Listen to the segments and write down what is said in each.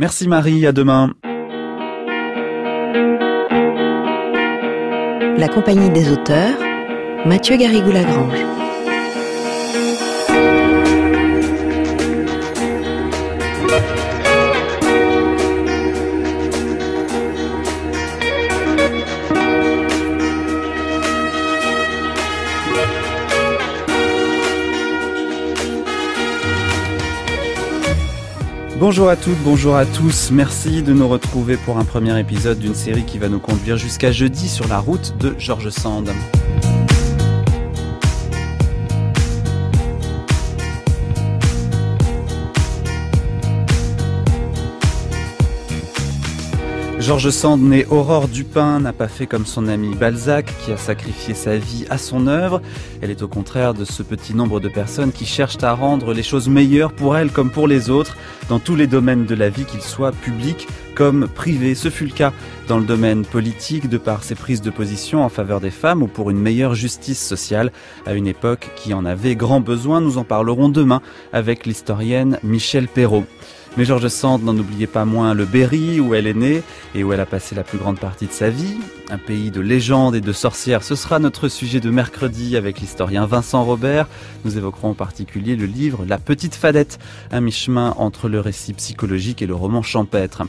Merci Marie, à demain. La compagnie des auteurs, Mathieu Garrigou-Lagrange. Bonjour à toutes, bonjour à tous. Merci de nous retrouver pour un premier épisode d'une série qui va nous conduire jusqu'à jeudi sur la route de Georges Sand. Georges Sand, Aurore Dupin, n'a pas fait comme son ami Balzac, qui a sacrifié sa vie à son œuvre. Elle est au contraire de ce petit nombre de personnes qui cherchent à rendre les choses meilleures pour elles comme pour les autres, dans tous les domaines de la vie, qu'ils soient publics comme privés. Ce fut le cas dans le domaine politique, de par ses prises de position en faveur des femmes ou pour une meilleure justice sociale, à une époque qui en avait grand besoin. Nous en parlerons demain avec l'historienne Michel Perrault. Mais Georges Sand, n'en oubliait pas moins le Berry, où elle est née et où elle a passé la plus grande partie de sa vie. Un pays de légendes et de sorcières, ce sera notre sujet de mercredi avec l'historien Vincent Robert. Nous évoquerons en particulier le livre La Petite Fadette, un mi-chemin entre le récit psychologique et le roman champêtre.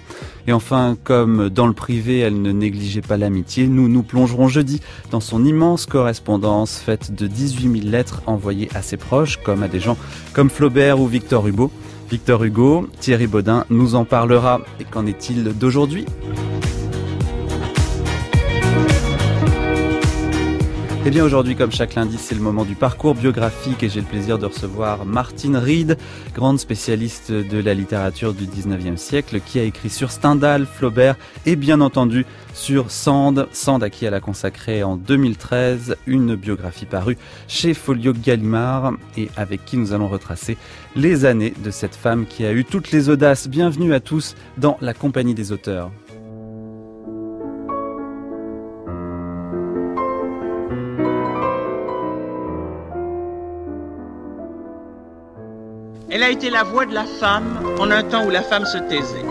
Et enfin, comme dans le privé, elle ne négligeait pas l'amitié, nous nous plongerons jeudi dans son immense correspondance faite de 18 000 lettres envoyées à ses proches, comme à des gens comme Flaubert ou Victor Hugo. Victor Hugo, Thierry Baudin nous en parlera. Et qu'en est-il d'aujourd'hui Eh bien aujourd'hui, comme chaque lundi, c'est le moment du parcours biographique et j'ai le plaisir de recevoir Martine Reed, grande spécialiste de la littérature du 19e siècle, qui a écrit sur Stendhal, Flaubert et bien entendu sur Sand. Sand à qui elle a consacré en 2013 une biographie parue chez Folio Gallimard et avec qui nous allons retracer les années de cette femme qui a eu toutes les audaces. Bienvenue à tous dans la compagnie des auteurs. Elle a été la voix de la femme en un temps où la femme se taisait.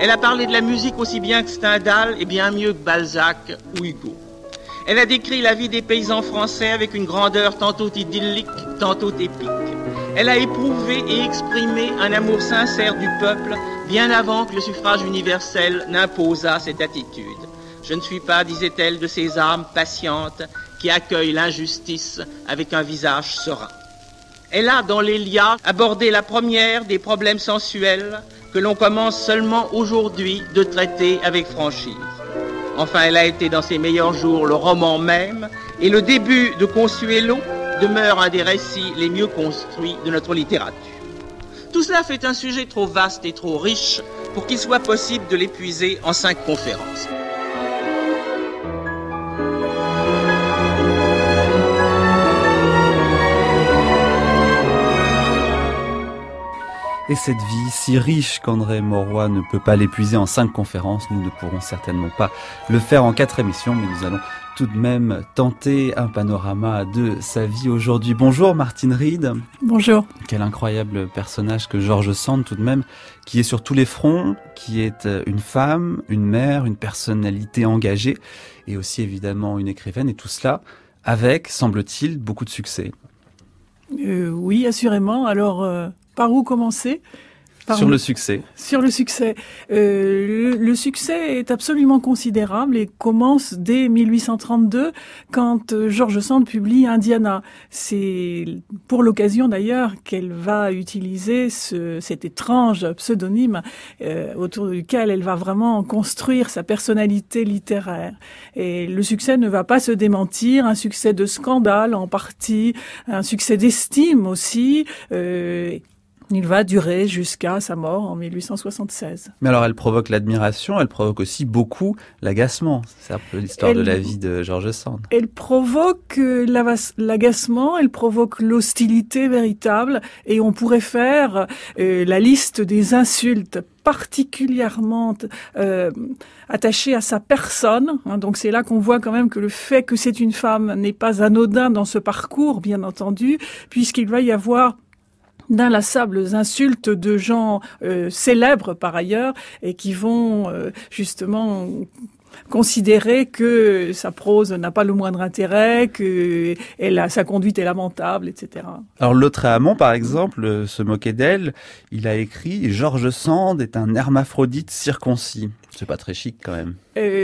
Elle a parlé de la musique aussi bien que Stendhal et bien mieux que Balzac ou Hugo. Elle a décrit la vie des paysans français avec une grandeur tantôt idyllique, tantôt épique. Elle a éprouvé et exprimé un amour sincère du peuple bien avant que le suffrage universel n'imposât cette attitude. Je ne suis pas, disait-elle, de ces âmes patientes qui accueillent l'injustice avec un visage serein. Elle a, dans liens, abordé la première des problèmes sensuels que l'on commence seulement aujourd'hui de traiter avec franchise. Enfin, elle a été dans ses meilleurs jours le roman même, et le début de Consuelo demeure un des récits les mieux construits de notre littérature. Tout cela fait un sujet trop vaste et trop riche pour qu'il soit possible de l'épuiser en cinq conférences. Et cette vie si riche qu'André Moroy ne peut pas l'épuiser en cinq conférences, nous ne pourrons certainement pas le faire en quatre émissions, mais nous allons tout de même tenter un panorama de sa vie aujourd'hui. Bonjour Martine Reed. Bonjour. Quel incroyable personnage que Georges Sand tout de même, qui est sur tous les fronts, qui est euh, une femme, une mère, une personnalité engagée et aussi évidemment une écrivaine et tout cela avec, semble-t-il, beaucoup de succès. Euh, oui, assurément. Alors, euh, par où commencer sur le succès. Sur le succès. Euh, le, succès est absolument considérable et commence dès 1832 quand euh, George Sand publie Indiana. C'est pour l'occasion d'ailleurs qu'elle va utiliser ce, cet étrange pseudonyme euh, autour duquel elle va vraiment construire sa personnalité littéraire. Et le succès ne va pas se démentir, un succès de scandale en partie, un succès d'estime aussi euh, il va durer jusqu'à sa mort en 1876. Mais alors elle provoque l'admiration, elle provoque aussi beaucoup l'agacement. C'est un peu l'histoire de la vie de George Sand. Elle provoque euh, l'agacement, elle provoque l'hostilité véritable et on pourrait faire euh, la liste des insultes particulièrement euh, attachées à sa personne. Hein. donc c'est là qu'on voit quand même que le fait que c'est une femme n'est pas anodin dans ce parcours, bien entendu, puisqu'il va y avoir d'inlassables insultes de gens euh, célèbres par ailleurs et qui vont euh, justement considérer que sa prose n'a pas le moindre intérêt, que sa conduite est lamentable, etc. Alors l'autre amant, par exemple, euh, se moquait d'elle. Il a écrit « George Sand est un hermaphrodite circoncis ». C'est pas très chic quand même.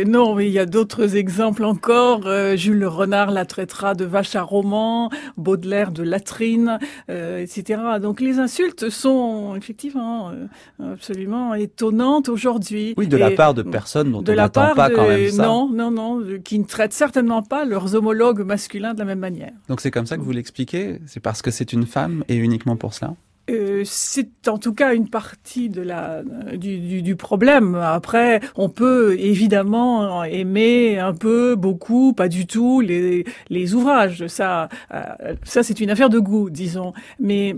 non, mais il y a d'autres exemples encore. Euh, Jules Renard la traitera de vache à roman, Baudelaire de latrine, euh, etc. Donc les insultes sont effectivement euh, absolument étonnantes aujourd'hui. Oui, de la part de personnes dont on n'attend pas quand même ça. Non, non, non, qui ne traitent certainement pas leurs homologues masculins de la même manière. Donc c'est comme ça que vous l'expliquez C'est parce que c'est une femme et uniquement pour cela euh, c'est en tout cas une partie de la, du, du, problème. Après, on peut évidemment aimer un peu, beaucoup, pas du tout les, les ouvrages. Ça, euh, ça c'est une affaire de goût, disons. Mais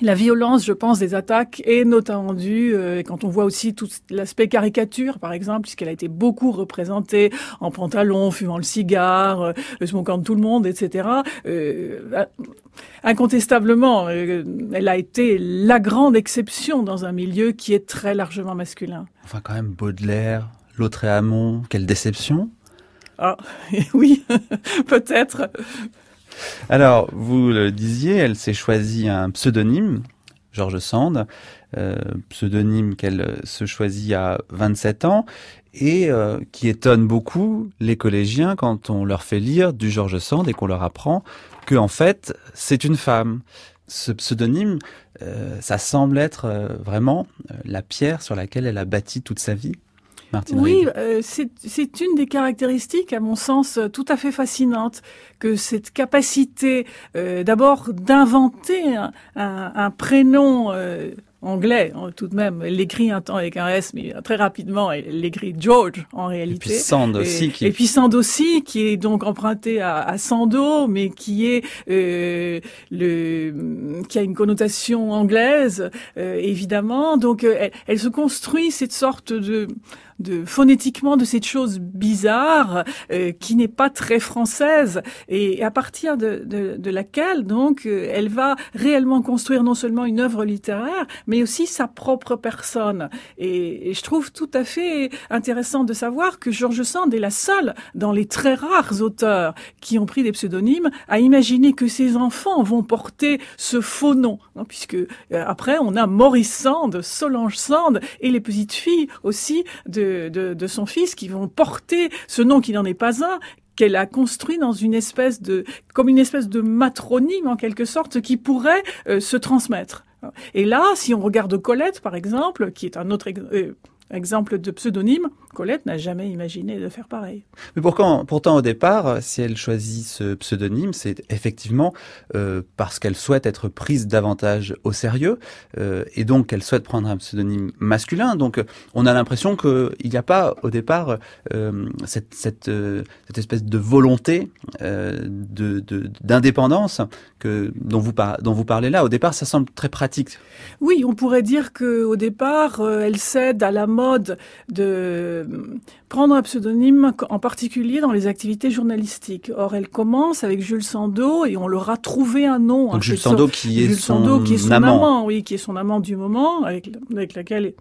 la violence, je pense, des attaques est notamment due, euh, quand on voit aussi tout l'aspect caricature, par exemple, puisqu'elle a été beaucoup représentée en pantalon, fumant le cigare, se le de tout le monde, etc. Euh, incontestablement, euh, elle a été la grande exception dans un milieu qui est très largement masculin. Enfin, quand même, Baudelaire, l'autre et quelle déception ah, oui, peut-être. Alors, vous le disiez, elle s'est choisie un pseudonyme, Georges Sand, euh, pseudonyme qu'elle euh, se choisit à 27 ans et euh, qui étonne beaucoup les collégiens quand on leur fait lire du Georges Sand et qu'on leur apprend que en fait c'est une femme. Ce pseudonyme, ça semble être vraiment la pierre sur laquelle elle a bâti toute sa vie. Oui, euh, c'est une des caractéristiques, à mon sens, euh, tout à fait fascinante, que cette capacité euh, d'abord d'inventer un, un, prénom anglais hein, tout de même. Elle l'écrit un temps avec un S, mais très rapidement, elle l'écrit George en réalité. Et puis Sand aussi. Et, qui... puis aussi, qui est donc emprunté à, à Sando, mais qui est euh, le qui a une connotation anglaise euh, évidemment. Donc euh, elle, se construit cette sorte de de phonétiquement de cette chose bizarre qui n'est pas très française et à partir de, de, de laquelle donc elle va réellement construire non seulement une œuvre littéraire mais aussi sa propre personne. Et, je trouve tout à fait intéressant de savoir que George Sand est la seule dans les très rares auteurs qui ont pris des pseudonymes à imaginer que ses enfants vont porter ce faux nom, hein, puisque euh, après on a Maurice Sand, Solange Sand et les petites filles aussi de, son fils qui vont porter ce nom qui n'en est pas un qu'elle a construit dans une espèce de comme une espèce de matronyme en quelque sorte qui pourrait euh, se transmettre. Et là, si on regarde Colette, par exemple, qui est un autre, exemple... Euh, exemple de pseudonyme, Colette n'a jamais imaginé de faire pareil. Mais pourquoi, pourtant, au départ, si elle choisit ce pseudonyme, c'est effectivement euh, parce qu'elle souhaite être prise davantage au sérieux, euh, et donc qu'elle souhaite prendre un pseudonyme masculin. Donc on a l'impression qu'il n'y a pas, au départ, euh, cette, espèce de volonté d'indépendance de, dont vous, dont vous parlez là. Au départ, ça semble très pratique. Oui, on pourrait dire qu'au départ, elle cède à la mode de prendre un pseudonyme, en particulier dans les activités journalistiques. Or, elle commence avec Jules Sando et on leur a trouvé un nom. Hein, Donc, Jules, sando qui est son, amant. oui, qui est son amant du moment, avec, avec laquelle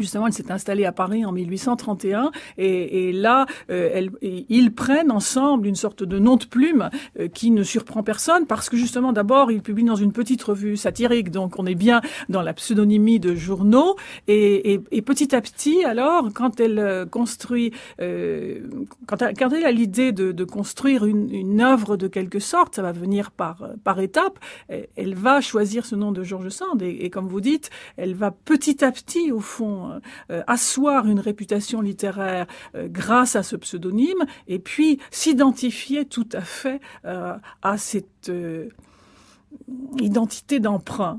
Justement, elle s'est installée à Paris en 1831 et, là, euh, ils prennent ensemble une sorte de nom de plume euh, qui ne surprend personne parce que justement, d'abord, ils publient dans une petite revue satirique, donc on est bien dans la pseudonymie de journaux et, petit à petit, alors, quand elle euh, construit, quand, elle, a l'idée de, construire une, une, œuvre de quelque sorte, ça va venir par, par étapes, elle va choisir ce nom de Georges Sand et comme vous dites, elle va petit à petit, au fond, euh, euh, asseoir une réputation littéraire euh, grâce à ce pseudonyme, et puis s'identifier tout à fait à cette identité d'emprunt.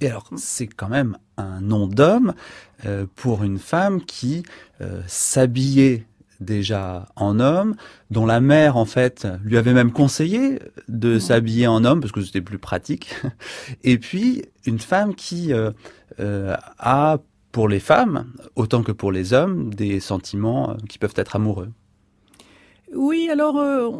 Et alors, c'est quand même un nom d'homme pour une femme qui s'habillait déjà en homme, dont la mère en fait lui avait même conseillé de s'habiller en homme parce que c'était plus pratique. Et puis une femme qui a pour les femmes, autant que pour les hommes, des sentiments euh, qui peuvent être amoureux. Oui, alors euh,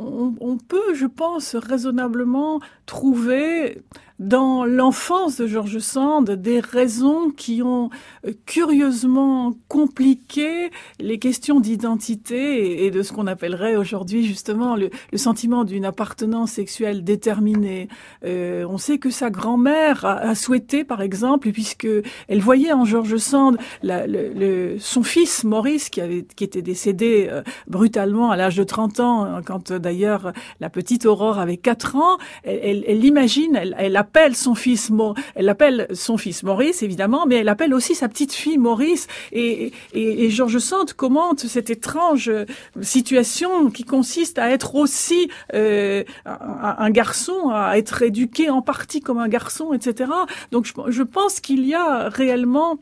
on, peut, je pense, raisonnablement trouver dans l'enfance de George Sand des raisons qui ont euh, curieusement compliqué les questions d'identité et, de ce qu'on appellerait aujourd'hui justement le, sentiment d'une appartenance sexuelle déterminée. Euh, on sait que sa grand-mère a, souhaité, par exemple, puisque elle voyait en George Sand le, son fils Maurice, qui, avait, qui était décédé euh, brutalement à l'âge de 30 ans, hein, quand d'ailleurs la petite Aurore avait 4 ans, elle, l'imagine, elle elle a appelle son fils, elle appelle son fils Maurice évidemment, mais elle appelle aussi sa petite fille Maurice. Et, et, et Georges Sand commente cette étrange euh, situation qui consiste à être aussi euh, un garçon, à être éduqué en partie comme un garçon, etc. Donc je pense qu'il y a réellement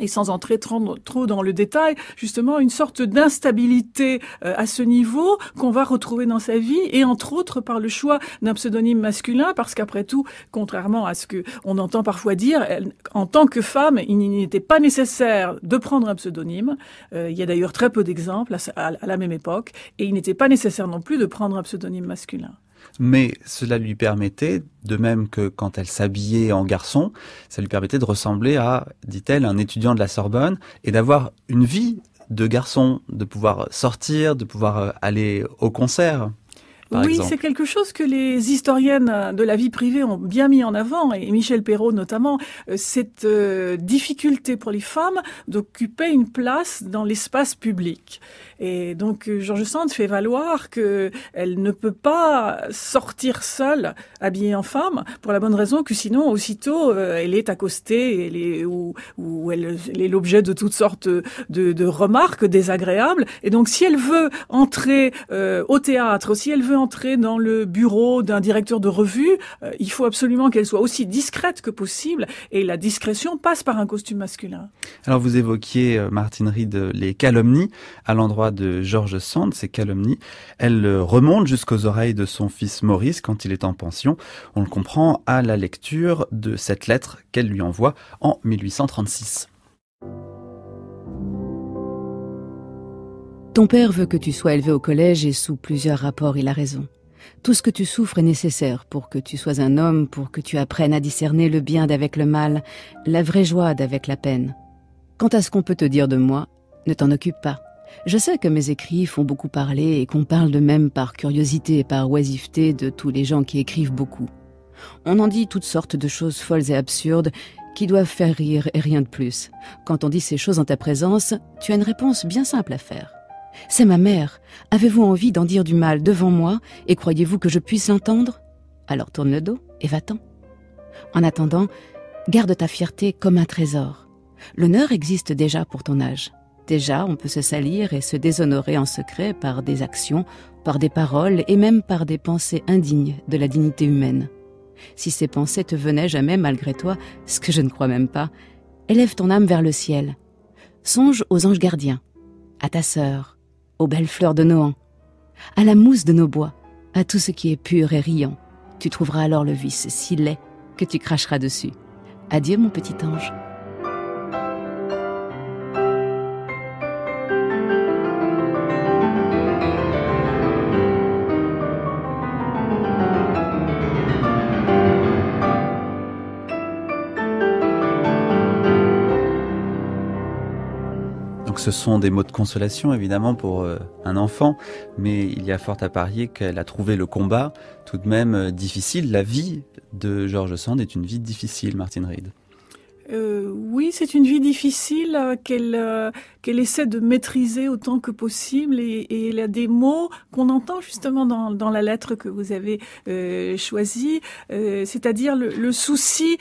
et sans entrer trop dans le détail, justement une sorte d'instabilité euh, à ce niveau qu'on va retrouver dans sa vie et entre autres par le choix d'un pseudonyme masculin parce qu'après tout, contrairement à ce que on entend parfois dire, en tant que femme, il n'était pas nécessaire de prendre un pseudonyme. Euh, il y a d'ailleurs très peu d'exemples à la même époque et il n'était pas nécessaire non plus de prendre un pseudonyme masculin mais cela lui permettait, de même que quand elle s'habillait en garçon, ça lui permettait de ressembler à, dit-elle, un étudiant de la Sorbonne et d'avoir une vie de garçon, de pouvoir sortir, de pouvoir euh, aller au concert oui, c'est quelque chose que les historiennes de la vie privée ont bien mis en avant, et Michel Perrault notamment, euh, cette euh, difficulté pour les femmes d'occuper une place dans l'espace public. Et donc, euh, Georges Sand fait valoir qu'elle ne peut pas sortir seule, habillée en femme, pour la bonne raison que sinon, aussitôt, elle est accostée, elle est, ou, elle, est l'objet de toutes sortes de, remarques désagréables. Et donc, si elle veut entrer au théâtre, si elle veut entrer dans le bureau d'un directeur de revue, euh, il faut absolument qu'elle soit aussi discrète que possible. Et la discrétion passe par un costume masculin. Alors vous évoquiez, euh, Martine les calomnies à l'endroit de George Sand. Ces calomnies, elles euh, remontent jusqu'aux oreilles de son fils Maurice quand il est en pension. On le comprend à la lecture de cette lettre qu'elle lui envoie en 1836. Ton père veut que tu sois élevé au collège et sous plusieurs rapports il a raison. Tout ce que tu souffres est nécessaire pour que tu sois un homme, pour que tu apprennes à discerner le bien d'avec le mal, la vraie joie d'avec la peine. Quant à ce qu'on peut te dire de moi, ne t'en occupe pas. Je sais que mes écrits font beaucoup parler et qu'on parle de même par curiosité et par oisiveté de tous les gens qui écrivent beaucoup. On en dit toutes sortes de choses folles et absurdes qui doivent faire rire et rien de plus. Quand on dit ces choses en ta présence, tu as une réponse bien simple à faire. C'est ma mère. Avez-vous envie d'en dire du mal devant moi et croyez-vous que je puisse l'entendre Alors tourne le dos et va-t'en. En attendant, garde ta fierté comme un trésor. L'honneur existe déjà pour ton âge. Déjà, on peut se salir et se déshonorer en secret par des actions, par des paroles et même par des pensées indignes de la dignité humaine. Si ces pensées te venaient jamais malgré toi, ce que je ne crois même pas, élève ton âme vers le ciel. Songe aux anges gardiens, à ta sœur, aux belles fleurs de Nohant, à la mousse de nos bois, à tout ce qui est pur et riant. Tu trouveras alors le vice si laid que tu cracheras dessus. Adieu mon petit ange. ce sont des mots de consolation évidemment pour euh, un enfant, mais il y a fort à parier qu'elle a trouvé le combat tout de même euh, difficile. La vie de George Sand est une vie difficile, Martine Reid. Euh, oui, c'est une vie difficile qu'elle qu'elle essaie de maîtriser autant que possible et, et elle a des mots qu'on entend justement dans, la lettre que vous avez choisie, c'est-à-dire le, souci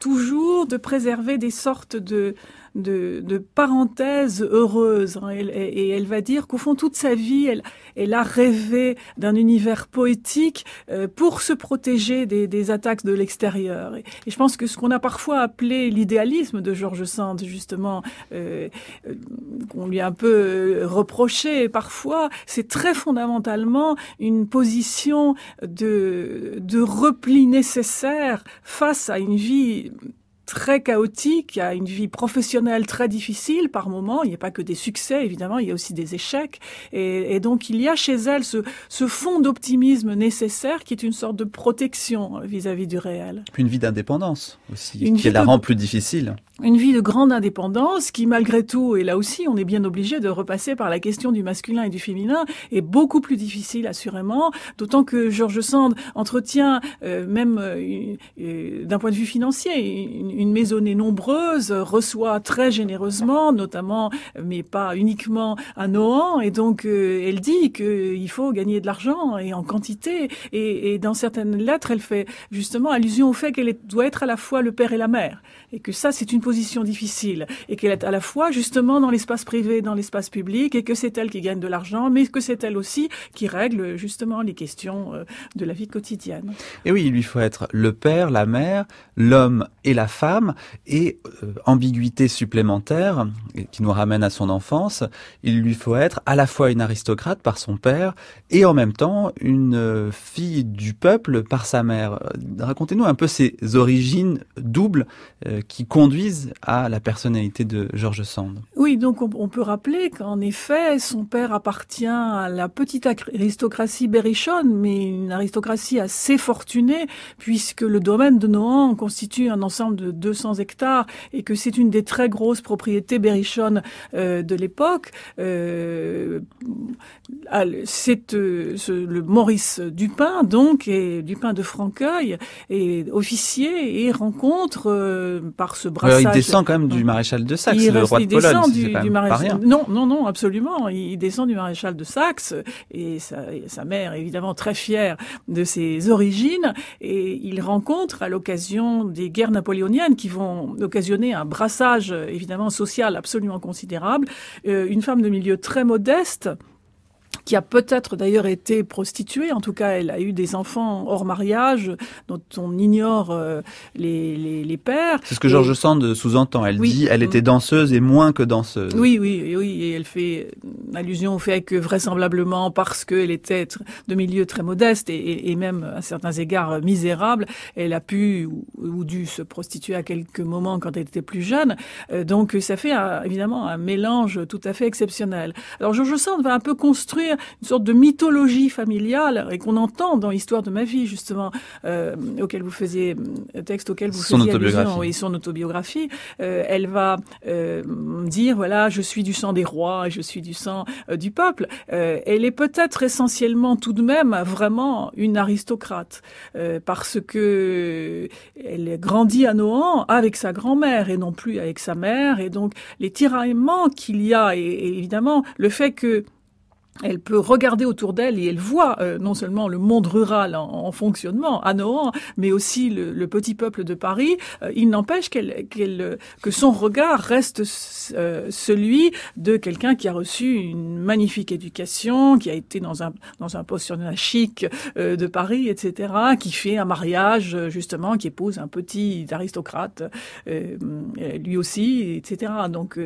toujours de préserver des sortes de de, de parenthèse heureuse. Hein. et, elle va dire qu'au fond, toute sa vie, elle, elle a rêvé d'un univers poétique euh, pour se protéger des, attaques de l'extérieur. Et, je pense que ce qu'on a parfois appelé l'idéalisme de George Sand, justement, euh, euh, qu'on lui a un peu reproché parfois, c'est très fondamentalement une position de, de repli nécessaire face à une vie très chaotique, il a une vie professionnelle très difficile par moment. Il n'y a pas que des succès, évidemment, il y a aussi des échecs. Et, donc, il y a chez elle ce, fond d'optimisme nécessaire qui est une sorte de protection euh, vis-à-vis du réel. une vie d'indépendance aussi, qui la rend plus difficile. Une vie de grande indépendance qui, malgré tout, et là aussi, on est bien obligé de repasser par la question du masculin et du féminin, est beaucoup plus difficile, assurément. D'autant que Georges Sand entretient, euh, même euh, d'un point de vue financier, une une maisonnée nombreuse reçoit très généreusement, notamment, mais pas uniquement à Nohant. Et donc, euh, elle dit qu'il faut gagner de l'argent et en quantité. Et, et, dans certaines lettres, elle fait justement allusion au fait qu'elle doit être à la fois le père et la mère. Et que ça, c'est une position difficile. Et qu'elle est à la fois justement dans l'espace privé, dans l'espace public, et que c'est elle qui gagne de l'argent, mais que c'est elle aussi qui règle justement les questions euh, de la vie quotidienne. Et oui, il lui faut être le père, la mère, l'homme et la femme femme et euh, ambiguïté supplémentaire qui nous ramène à son enfance, il lui faut être à la fois une aristocrate par son père et en même temps une euh, fille du peuple par sa mère. Euh, racontez-nous un peu ces origines doubles qui conduisent à la personnalité de George Sand. Oui, donc on, peut rappeler qu'en effet, son père appartient à la petite aristocratie berrichonne, mais une aristocratie assez fortunée puisque le domaine de Nohant constitue un ensemble de 200 hectares et que c'est une des très grosses propriétés berrichonnes euh, de l'époque, euh, c'est euh, le Maurice Dupin, donc, et Dupin de Franqueuil, est officier et rencontre par ce brassage. il descend quand même du maréchal de Saxe, le roi de Pologne. Du, non, non, non, absolument. Il descend du maréchal de Saxe et sa, et sa mère, évidemment, très fière de ses origines. Et il rencontre à l'occasion des guerres napoléoniennes qui vont occasionner un brassage euh, évidemment social absolument considérable. Euh, une femme de milieu très modeste qui a peut-être d'ailleurs été prostituée. En tout cas, elle a eu des enfants hors mariage dont on ignore euh, les, les, pères. C'est ce que Georges Sand sous-entend. Elle dit elle était mm. danseuse et moins que danseuse. Oui, oui, oui. Et elle fait allusion au fait que vraisemblablement parce qu'elle était de milieu très modeste et, même à certains égards misérable, elle a pu ou, dû se prostituer à quelques moments quand elle était plus jeune. Euh, donc ça fait euh, évidemment un mélange tout à fait exceptionnel. Alors Georges Sand va un peu construire une sorte de mythologie familiale et qu'on entend dans Histoire de ma vie, justement, euh, auquel vous faisiez, euh, texte auquel vous son faisiez allusion, son autobiographie. Euh, elle va dire, voilà, je suis du sang des rois, et je suis du sang du peuple. elle est peut-être essentiellement tout de même vraiment une aristocrate, parce que elle grandit à Nohant avec sa grand-mère et non plus avec sa mère, et donc les tiraillements qu'il y a, et évidemment le fait que elle peut regarder autour d'elle et elle voit euh, non seulement le monde rural en, fonctionnement à Nohant, mais aussi le, petit peuple de Paris. Euh, il n'empêche qu'elle, que son regard reste euh, celui de quelqu'un qui a reçu une magnifique éducation, qui a été dans un dans un poste chic de Paris, etc., qui fait un mariage justement, qui épouse un petit aristocrate, lui aussi, etc. Donc,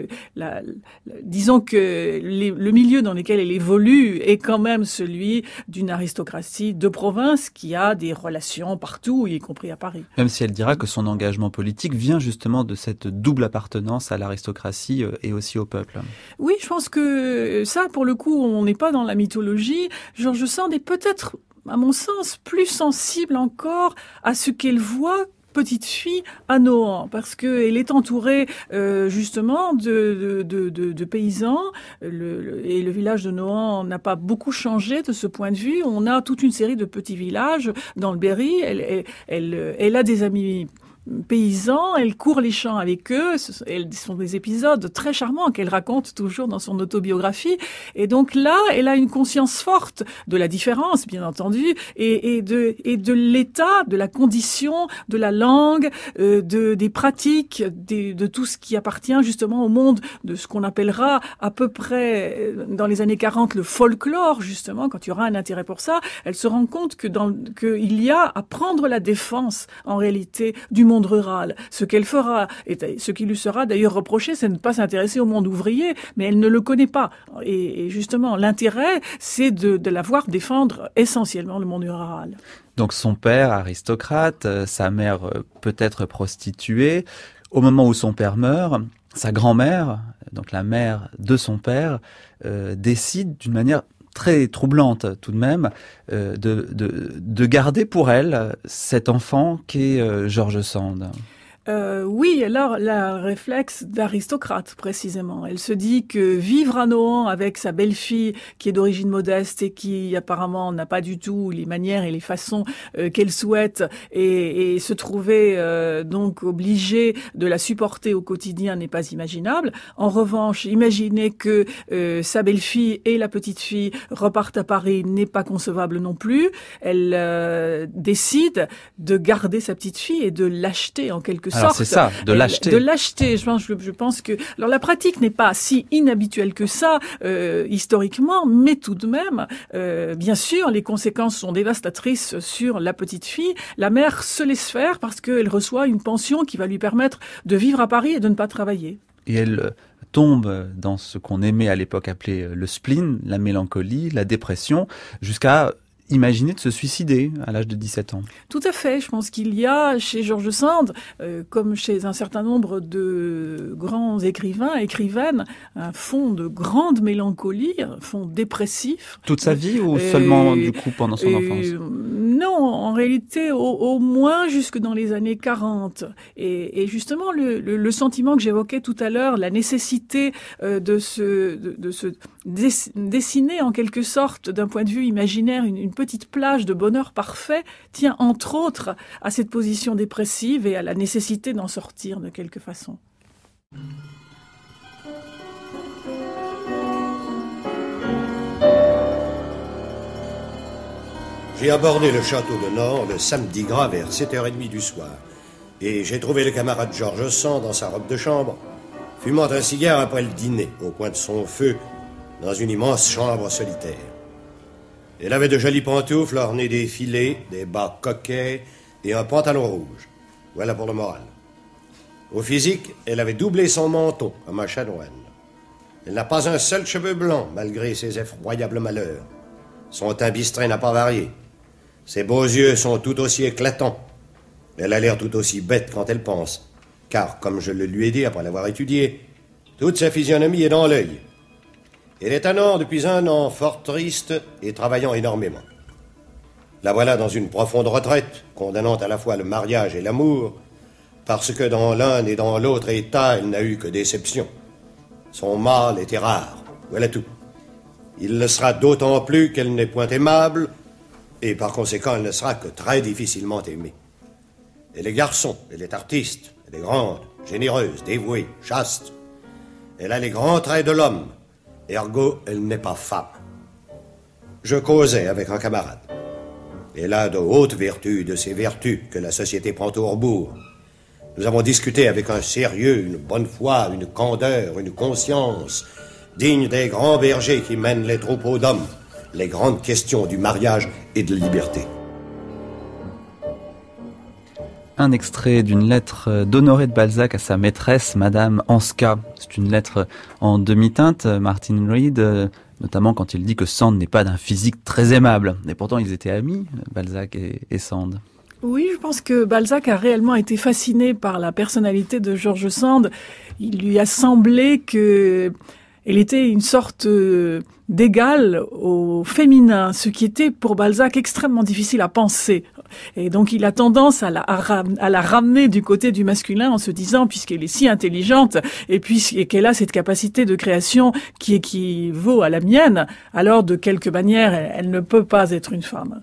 disons que le milieu dans lequel elle évolue est quand même celui d'une aristocratie de province qui a des relations partout, y compris à Paris. Même si elle dira que son engagement politique vient justement de cette double appartenance à l'aristocratie euh, et aussi au peuple. Oui, je pense que ça, pour le coup, on n'est pas dans la mythologie. Georges Sand est peut-être à mon sens, plus sensible encore à ce qu'elle voit petite fille à Nohant parce qu'elle est entourée euh, justement de, paysans et le village de Nohant n'a pas beaucoup changé de ce point de vue. On a toute une série de petits villages dans le Berry. elle a des amis paysans, elle court les champs avec eux. Ce sont des épisodes très charmants qu'elle raconte toujours dans son autobiographie. Et donc là, elle a une conscience forte de la différence, bien entendu, et, de, et de l'état, de la condition, de la langue, euh, de, des pratiques, de tout ce qui appartient justement au monde de ce qu'on appellera à peu près euh, dans les années 40 le folklore, justement, quand il y aura un intérêt pour ça. Elle se rend compte que qu'il y a à prendre la défense, en réalité, du monde rural. Ce qu'elle fera, et ce qui lui sera d'ailleurs reproché, c'est de ne pas s'intéresser au monde ouvrier, mais elle ne le connaît pas. Et, justement, l'intérêt, c'est de, la voir défendre essentiellement le monde rural. Donc son père, aristocrate, euh, sa mère euh, peut-être prostituée, au moment où son père meurt, sa grand-mère, donc la mère de son père, euh, décide d'une manière très troublante tout de même euh, de, de, de, garder pour elle cet enfant qu'est euh, George Sand euh, oui, alors la réflexe d'aristocrate précisément. Elle se dit que vivre à Nohant avec sa belle-fille qui est d'origine modeste et qui apparemment n'a pas du tout les manières et les façons euh, qu'elle souhaite et, se trouver euh, donc obligée de la supporter au quotidien n'est pas imaginable. En revanche, imaginer que euh, sa belle-fille et la petite-fille repartent à Paris n'est pas concevable non plus. Elle décide de garder sa petite-fille et de l'acheter en quelque sorte c'est ça, de l'acheter. De l'acheter. Je pense, que. Alors la pratique n'est pas si inhabituelle que ça euh, historiquement, mais tout de même, euh, bien sûr, les conséquences sont dévastatrices sur la petite fille. La mère se laisse faire parce qu'elle reçoit une pension qui va lui permettre de vivre à Paris et de ne pas travailler. Et elle euh, tombe dans ce qu'on aimait à l'époque appeler le spleen, la mélancolie, la dépression, jusqu'à imaginer de se suicider à l'âge de 17 ans. Tout à fait. Je pense qu'il y a chez Georges Sand, euh, comme chez un certain nombre de grands écrivains, écrivaines, un fond de grande mélancolie, un fond dépressif. Toute sa vie ou seulement du coup pendant son enfance Non, en réalité au, moins jusque dans les années 40. Et, justement le, sentiment que j'évoquais tout à l'heure, la nécessité euh, de se, de, se dessiner en quelque sorte d'un point de vue imaginaire une petite plage de bonheur parfait tient entre autres à cette position dépressive et à la nécessité d'en sortir de quelque façon. J'ai abordé le château de Nord le samedi gras vers 7h30 du soir, et j'ai trouvé le camarade Georges Sand dans sa robe de chambre, fumant un cigare après le dîner, au coin de son feu, dans une immense chambre solitaire. Elle avait de jolies pantoufles ornées des filets, des bas coquets et un pantalon rouge. Voilà pour le moral. Au physique, elle avait doublé son manteau, comme un chanoine. Elle n'a pas un seul cheveu blanc, malgré ses effroyables malheurs. Son teint bistré n'a pas varié. Ses beaux yeux sont tout aussi éclatants. Elle a l'air tout aussi bête quand elle pense, car, comme je le lui ai dit après l'avoir étudié toute sa physionomie est dans l'œil. Elle est un depuis un an, fort triste et travaillant énormément. La voilà dans une profonde retraite, condamnant à la fois le mariage et l'amour, parce que dans l'un et dans l'autre état, elle n'a eu que déception. Son mal était rare, voilà tout. Il le sera d'autant plus qu'elle n'est point aimable, et par conséquent, elle ne sera que très difficilement aimée. Elle est garçon, elle est artiste, elle est grande, généreuse, dévouée, chaste. Elle a les grands traits de l'homme, Ergo, elle n'est pas femme. Je causais avec un camarade. Et là, de hautes vertus, de ces vertus que la société prend au rebours. Nous avons discuté avec un sérieux, une bonne foi, une candeur, une conscience, digne des grands bergers qui mènent les troupeaux d'hommes, les grandes questions du mariage et de la liberté un extrait d'une lettre euh, d'Honoré de Balzac à sa maîtresse, Madame Anska. C'est une lettre en demi-teinte, euh, Martin Reed, euh, notamment quand il dit que Sand n'est pas d'un physique très aimable. Et pourtant, ils étaient amis, Balzac et, Sand. Oui, je pense que Balzac a réellement été fasciné par la personnalité de George Sand. Il lui a semblé que elle était une sorte d'égal au féminin, ce qui était pour Balzac extrêmement difficile à penser et donc il a tendance à la, ramener du côté du masculin en se disant, puisqu'elle est si intelligente et puisqu'elle a cette capacité de création qui équivaut à la mienne, alors de quelque manière, elle ne peut pas être une femme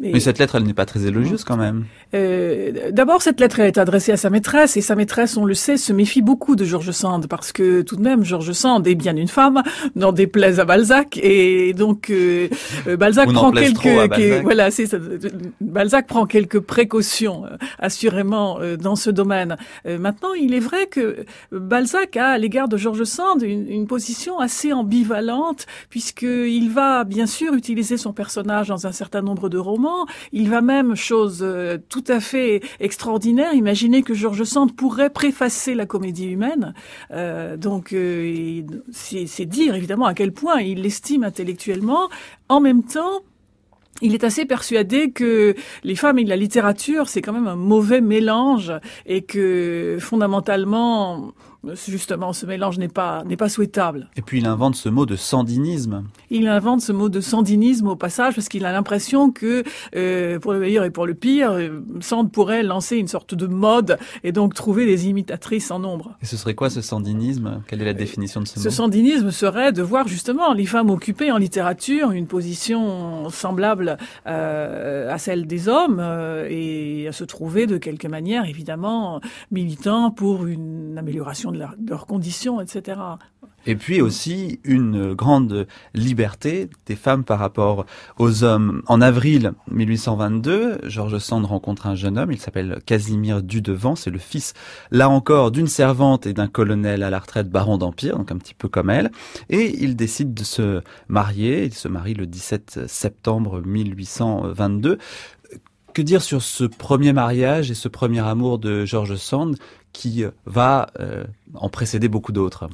mais cette lettre, elle n'est pas très élogieuse quand même. Euh, D'abord, cette lettre est adressée à sa maîtresse et sa maîtresse, on le sait, se méfie beaucoup de George Sand parce que tout de même, George Sand est bien une femme, n'en déplaise à Balzac et donc euh, euh, Balzac prend quelques, voilà, Balzac prend quelques précautions euh, assurément dans ce domaine. maintenant, il est vrai que Balzac a à l'égard de George Sand une, position assez ambivalente puisqu'il va bien sûr utiliser son personnage dans un certain nombre de romans il va même, chose euh, tout à fait extraordinaire, imaginer que Georges Sand pourrait préfacer la comédie humaine. Euh, donc, euh, c'est dire évidemment à quel point il l'estime intellectuellement. En même temps, il est assez persuadé que les femmes et la littérature, c'est quand même un mauvais mélange et que fondamentalement, justement, ce mélange n'est pas, souhaitable. Et puis il invente ce mot de sandinisme. Il invente ce mot de sandinisme au passage parce qu'il a l'impression que, euh, pour le meilleur et pour le pire, euh, Sand pourrait lancer une sorte de mode et donc trouver des imitatrices en nombre. Et ce serait quoi ce sandinisme Quelle est la euh, définition de ce, mot Ce sandinisme serait de voir justement les femmes occupées en littérature une position semblable à celle des hommes et à se trouver de quelque manière, évidemment, militant pour une amélioration de, leurs conditions, etc. Et puis aussi une grande liberté des femmes par rapport aux hommes. En avril 1822, Georges Sand rencontre un jeune homme, il s'appelle Casimir Dudevant, c'est le fils, là encore, d'une servante et d'un colonel à la retraite baron d'Empire, donc un petit peu comme elle, et il décide de se marier, il se marie le 17 septembre 1822. Que dire sur ce premier mariage et ce premier amour de George Sand qui euh, va euh, en précéder beaucoup d'autres.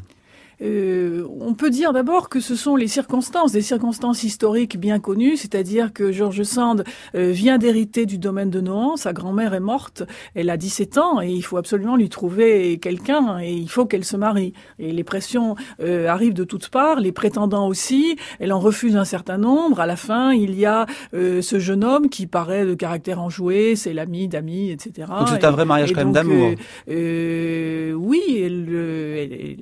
Euh, on peut dire d'abord que ce sont les circonstances, des circonstances historiques bien connues, c'est-à-dire que George Sand euh, vient d'hériter du domaine de Nohant, sa grand-mère est morte, elle a 17 ans et il faut absolument lui trouver quelqu'un et il faut qu'elle se marie. Et les pressions euh, arrivent de toutes parts, les prétendants aussi, elle en refuse un certain nombre. À la fin, il y a ce jeune homme qui paraît de caractère enjoué, c'est l'ami d'amis, etc. Donc c'est un vrai mariage quand même d'amour. oui, elle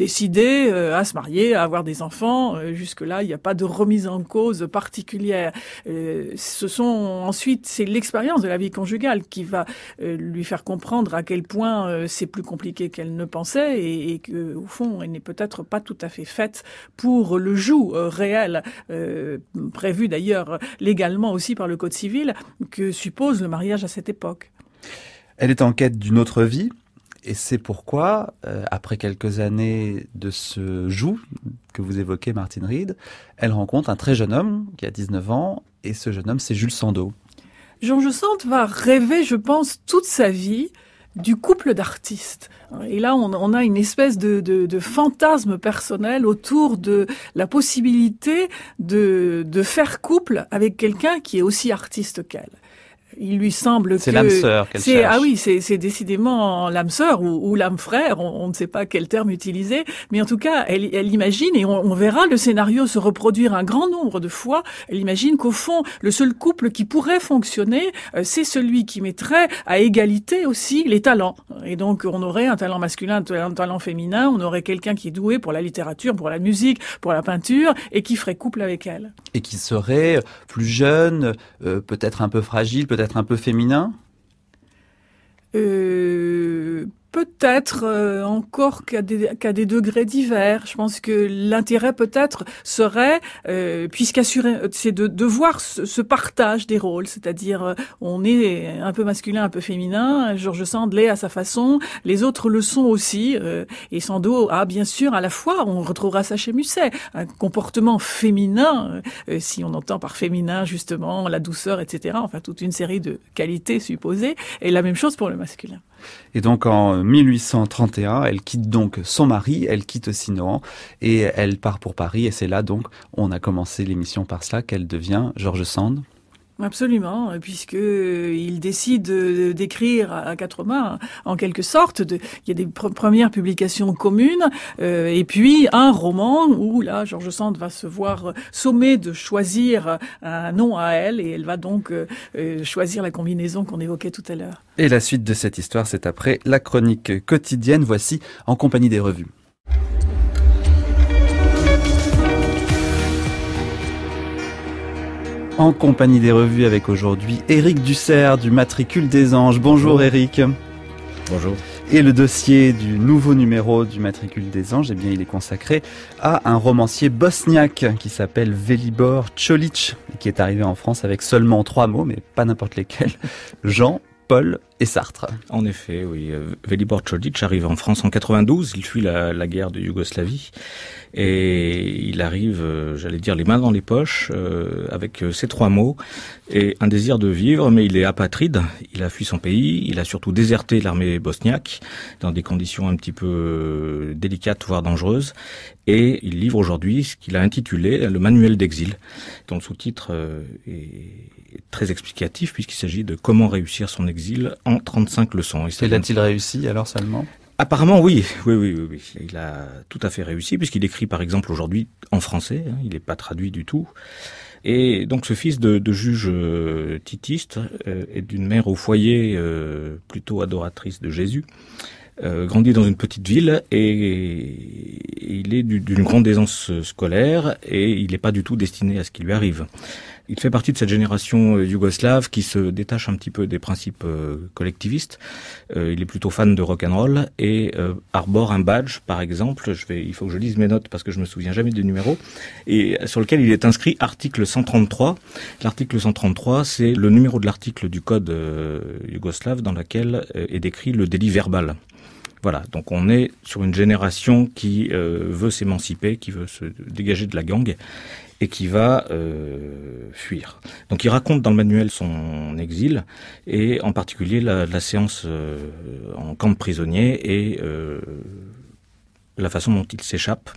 décider euh, à se marier, à avoir des enfants. Euh, jusque-là, il n'y a pas de remise en cause particulière. Euh, ce sont ensuite, c'est l'expérience de la vie conjugale qui va lui faire comprendre à quel point c'est plus compliqué qu'elle ne pensait et, que au fond, elle n'est peut-être pas tout à fait faite pour le joug réel, prévu d'ailleurs légalement aussi par le Code civil, que suppose le mariage à cette époque. Elle est en quête d'une autre vie, et c'est pourquoi, euh, après quelques années de ce joug que vous évoquez, Martine Reed, elle rencontre un très jeune homme qui a 19 ans, et ce jeune homme, c'est Jules Sandeau. Jean Jussante va rêver, je pense, toute sa vie du couple d'artistes. Et là, on, a une espèce de, fantasme personnel autour de la possibilité de faire couple avec quelqu'un qui est aussi artiste qu'elle il lui semble que c'est l'âme sœur Ah oui, c'est décidément l'âme sœur ou, l'âme frère. On, ne sait pas quel terme utiliser, mais en tout cas, elle, imagine et on, verra le scénario se reproduire un grand nombre de fois. Elle imagine qu'au fond, le seul couple qui pourrait fonctionner, euh, c'est celui qui mettrait à égalité aussi les talents. Et donc, on aurait un talent masculin, un talent, féminin. On aurait quelqu'un qui est doué pour la littérature, pour la musique, pour la peinture, et qui ferait couple avec elle. Et qui serait plus jeune, euh, peut-être un peu fragile, peut-être un peu féminin euh, Peut-être euh, encore qu'à des, qu'à des, degrés divers. Je pense que l'intérêt peut-être serait, euh, puisqu'assurer, euh, c'est de, de, voir ce, partage des rôles, c'est-à-dire euh, on est un peu masculin, un peu féminin, Georges Sand l'est à sa façon, les autres le sont aussi, et Sando ah bien sûr à la fois, on retrouvera ça chez Musset, un comportement féminin, si on entend par féminin justement la douceur, etc., enfin toute une série de qualités supposées, et la même chose pour le masculin. Et donc en 1831, elle quitte donc son mari, elle quitte aussi et elle part pour Paris. Et c'est là donc on a commencé l'émission par cela qu'elle devient George Sand. Absolument, euh, puisque euh, il décide d'écrire à quatre mains, en quelque sorte. De, il y a des premières publications communes, euh, et puis un roman où là, George Sand va se voir sommé de choisir un nom à elle, et elle va donc choisir la combinaison qu'on évoquait tout à l'heure. Et la suite de cette histoire, c'est après la chronique quotidienne. Voici en compagnie des revues. en compagnie des revues avec aujourd'hui Éric Dussert du Matricule des Anges. Bonjour, Eric. Éric. Bonjour. Et le dossier du nouveau numéro du Matricule des Anges, eh bien, il est consacré à un romancier bosniaque qui s'appelle Velibor Cholic, qui est arrivé en France avec seulement trois mots, mais pas n'importe lesquels. Jean, Paul, et Sartre. En effet, oui. Velibor Chodic arrive en France en 92. Il fuit la, guerre de Yougoslavie et il arrive, euh, j'allais dire, les mains dans les poches euh, avec ces euh, trois mots et un désir de vivre, mais il est apatride. Il a fui son pays. Il a surtout déserté l'armée bosniaque dans des conditions un petit peu délicates, voire dangereuses. Et il livre aujourd'hui ce qu'il a intitulé le manuel d'exil, dont le sous-titre est très explicatif puisqu'il s'agit de comment réussir son exil 35 leçons. Et l'a-t-il réussi alors seulement Apparemment, oui. oui. Oui, oui, Il a tout à fait réussi, puisqu'il écrit, par exemple, aujourd'hui en français. Hein. il n'est pas traduit du tout. Et donc, ce fils de, juge euh, titiste et euh, d'une mère au foyer euh, plutôt adoratrice de Jésus, grandit dans une petite ville et, il est d'une grande aisance scolaire et il n'est pas du tout destiné à ce qui lui arrive il fait partie de cette génération euh, yougoslave qui se détache un petit peu des principes euh, collectivistes. Euh, il est plutôt fan de rock and roll et arbore un badge, par exemple. Je vais, il faut que je lise mes notes parce que je me souviens jamais du numéro et sur lequel il est inscrit article 133. L'article 133, c'est le numéro de l'article du code yougoslave dans lequel est décrit le délit verbal. Voilà, donc on est sur une génération qui veut s'émanciper, qui veut se dégager de la gang et qui va euh, fuir. Donc il raconte dans le manuel son exil et en particulier la, séance euh, en camp de prisonniers et euh, la façon dont il s'échappe.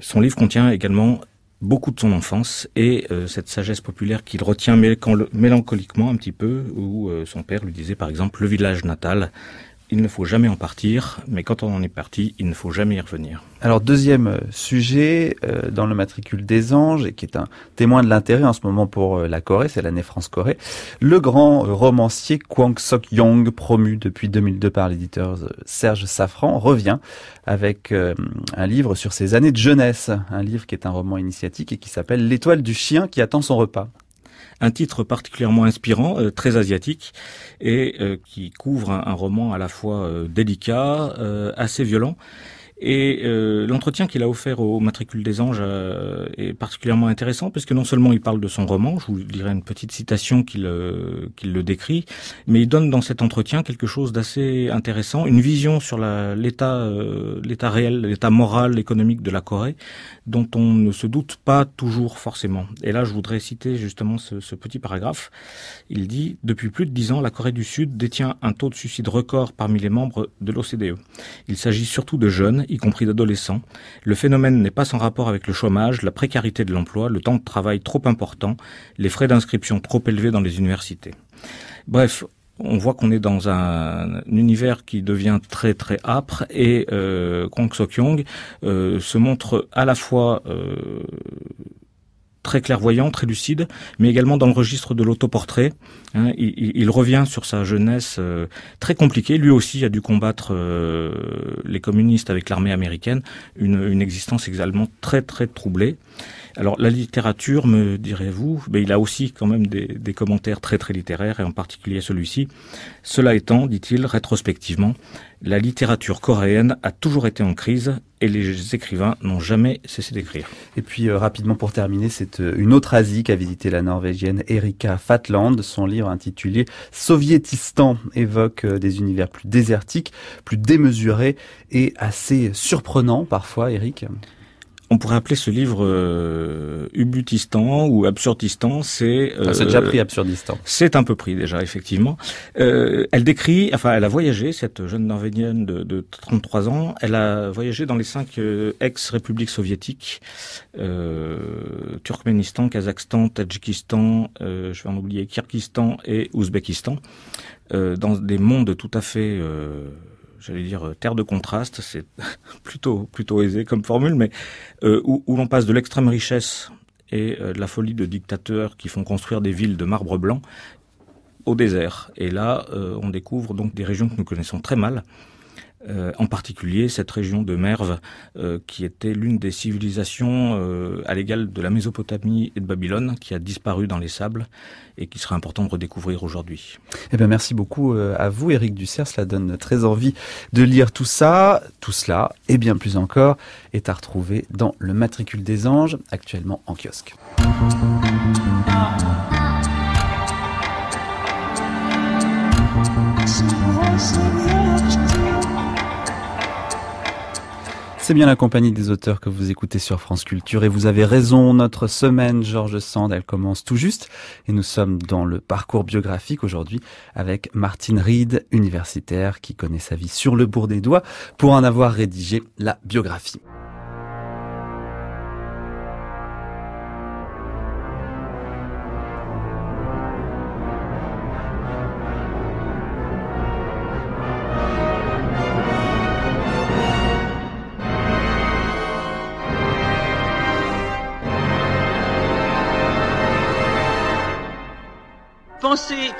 son livre contient également beaucoup de son enfance et cette sagesse populaire qu'il retient mélancoliquement un petit peu, où son père lui disait par exemple le village natal il ne faut jamais en partir, mais quand on en est parti, il ne faut jamais y revenir. Alors deuxième euh, sujet euh, dans le matricule des anges et qui est un témoin de l'intérêt en ce moment pour euh, la Corée, c'est l'année France-Corée, le grand romancier Kwang Sok-yong, promu depuis 2002 par l'éditeur Serge Safran, revient avec un livre sur ses années de jeunesse, un livre qui est un roman initiatique et qui s'appelle L'étoile du chien qui attend son repas un titre particulièrement inspirant, très asiatique, et euh, qui couvre un, roman à la fois euh, délicat, euh, assez violent, et euh, l'entretien qu'il a offert au Matricule des Anges euh, est particulièrement intéressant puisque non seulement il parle de son roman, je vous dirai une petite citation qu'il euh, qu'il le décrit, mais il donne dans cet entretien quelque chose d'assez intéressant, une vision sur l'état l'état réel, l'état moral, économique de la Corée, dont on ne se doute pas toujours forcément. Et là, je voudrais citer justement ce, ce petit paragraphe. Il dit depuis plus de dix ans, la Corée du Sud détient un taux de suicide record parmi les membres de l'OCDE. Il s'agit surtout de jeunes y compris d'adolescents. Le phénomène n'est pas sans rapport avec le chômage, la précarité de l'emploi, le temps de travail trop important, les frais d'inscription trop élevés dans les universités. Bref, on voit qu'on est dans un, univers qui devient très très âpre et euh, Kwang sok euh, se montre à la fois euh, très clairvoyant, très lucide, mais également dans le registre de l'autoportrait. Hein, il, revient sur sa jeunesse euh, très compliquée. Lui aussi a dû combattre euh, les communistes avec l'armée américaine, une, une existence également très très troublée. Alors la littérature, me direz-vous, mais il a aussi quand même des, commentaires très très littéraires, et en particulier celui-ci. Cela étant, dit-il rétrospectivement, la littérature coréenne a toujours été en crise et les écrivains n'ont jamais cessé d'écrire. Et puis euh, rapidement pour terminer, c'est euh, une autre Asie qu'a visité la Norvégienne Erika Fatland. Son livre intitulé Soviétistan évoque euh, des univers plus désertiques, plus démesurés et assez surprenants parfois, Eric. On pourrait appeler ce livre euh, Ubutistan ou Absurdistan. Ah, c'est déjà pris Absurdistan. C'est un peu pris déjà, effectivement. Euh, elle décrit, enfin, elle a voyagé, cette jeune Norvégienne de, de 33 ans. Elle a voyagé dans les cinq euh, ex-républiques soviétiques Turkménistan, Kazakhstan, Tadjikistan, je vais en oublier, Kyrgyzstan et Ouzbékistan, dans des mondes tout à fait j'allais dire, euh, terre de contraste, c'est plutôt, plutôt aisé comme formule, mais euh, où, l'on passe de l'extrême richesse et euh, de la folie de dictateurs qui font construire des villes de marbre blanc au désert. Et là, on découvre donc des régions que nous connaissons très mal, euh, en particulier cette région de Merve, euh, qui était l'une des civilisations euh, à l'égal de la Mésopotamie et de Babylone, qui a disparu dans les sables et qui sera important de redécouvrir aujourd'hui. Eh bien, merci beaucoup à vous, Eric Dussert. Cela donne très envie de lire tout ça. Tout cela, et bien plus encore, est à retrouver dans le Matricule des Anges, actuellement en kiosque. C'est bien la compagnie des auteurs que vous écoutez sur France Culture et vous avez raison, notre semaine Georges Sand, elle commence tout juste et nous sommes dans le parcours biographique aujourd'hui avec Martine Reed, universitaire qui connaît sa vie sur le bourg des doigts pour en avoir rédigé la biographie.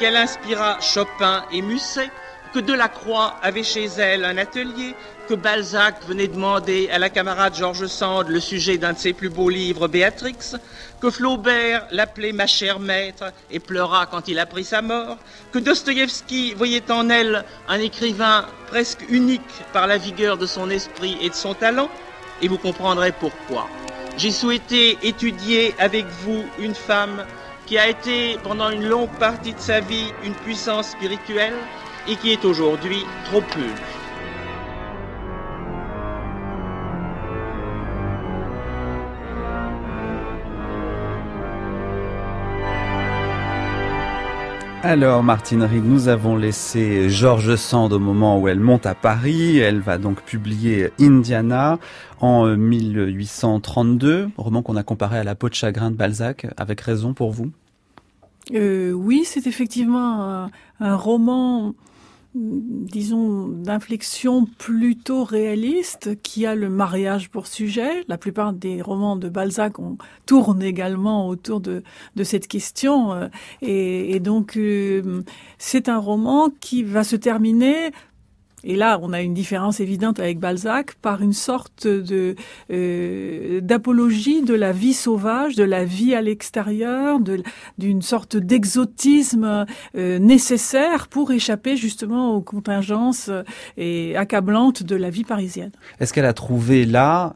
qu'elle inspira Chopin et Musset, que Delacroix avait chez elle un atelier, que Balzac venait demander à la camarade Georges Sand le sujet d'un de ses plus beaux livres, Béatrix, que Flaubert l'appelait ma chère maître et pleura quand il apprit sa mort, que Dostoïevski voyait en elle un écrivain presque unique par la vigueur de son esprit et de son talent, et vous comprendrez pourquoi. J'ai souhaité étudier avec vous une femme qui a été pendant une longue partie de sa vie une puissance spirituelle et qui est aujourd'hui trop peu. Alors Martine nous avons laissé Georges Sand au moment où elle monte à Paris. Elle va donc publier Indiana en 1832, euh, roman qu'on a comparé à La peau de chagrin de Balzac, avec raison pour vous euh, Oui, c'est effectivement un roman Mm, disons, d'inflexion plutôt réaliste qui a le mariage pour sujet. La plupart des romans de Balzac tournent également autour de, cette question. Euh, et, donc, euh, c'est un roman qui va se terminer et là, on a une différence évidente avec Balzac par une sorte de euh, d'apologie de la vie sauvage, de la vie à l'extérieur, d'une sorte d'exotisme euh, nécessaire pour échapper justement aux contingences euh, et accablantes de la vie parisienne. Est-ce qu'elle a trouvé là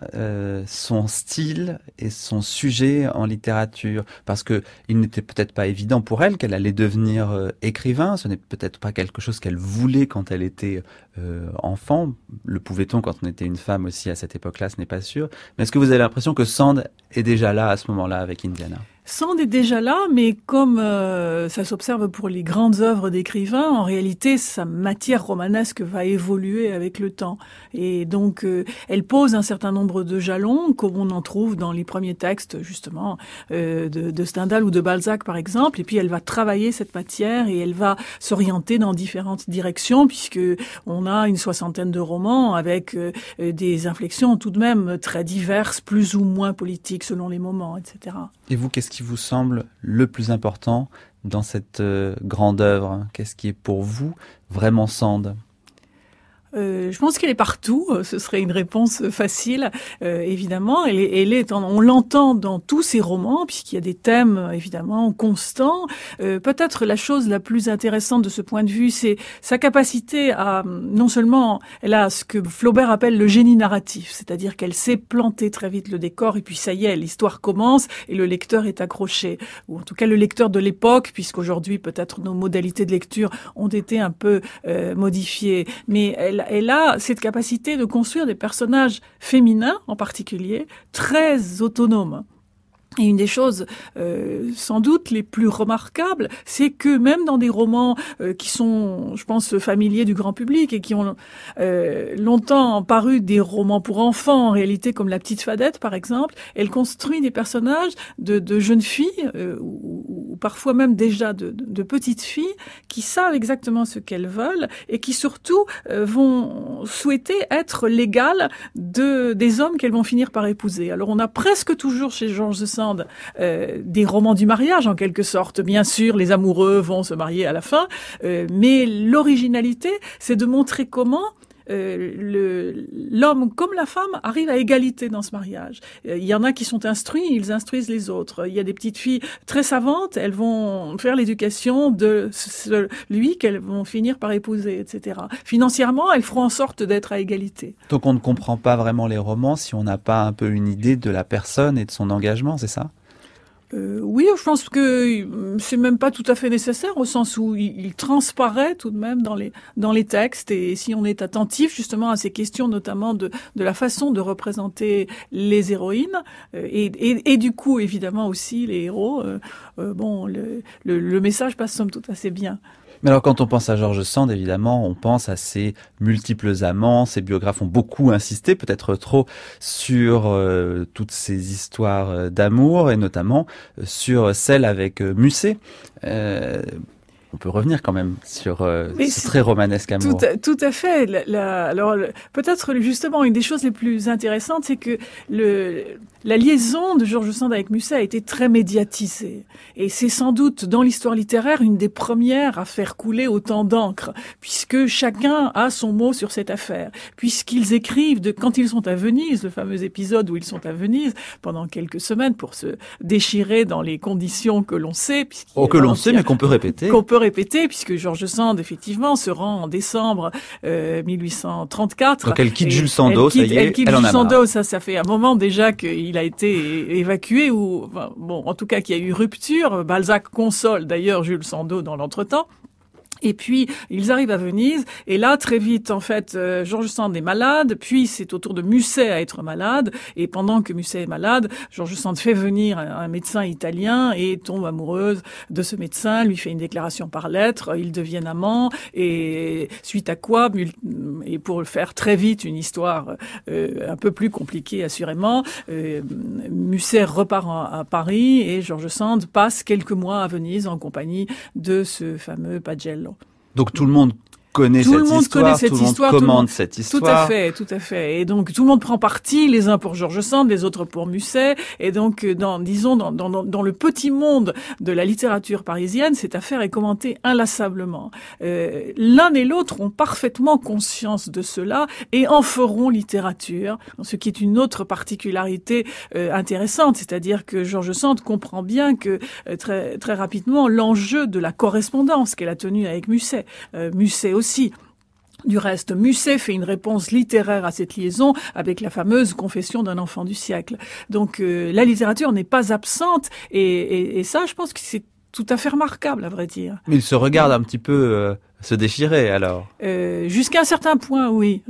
son style et son sujet en littérature Parce que il n'était peut-être pas évident pour elle qu'elle allait devenir écrivain. Ce n'est peut-être pas quelque chose qu'elle voulait quand elle était euh, enfant, le pouvait-on quand on était une femme aussi à cette époque-là, ce n'est pas sûr. Mais est-ce que vous avez l'impression que Sand est déjà là à ce moment-là avec Indiana Sand est déjà là, mais comme euh, ça s'observe pour les grandes œuvres d'écrivains, en réalité, sa matière romanesque va évoluer avec le temps. Et donc, euh, elle pose un certain nombre de jalons, comme on en trouve dans les premiers textes, justement, euh, de, de, Stendhal ou de Balzac, par exemple. Et puis, elle va travailler cette matière et elle va s'orienter dans différentes directions, puisque on a une soixantaine de romans avec des inflexions tout de même très diverses, plus ou moins politiques selon les moments, etc. Et vous, qu'est-ce qui qui vous semble le plus important dans cette euh, grande œuvre Qu'est-ce qui est pour vous vraiment Sand euh, je pense qu'elle est partout. Euh, ce serait une réponse facile, euh, évidemment. Elle est, elle est on l'entend dans tous ses romans, puisqu'il y a des thèmes évidemment constants. Euh, Peut-être la chose la plus intéressante de ce point de vue, c'est sa capacité à non seulement elle a ce que Flaubert appelle le génie narratif, c'est-à-dire qu'elle sait planter très vite le décor et puis ça y est, l'histoire commence et le lecteur est accroché, ou en tout cas le lecteur de l'époque, puisqu'aujourd'hui peut-être nos modalités de lecture ont été un peu modifiées, mais elle elle, a cette capacité de construire des personnages féminins en particulier très autonomes. Et une des choses euh, sans doute les plus remarquables, c'est que même dans des romans euh, qui sont, je pense, familiers du grand public et qui ont euh, longtemps paru des romans pour enfants en réalité, comme La Petite Fadette par exemple, elle construit des personnages de, de jeunes filles ou, parfois même déjà de, de, petites filles qui savent exactement ce qu'elles veulent et qui surtout vont souhaiter être légales de, des hommes qu'elles vont finir par épouser. Alors on a presque toujours chez Georges Saint, euh, des romans du mariage en quelque sorte. Bien sûr, les amoureux vont se marier à la fin, euh, mais l'originalité, c'est de montrer comment euh, l'homme comme la femme arrive à égalité dans ce mariage. Il euh, y en a qui sont instruits, ils instruisent les autres. Il y a des petites filles très savantes, elles vont faire l'éducation de celui qu'elles vont finir par épouser, etc. Financièrement, elles feront en sorte d'être à égalité. Donc on ne comprend pas vraiment les romans si on n'a pas un peu une idée de la personne et de son engagement, c'est ça euh, oui, je pense que euh, c'est même pas tout à fait nécessaire au sens où il, transparaît tout de même dans les dans les textes et si on est attentif justement à ces questions notamment de de la façon de représenter les héroïnes euh, et, et, et, du coup évidemment aussi les héros, bon le, le, le message passe somme toute assez bien. Mais alors quand on pense à George Sand, évidemment, on pense à ses multiples amants. Ses biographes ont beaucoup insisté, peut-être trop, sur euh, toutes ces histoires euh, d'amour et notamment euh, sur celle avec Musset on peut revenir quand même sur euh, ce très romanesque amour. Tout à, tout à fait. La, alors peut-être justement une des choses les plus intéressantes, c'est que le, la liaison de Georges Sand avec Musset a été très médiatisée. Et c'est sans doute dans l'histoire littéraire une des premières à faire couler autant d'encre, puisque chacun a son mot sur cette affaire, puisqu'ils écrivent de quand ils sont à Venise, le fameux épisode où ils sont à Venise pendant quelques semaines pour se déchirer dans les conditions que l'on sait. Oh, que l'on sait, mais qu'on peut répéter répéter puisque Georges Sand effectivement se rend en décembre 1834. Euh, Donc elle quitte Jules Sando. ça y est, elle Jules ça fait un moment déjà qu'il a été évacué ou bon en tout cas qu'il y a eu rupture. Balzac console d'ailleurs Jules Sando dans l'entretemps. Et puis ils arrivent à Venise et là très vite en fait euh, Georges Sand est malade puis c'est au tour de Musset à être malade et pendant que Musset est malade Georges Sand fait venir un, médecin italien et tombe amoureuse de ce médecin lui fait une déclaration par lettre ils deviennent amants et suite à quoi et pour faire très vite une histoire euh, un peu plus compliquée assurément euh, Musset repart à Paris et Georges Sand passe quelques mois à Venise en compagnie de ce fameux Pagello donc tout le monde tout cette le monde histoire, connaît cette histoire, tout le monde commande cette histoire. Tout à fait, tout à fait. Et donc tout le monde prend parti, les uns pour Georges Sand, les autres pour Musset. Et donc, euh, dans, disons, dans, dans, dans le petit monde de la littérature parisienne, cette affaire est commentée inlassablement. Euh, l'un et l'autre ont parfaitement conscience de cela et en feront littérature, ce qui est une autre particularité euh, intéressante, c'est-à-dire que Georges Sand comprend bien que très, très rapidement l'enjeu de la correspondance qu'elle a tenue avec Musset, Musset aussi. Du reste, Musset fait une réponse littéraire à cette liaison avec la fameuse Confession d'un enfant du siècle. Donc euh, la littérature n'est pas absente et, ça, je pense que c'est tout à fait remarquable, à vrai dire. Mais il se regarde un petit peu euh, se déchirer alors euh, Jusqu'à un certain point, oui.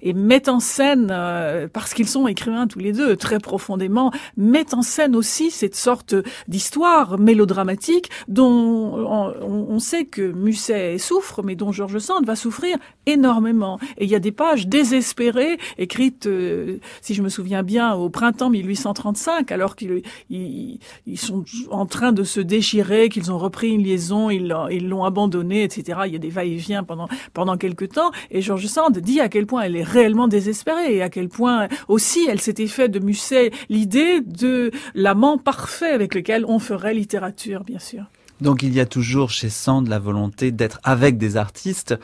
Et mettent en scène, euh, parce qu'ils sont écrivains tous les deux, très profondément, mettent en scène aussi cette sorte d'histoire mélodramatique dont on, sait que Musset souffre, mais dont Georges Sand va souffrir énormément. Et il y a des pages désespérées, écrites, euh, si je me souviens bien, au printemps 1835, alors qu'ils ils, sont en train de se déchirer, qu'ils ont repris une liaison, ils l'ont abandonnée, etc. Il y a des va vient pendant, pendant quelques temps. Et George Sand dit à quel point elle est réellement désespérée et à quel point aussi elle s'était fait de Musset l'idée de l'amant parfait avec lequel on ferait littérature, bien sûr. Donc il y a toujours chez Sand la volonté d'être avec des artistes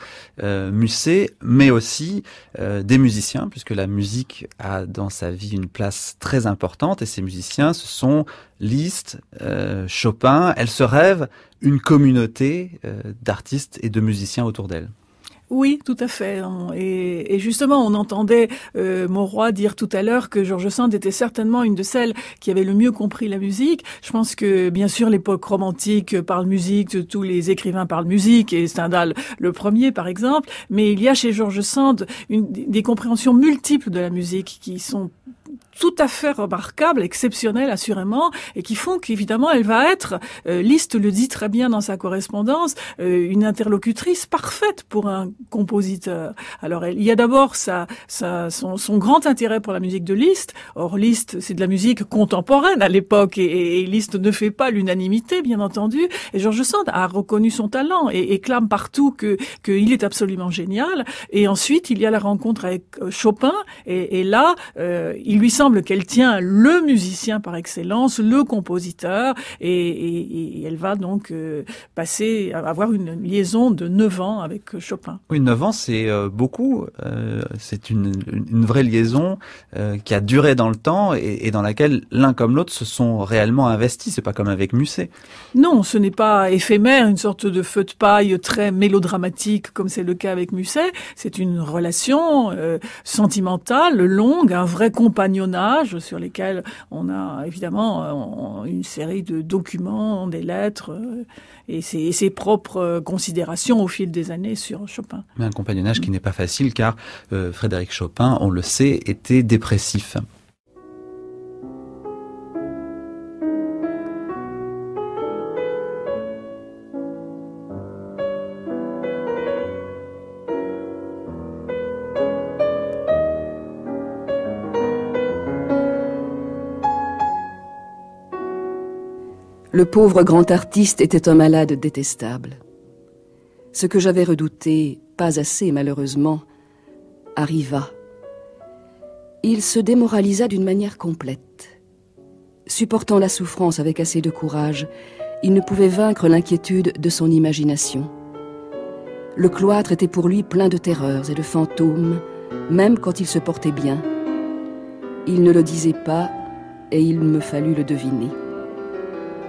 euh, musées, mais aussi euh, des musiciens, puisque la musique a dans sa vie une place très importante, et ces musiciens, ce sont Liszt, euh, Chopin, elle se rêve une communauté euh, d'artistes et de musiciens autour d'elle. Oui, tout à fait. Hein. Et, justement, on entendait euh, mon roi dire tout à l'heure que Georges Sand était certainement une de celles qui avait le mieux compris la musique. Je pense que, bien sûr, l'époque romantique parle musique, tous les écrivains parlent musique, et Stendhal le premier, par exemple. Mais il y a chez George Sand des compréhensions multiples de la musique qui sont tout à fait remarquable, exceptionnel assurément, et qui font qu'évidemment elle va être, euh, Liszt le dit très bien dans sa correspondance, euh, une interlocutrice parfaite pour un compositeur. Alors il y a d'abord sa, sa, son, son, grand intérêt pour la musique de Liszt. Or Liszt, c'est de la musique contemporaine à l'époque, et, et, Liszt ne fait pas l'unanimité, bien entendu. Et George Sand a reconnu son talent et, et clame partout que qu'il est absolument génial. Et ensuite, il y a la rencontre avec euh, Chopin, et, et là, euh, il lui semble semble qu'elle tient le musicien par excellence, le compositeur, et, elle va donc euh, passer à avoir une liaison de 9 ans avec Chopin. Oui, 9 ans, c'est euh, beaucoup. Euh, c'est une, vraie liaison qui a duré dans le temps et, et dans laquelle l'un comme l'autre se sont réellement investis. C'est pas comme avec Musset. Non, ce n'est pas éphémère, une sorte de feu de paille très mélodramatique comme c'est le cas avec Musset. C'est une relation sentimentale, longue, un vrai compagnon sur lesquels on a évidemment euh, une série de documents, des lettres euh, et ses, propres euh, considérations au fil des années sur Chopin. Mais un compagnonnage qui n'est pas facile car Frédéric Chopin, on le sait, était dépressif. Le pauvre grand artiste était un malade détestable. Ce que j'avais redouté, pas assez malheureusement, arriva. Il se démoralisa d'une manière complète. Supportant la souffrance avec assez de courage, il ne pouvait vaincre l'inquiétude de son imagination. Le cloître était pour lui plein de terreurs et de fantômes, même quand il se portait bien. Il ne le disait pas, et il me fallut le deviner.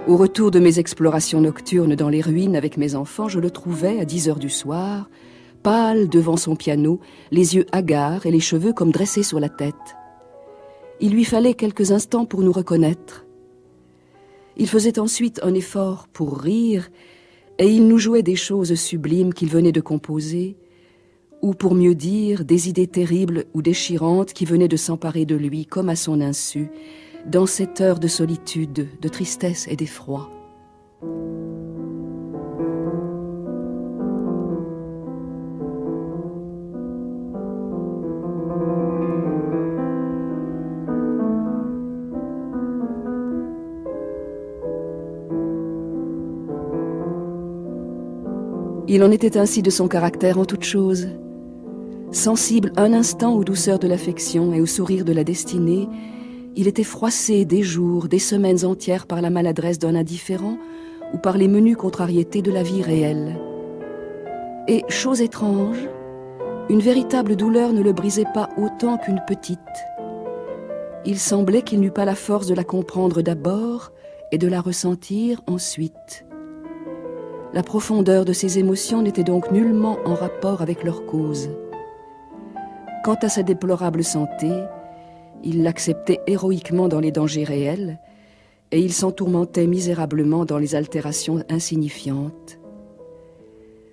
Au retour de mes explorations nocturnes dans les ruines avec mes enfants, je le trouvais à 10 heures du soir, pâle devant son piano, les yeux hagards et les cheveux comme dressés sur la tête. Il lui fallait quelques instants pour nous reconnaître. Il faisait ensuite un effort pour rire, et il nous jouait des choses sublimes qu'il venait de composer, ou pour mieux dire, des idées terribles ou déchirantes qui venaient de s'emparer de lui comme à son insu, dans cette heure de solitude, de tristesse et d'effroi. Il en était ainsi de son caractère en toute chose. Sensible un instant aux douceurs de l'affection et au sourire de la destinée, il était froissé des jours, des semaines entières par la maladresse d'un indifférent ou par les menues contrariétés de la vie réelle. Et, chose étrange, une véritable douleur ne le brisait pas autant qu'une petite. Il semblait qu'il n'eût pas la force de la comprendre d'abord et de la ressentir ensuite. La profondeur de ses émotions n'était donc nullement en rapport avec leur cause. Quant à sa déplorable santé, il l'acceptait héroïquement dans les dangers réels, et il s'en tourmentait misérablement dans les altérations insignifiantes.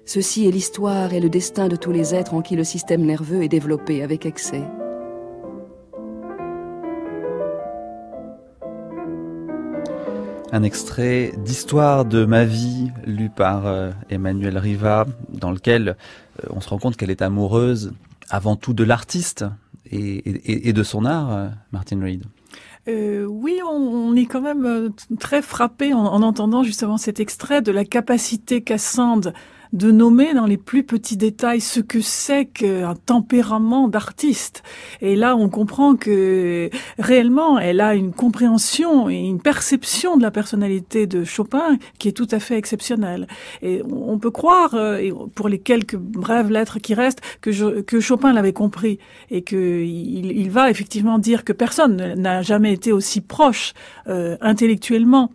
Ceci est l'histoire et le destin de tous les êtres en qui le système nerveux est développé avec excès. Un extrait d'Histoire de ma vie, lu par euh, Emmanuel Riva, dans lequel euh, on se rend compte qu'elle est amoureuse avant tout de l'artiste, et, de son art, euh, Martin Reid. Euh, oui, on, est quand même euh, très frappé en, entendant justement cet extrait de la capacité cassande, de nommer dans les plus petits détails ce que c'est qu'un tempérament d'artiste. Et là, on comprend que réellement, elle a une compréhension et une perception de la personnalité de Chopin qui est tout à fait exceptionnelle. Et on peut croire, euh, pour les quelques brèves lettres qui restent, que, Chopin l'avait compris et qu'il il va effectivement dire que personne n'a jamais été aussi proche euh, intellectuellement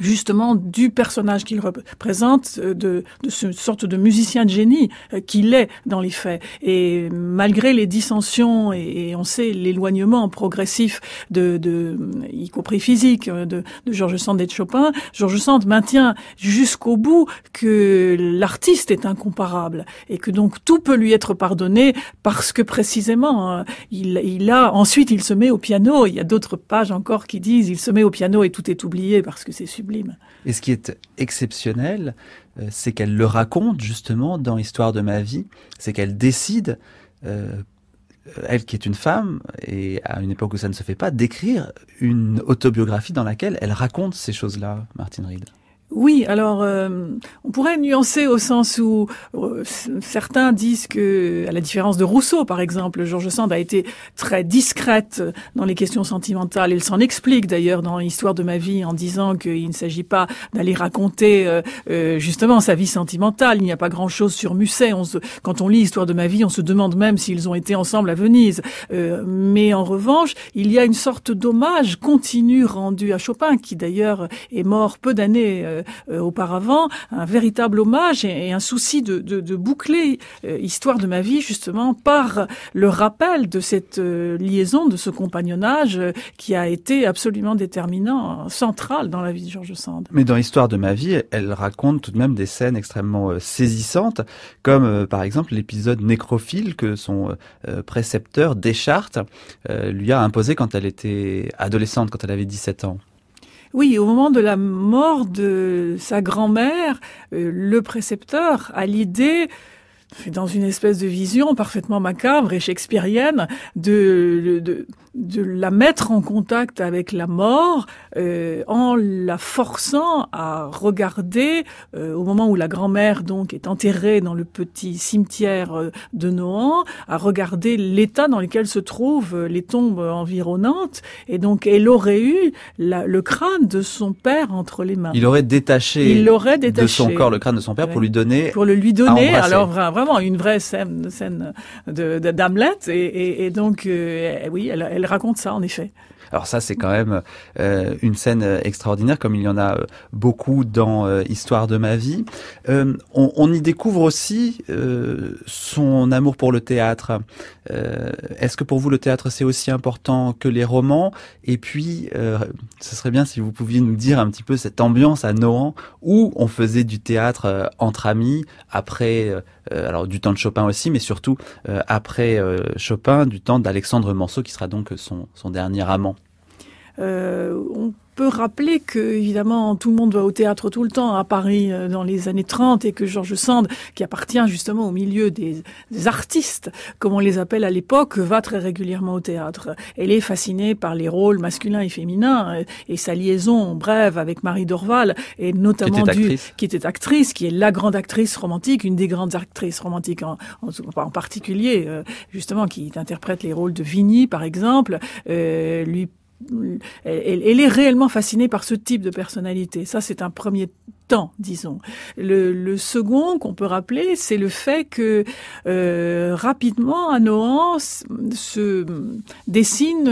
justement du personnage qu'il représente, euh, de, de ce sorte de musicien de génie euh, qu'il est dans les faits. Et malgré les dissensions et, on sait l'éloignement progressif, de, y compris physique, euh, de, de Georges Sand et de Chopin, Georges Sand maintient jusqu'au bout que l'artiste est incomparable et que donc tout peut lui être pardonné parce que précisément hein, il, il a ensuite il se met au piano. Il y a d'autres pages encore qui disent il se met au piano et tout est oublié parce que c'est et ce qui est exceptionnel, euh, c'est qu'elle le raconte justement dans Histoire de ma vie, c'est qu'elle décide, euh, elle qui est une femme, et à une époque où ça ne se fait pas, d'écrire une autobiographie dans laquelle elle raconte ces choses-là, Martine Reed. Oui, alors euh, on pourrait nuancer au sens où euh, certains disent que, à la différence de Rousseau par exemple, Georges Sand a été très discrète dans les questions sentimentales. Il s'en explique d'ailleurs dans Histoire de ma vie en disant qu'il ne s'agit pas d'aller raconter euh, justement sa vie sentimentale. Il n'y a pas grand-chose sur Musset. quand on lit Histoire de ma vie, on se demande même s'ils ont été ensemble à Venise. mais en revanche, il y a une sorte d'hommage continu rendu à Chopin, qui d'ailleurs est mort peu d'années euh, euh, auparavant, un véritable hommage et, un souci de, boucler euh, Histoire de ma vie, justement, par le rappel de cette liaison, de ce compagnonnage qui a été absolument déterminant, central dans la vie de Georges Sand. Mais dans l'histoire de ma vie, elle raconte tout de même des scènes extrêmement saisissantes, comme par exemple l'épisode nécrophile que son précepteur Deschartes lui a imposé quand elle était adolescente, quand elle avait 17 ans. Oui, au moment de la mort de sa grand-mère, euh, le précepteur a l'idée dans une espèce de vision parfaitement macabre et shakespearienne de, de la mettre en contact avec la mort euh, en la forçant à regarder euh, au moment où la grand-mère donc est enterrée dans le petit cimetière euh, de Nohant à regarder l'état dans lequel se trouvent les tombes environnantes et donc elle aurait eu le crâne de son père entre les mains. Il aurait détaché il aurait détaché de son corps le crâne de son père pour lui donner pour le lui donner alors vraiment une vraie scène scène de d'Hamlet et, et, donc oui elle raconte ça, en effet. Alors ça, c'est quand même euh, une scène euh, extraordinaire, comme il y en a euh, beaucoup dans Histoire de ma vie. On, on, y découvre aussi son amour pour le théâtre. Est-ce que pour vous, le théâtre, c'est aussi important que les romans Et puis, ce serait bien si vous pouviez nous dire un petit peu cette ambiance à Nohant, où on faisait du théâtre entre amis, après euh, alors du temps de Chopin aussi, mais surtout euh, après euh, Chopin, du temps d'Alexandre Manceau, qui sera donc son, son dernier amant. Euh, on peut rappeler que, évidemment, tout le monde va au théâtre tout le temps à Paris euh, dans les années 30 et que Georges Sand, qui appartient justement au milieu des, artistes, comme on les appelle à l'époque, va très régulièrement au théâtre. Elle est fascinée par les rôles masculins et féminins et, sa liaison brève avec Marie Dorval et notamment qui était, actrice. qui était actrice, qui est la grande actrice romantique, une des grandes actrices romantiques en, en, en particulier, euh, justement, qui interprète les rôles de Vigny, par exemple, lui elle, est réellement fascinée par ce type de personnalité. Ça, c'est un premier temps, disons. Le, second qu'on peut rappeler, c'est le fait que euh, rapidement, à Nohant se dessine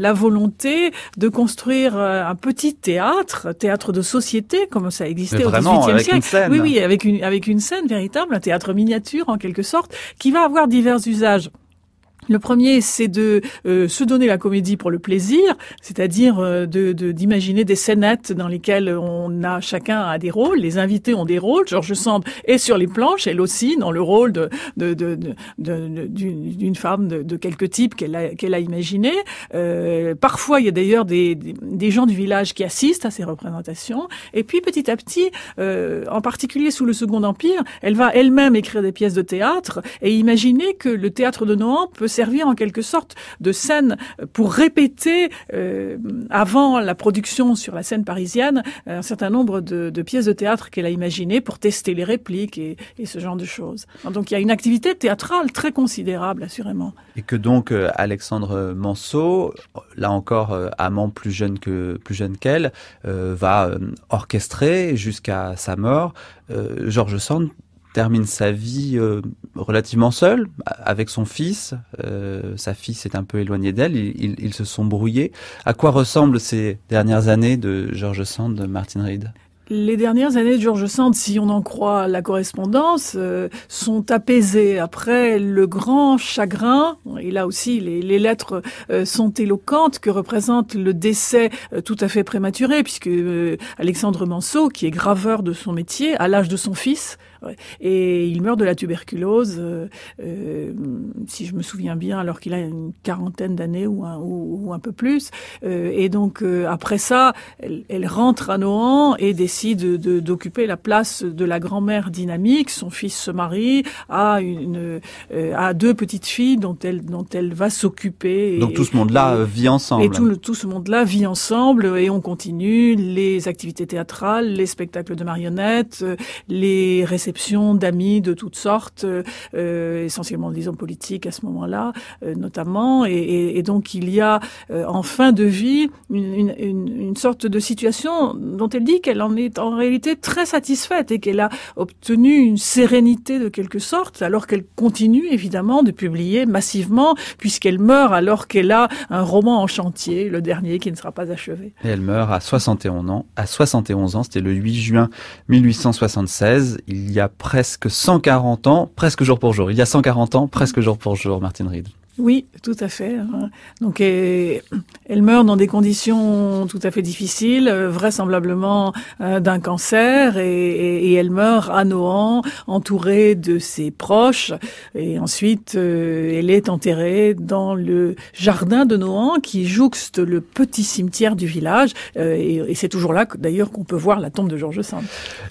la volonté de construire euh, un petit théâtre, théâtre de société, comme ça existait existé au XVIIIe siècle. Oui, oui, avec une, avec une scène véritable, un théâtre miniature en quelque sorte, qui va avoir divers usages. Le premier, c'est de euh, se donner la comédie pour le plaisir, c'est-à-dire euh, d'imaginer des scénettes dans lesquelles on a chacun a des rôles, les invités ont des rôles. George Sand est sur les planches, elle aussi dans le rôle de d'une femme de, de, quelque type qu'elle a, qu'elle a imaginé. Euh, parfois, il y a d'ailleurs des, gens du village qui assistent à ces représentations. Et puis, petit à petit, euh, en particulier sous le Second Empire, elle va elle-même écrire des pièces de théâtre et imaginer que le théâtre de Nohant peut servir en quelque sorte de scène euh, pour répéter euh, avant la production sur la scène parisienne euh, un certain nombre de, pièces de théâtre qu'elle a imaginées pour tester les répliques et, ce genre de choses. Donc il y a une activité théâtrale très considérable assurément. Et que donc Alexandre Manceau, là encore amant plus jeune que plus jeune qu'elle, va orchestrer jusqu'à sa mort. Georges Sand termine sa vie relativement seul, avec son fils. Euh, sa fille s'est un peu éloignée d'elle. Ils, se sont brouillés. À quoi ressemblent ces dernières années de George Sand, de Martin Reed les dernières années de George Sand, si on en croit la correspondance, euh, sont apaisées après le grand chagrin. Et là aussi, les, lettres euh, sont éloquentes que représente le décès tout à fait prématuré, puisque Alexandre Manceau, qui est graveur de son métier, à l'âge de son fils, et il meurt de la tuberculose, euh, euh, si je me souviens bien, alors qu'il a une quarantaine d'années ou, ou, un, peu plus. Euh, et donc après ça, elle, rentre à Nohant et décide d'occuper de, la place de la grand-mère dynamique. Son fils se marie, a, une, a deux petites filles dont elle, dont elle va s'occuper. Donc tout ce monde-là vit ensemble. Et tout, le, tout ce monde-là vit ensemble et on continue les activités théâtrales, les spectacles de marionnettes, les réceptions d'amis de toutes sortes, euh, euh, essentiellement des hommes politiques à ce moment-là, euh, notamment. Et, donc il y a en fin de vie une, sorte de situation dont elle dit qu'elle en est en réalité très satisfaite et qu'elle a obtenu une sérénité de quelque sorte, alors qu'elle continue évidemment de publier massivement, puisqu'elle meurt alors qu'elle a un roman en chantier, le dernier qui ne sera pas achevé. Et elle meurt à 71 ans. À 71 ans, c'était le 8 juin 1876. Il il y a presque 140 ans, presque jour pour jour. Il y a 140 ans, presque jour pour jour, Martin Reed. Oui, tout à fait. Hein. Donc, elle, meurt dans des conditions tout à fait difficiles, euh, vraisemblablement euh, d'un cancer, et, elle meurt à Nohant, entourée de ses proches. Et ensuite, euh, elle est enterrée dans le jardin de Nohant, qui jouxte le petit cimetière du village. et, c'est toujours là, d'ailleurs, qu'on peut voir la tombe de Georges Sand.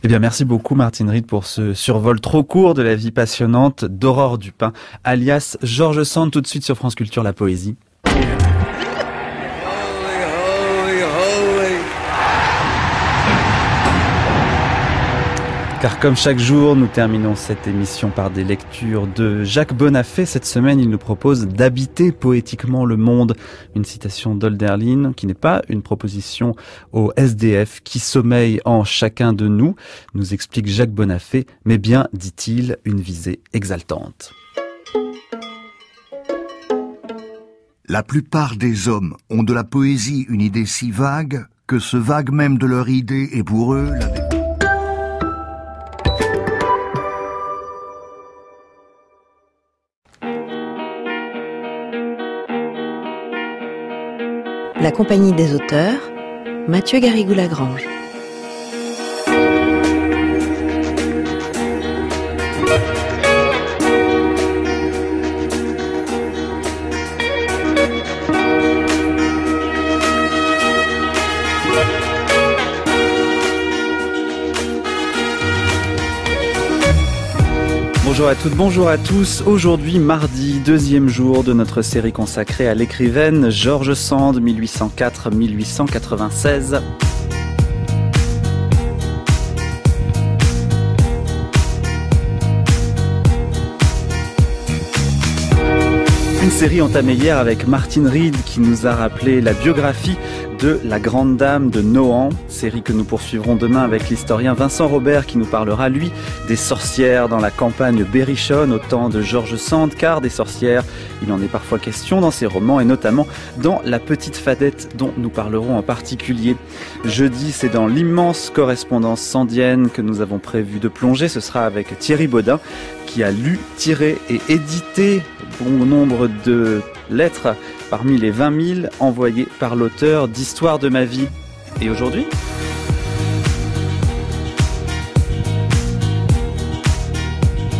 Eh bien, merci beaucoup, Martine Reed, pour ce survol trop court de la vie passionnante d'Aurore Dupin, alias Georges Sand. Tout de suite sur France Culture la poésie. Car comme chaque jour, nous terminons cette émission par des lectures de Jacques Bonafé. Cette semaine, il nous propose d'habiter poétiquement le monde. Une citation d'Olderlin qui n'est pas une proposition au SDF qui sommeille en chacun de nous, nous explique Jacques Bonafé, mais bien, dit-il, une visée exaltante. La plupart des hommes ont de la poésie une idée si vague que ce vague même de leur idée est pour eux la... La compagnie des auteurs, Mathieu Garrigou-Lagrange. Bonjour à toutes, bonjour à tous. Aujourd'hui, mardi, deuxième jour de notre série consacrée à l'écrivaine Georges Sand, 1804-1896. Une série entamée hier avec Martine Reed qui nous a rappelé la biographie de La Grande Dame de Nohant, série que nous poursuivrons demain avec l'historien Vincent Robert qui nous parlera, lui, des sorcières dans la campagne berrichonne au temps de Georges Sand, car des sorcières, il en est parfois question dans ses romans et notamment dans La Petite Fadette dont nous parlerons en particulier. Jeudi, c'est dans l'immense correspondance sandienne que nous avons prévu de plonger, ce sera avec Thierry Baudin qui a lu, tiré et édité bon nombre de lettres parmi les 20 000 envoyées par l'auteur d'Histoire de ma vie. Et aujourd'hui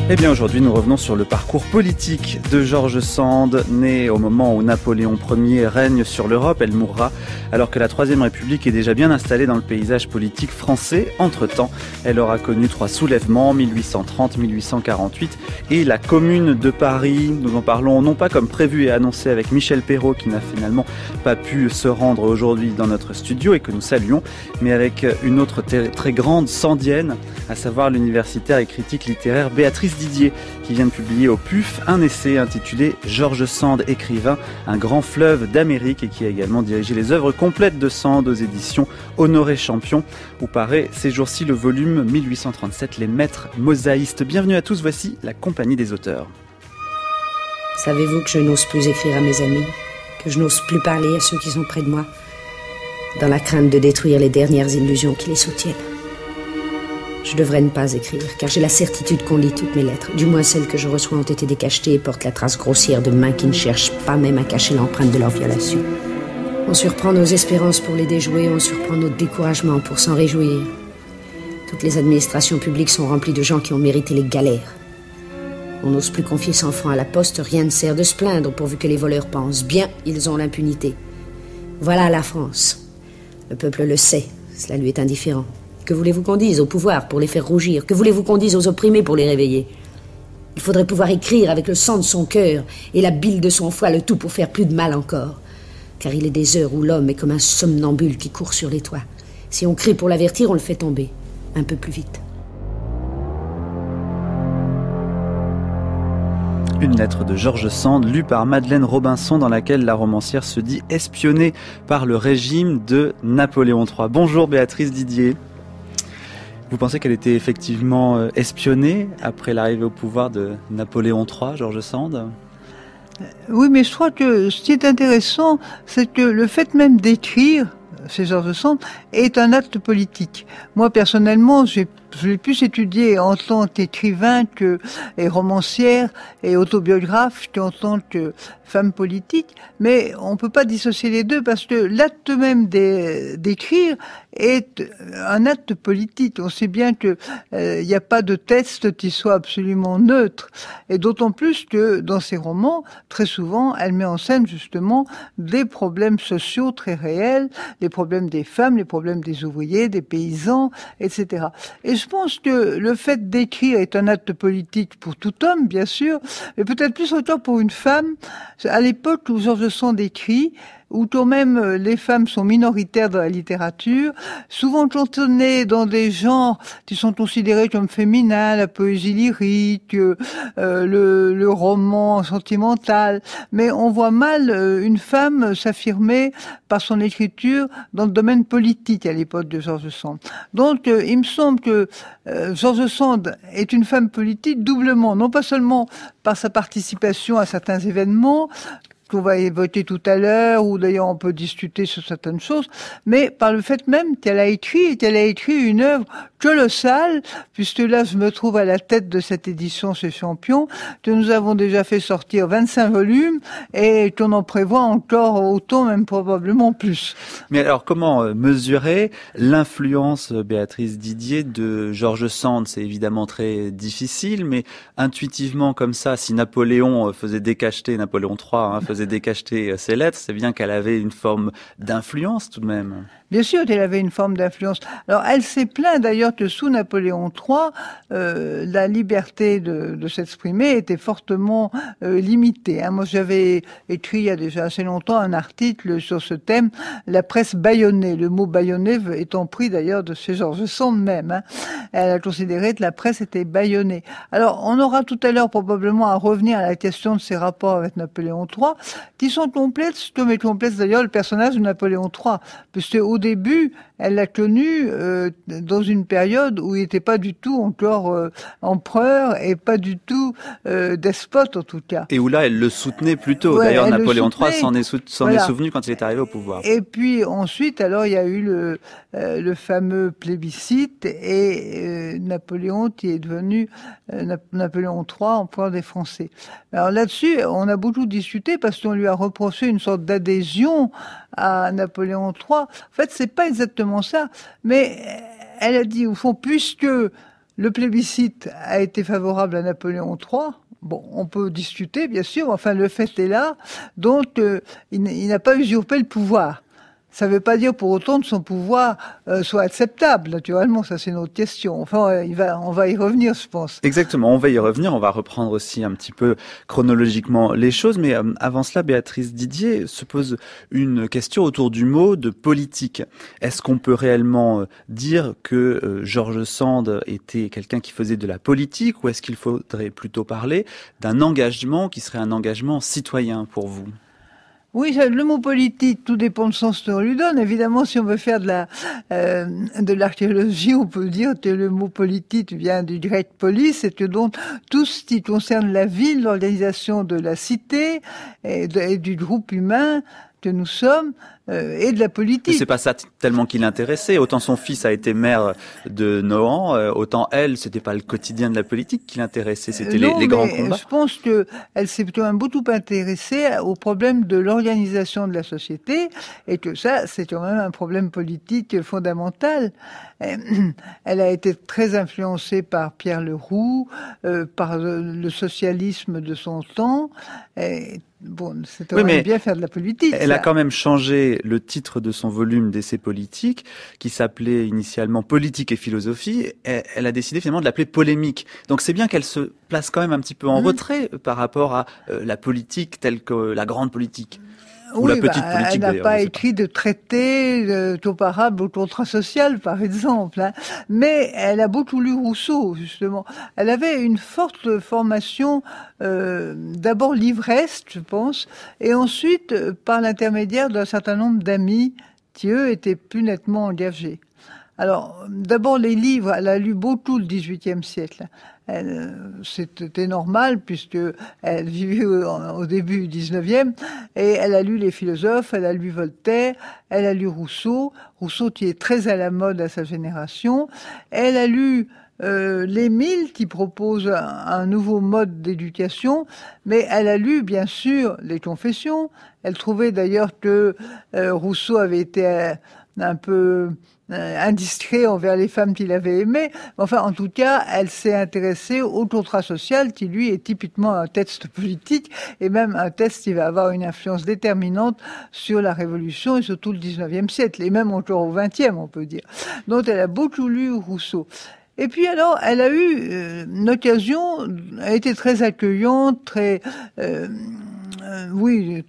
Eh bien aujourd'hui nous revenons sur le parcours politique de Georges Sand, né au moment où Napoléon Ier règne sur l'Europe, elle mourra alors que la Troisième République est déjà bien installée dans le paysage politique français. Entre-temps, elle aura connu trois soulèvements, 1830, 1848 et la Commune de Paris. Nous en parlons non pas comme prévu et annoncé avec Michel Perrault qui n'a finalement pas pu se rendre aujourd'hui dans notre studio et que nous saluons, mais avec une autre très grande sandienne, à savoir l'universitaire et critique littéraire Béatrice Didier qui vient de publier au PUF un essai intitulé Georges Sand, écrivain, un grand fleuve d'Amérique et qui a également dirigé les œuvres complètes de Sand aux éditions Honoré Champion où paraît ces jours-ci le volume 1837 Les Maîtres Mosaïstes. Bienvenue à tous, voici la compagnie des auteurs. Savez-vous que je n'ose plus écrire à mes amis, que je n'ose plus parler à ceux qui sont près de moi, dans la crainte de détruire les dernières illusions qui les soutiennent je devrais ne pas écrire, car j'ai la certitude qu'on lit toutes mes lettres. Du moins celles que je reçois ont été décachetées et portent la trace grossière de mains qui ne cherchent pas même à cacher l'empreinte de leur violation. On surprend nos espérances pour les déjouer, on surprend notre découragement pour s'en réjouir. Toutes les administrations publiques sont remplies de gens qui ont mérité les galères. On n'ose plus confier 100 francs à la poste, rien ne sert de se plaindre pourvu que les voleurs pensent. Bien, ils ont l'impunité. Voilà la France. Le peuple le sait, cela lui est indifférent. Que voulez-vous qu'on dise au pouvoir pour les faire rougir Que voulez-vous qu'on dise aux opprimés pour les réveiller Il faudrait pouvoir écrire avec le sang de son cœur et la bile de son foie le tout pour faire plus de mal encore. Car il est des heures où l'homme est comme un somnambule qui court sur les toits. Si on crie pour l'avertir, on le fait tomber un peu plus vite. Une lettre de Georges Sand, lue par Madeleine Robinson, dans laquelle la romancière se dit espionnée par le régime de Napoléon III. Bonjour Béatrice Didier. Vous pensez qu'elle était effectivement euh, espionnée après l'arrivée au pouvoir de Napoléon III, Georges Sand euh, Oui, mais je crois que ce qui est intéressant, c'est que le fait même d'écrire, euh, César de Sand, est un acte politique. Moi, personnellement, j'ai je l'ai plus étudié en tant qu'écrivain que, et romancière et autobiographe qu'en tant que femme politique, mais on ne peut pas dissocier les deux parce que l'acte même d'écrire est un acte politique. On sait bien qu'il euh, n'y a pas de texte qui soit absolument neutre, et d'autant plus que dans ses romans, très souvent, elle met en scène justement des problèmes sociaux très réels, les problèmes des femmes, les problèmes des ouvriers, des paysans, etc je pense que le fait d'écrire est un acte politique pour tout homme, bien sûr, mais peut-être plus autant pour une femme. À l'époque où Georges Sand écrit, où quand même euh, les femmes sont minoritaires dans la littérature, souvent cantonnées dans des genres qui sont considérés comme féminins, la poésie lyrique, euh, euh, le, roman sentimental, mais on voit mal une femme s'affirmer par son écriture dans le domaine politique à l'époque de Georges Sand. Donc il me semble que euh, Georges Sand est une femme politique doublement, non pas seulement par sa participation à certains événements, on va voter tout à l'heure, ou d'ailleurs on peut discuter sur certaines choses, mais par le fait même a écrit, qu'elle a écrit une œuvre colossal, puisque là je me trouve à la tête de cette édition chez Champion, que nous avons déjà fait sortir 25 volumes et qu'on en prévoit encore autant, même probablement plus. Mais alors comment euh, mesurer l'influence, euh, Béatrice Didier, de Georges Sand C'est évidemment très difficile, mais intuitivement comme ça, si Napoléon euh, faisait décacheter, Napoléon III hein, faisait décacheter ses lettres, c'est bien qu'elle avait une forme d'influence tout de même. Bien sûr, elle avait une forme d'influence. Alors, elle s'est plaint d'ailleurs que sous Napoléon III, euh, la liberté de, s'exprimer était fortement euh, limitée. Hein. Moi, j'avais écrit il y a déjà assez longtemps un article sur ce thème, la presse bâillonnée. Le mot veut étant pris d'ailleurs de chez Georges sens même. Hein. Elle a considéré que la presse était baïonnée. Alors, on aura tout à l'heure probablement à revenir à la question de ses rapports avec Napoléon III, qui sont complètes, comme est complexe d'ailleurs le personnage de Napoléon III, puisque au début, elle l'a connu euh, dans une période où il n'était pas du tout encore euh, empereur et pas du tout euh, despote en tout cas. Et où là, elle le soutenait plutôt. D'ailleurs, Napoléon III s'en est, souvenu quand il est arrivé au pouvoir. Et puis ensuite, alors, il y a eu le, fameux plébiscite et Napoléon qui est devenu Napoléon III, empereur des Français. Alors là-dessus, on a beaucoup discuté parce qu'on lui a reproché une sorte d'adhésion à Napoléon III. En fait, c'est pas exactement ça, mais elle a dit au fond, puisque le plébiscite a été favorable à Napoléon III, bon, on peut discuter bien sûr, enfin le fait est là, donc euh, il n'a pas usurpé le pouvoir. Ça ne veut pas dire pour autant que son pouvoir euh, soit acceptable, naturellement, ça c'est une autre question. Enfin, il va, on va y revenir, je pense. Exactement, on va y revenir, on va reprendre aussi un petit peu chronologiquement les choses, mais euh, avant cela, Béatrice Didier se pose une question autour du mot de politique. Est-ce qu'on peut réellement euh, dire que Georges Sand était quelqu'un qui faisait de la politique, ou est-ce qu'il faudrait plutôt parler d'un engagement qui serait un engagement citoyen pour vous oui, le mot politique, tout dépend de sens qu'on lui donne. Évidemment, si on veut faire de la euh, de l'archéologie, on peut dire que le mot politique vient du grec polis, et que donc tout ce qui concerne la ville, l'organisation de la cité et du groupe humain que nous sommes euh, et de la politique. C'est pas ça tellement qui l'intéressait. Autant son fils a été maire de Nohant, euh, autant elle, c'était pas le quotidien de la politique qui l'intéressait, c'était euh, les, grands combats. Je pense que elle s'est plutôt un beaucoup intéressée au problème de l'organisation de la société et que ça, c'est quand même un problème politique fondamental. Elle a été très influencée par Pierre Leroux, par le, socialisme de son temps. Et bon, c'est bien faire de la politique. Elle a quand même changé le titre de son volume d'essais politiques, qui s'appelait initialement Politique et philosophie. elle a décidé finalement de l'appeler Polémique. Donc c'est bien qu'elle se place quand même un petit peu en mm-hmm. retrait par rapport à euh, la politique telle que la grande politique la bah, Elle n'a pas écrit de traité euh, comparable au contrat social, par exemple. Hein. Mais elle a beaucoup lu Rousseau, justement. Elle avait une forte formation, euh, d'abord livreste, je pense, et ensuite euh, par l'intermédiaire d'un certain nombre d'amis qui, eux, étaient plus nettement engagés. Alors, d'abord les livres, elle a lu beaucoup le XVIIIe siècle. Euh, c'était normal puisque elle vivait au, début du 19e et elle a lu les philosophes, elle a lu Voltaire, elle a lu Rousseau, Rousseau qui est très à la mode à sa génération, elle a lu euh, l'Émile qui propose un, nouveau mode d'éducation, mais elle a lu bien sûr les confessions. Elle trouvait d'ailleurs que euh, Rousseau avait été euh, un peu euh, indiscret envers les femmes qu'il avait aimées. Enfin, en tout cas, elle s'est intéressée au contrat social qui, lui, est typiquement un texte politique et même un texte qui va avoir une influence déterminante sur la Révolution et surtout le 19e siècle et même encore au 20 on peut dire. Donc, elle a beaucoup lu Rousseau. Et puis alors, elle a eu euh, une occasion, a été très accueillante, très, euh, oui,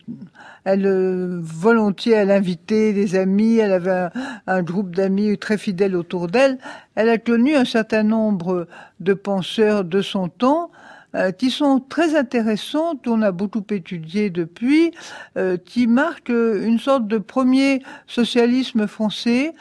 elle euh, volontiers, elle invitait des amis, elle avait un, groupe d'amis très fidèles autour d'elle. Elle a connu un certain nombre de penseurs de son temps euh, qui sont très intéressantes, on a beaucoup étudié depuis, euh, qui marquent une sorte de premier socialisme français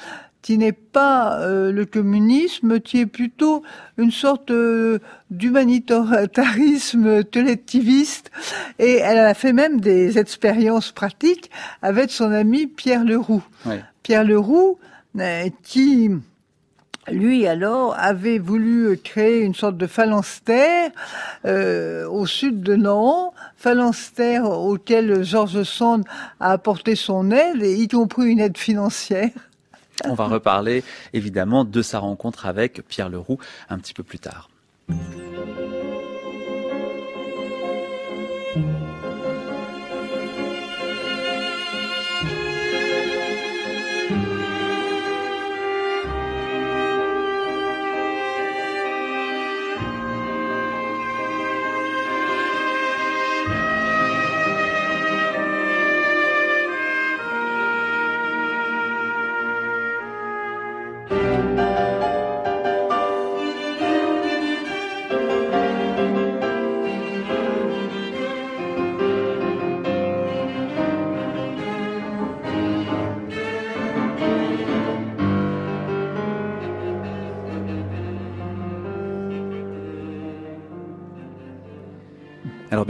qui n'est pas euh, le communisme, qui est plutôt une sorte euh, d'humanitarisme collectiviste. Et elle a fait même des expériences pratiques avec son ami Pierre Leroux. Pierre Leroux, euh, qui lui alors avait voulu créer une sorte de phalanstère au sud de Nantes phalanstère auquel Georges Sand a apporté son aide, et y compris une aide financière. On va reparler évidemment de sa rencontre avec Pierre Leroux un petit peu plus tard.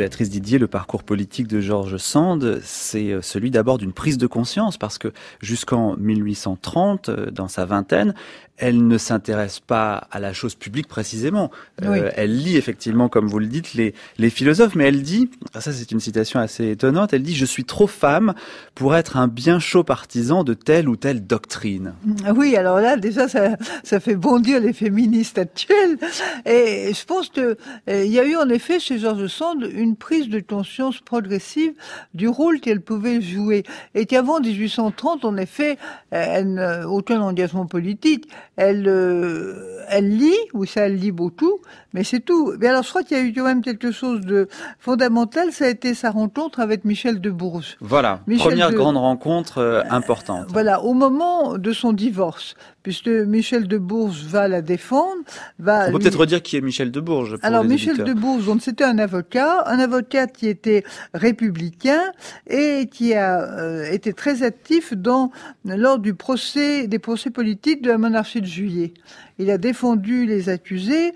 Didier, le parcours politique de Georges Sand, c'est euh, celui d'abord d'une prise de conscience, parce que jusqu'en 1830, euh, dans sa vingtaine, elle ne s'intéresse pas à la chose publique précisément. Euh, elle lit effectivement, comme vous le dites, les, philosophes, mais elle dit, ah, ça c'est une citation assez étonnante, elle dit Je suis trop femme pour être un bien chaud partisan de telle ou telle doctrine. Mm, oui, alors là, déjà, ça, ça fait bondir les féministes actuelles. Et je pense qu'il euh, y a eu en effet chez George Sand une prise de conscience progressive du rôle qu'elle pouvait jouer. Et qu'avant 1830, en effet, elle n'a aucun engagement politique elle, euh, elle lit, ou ça elle lit beaucoup, mais c'est tout. Mais alors je crois qu'il y a eu quand même quelque chose de fondamental, ça a été sa rencontre avec Michel de Bourges. Voilà, première grande rencontre euh, importante. Voilà, au moment de son divorce, puisque Michel de Bourges va la défendre. Va on peut peut-être redire qui est Michel de Bourges. Alors Michel de Bourges, c'était un avocat, un avocat qui était républicain et qui a euh, été très actif dans lors du procès des procès politiques de la monarchie de Juillet il a défendu les accusés.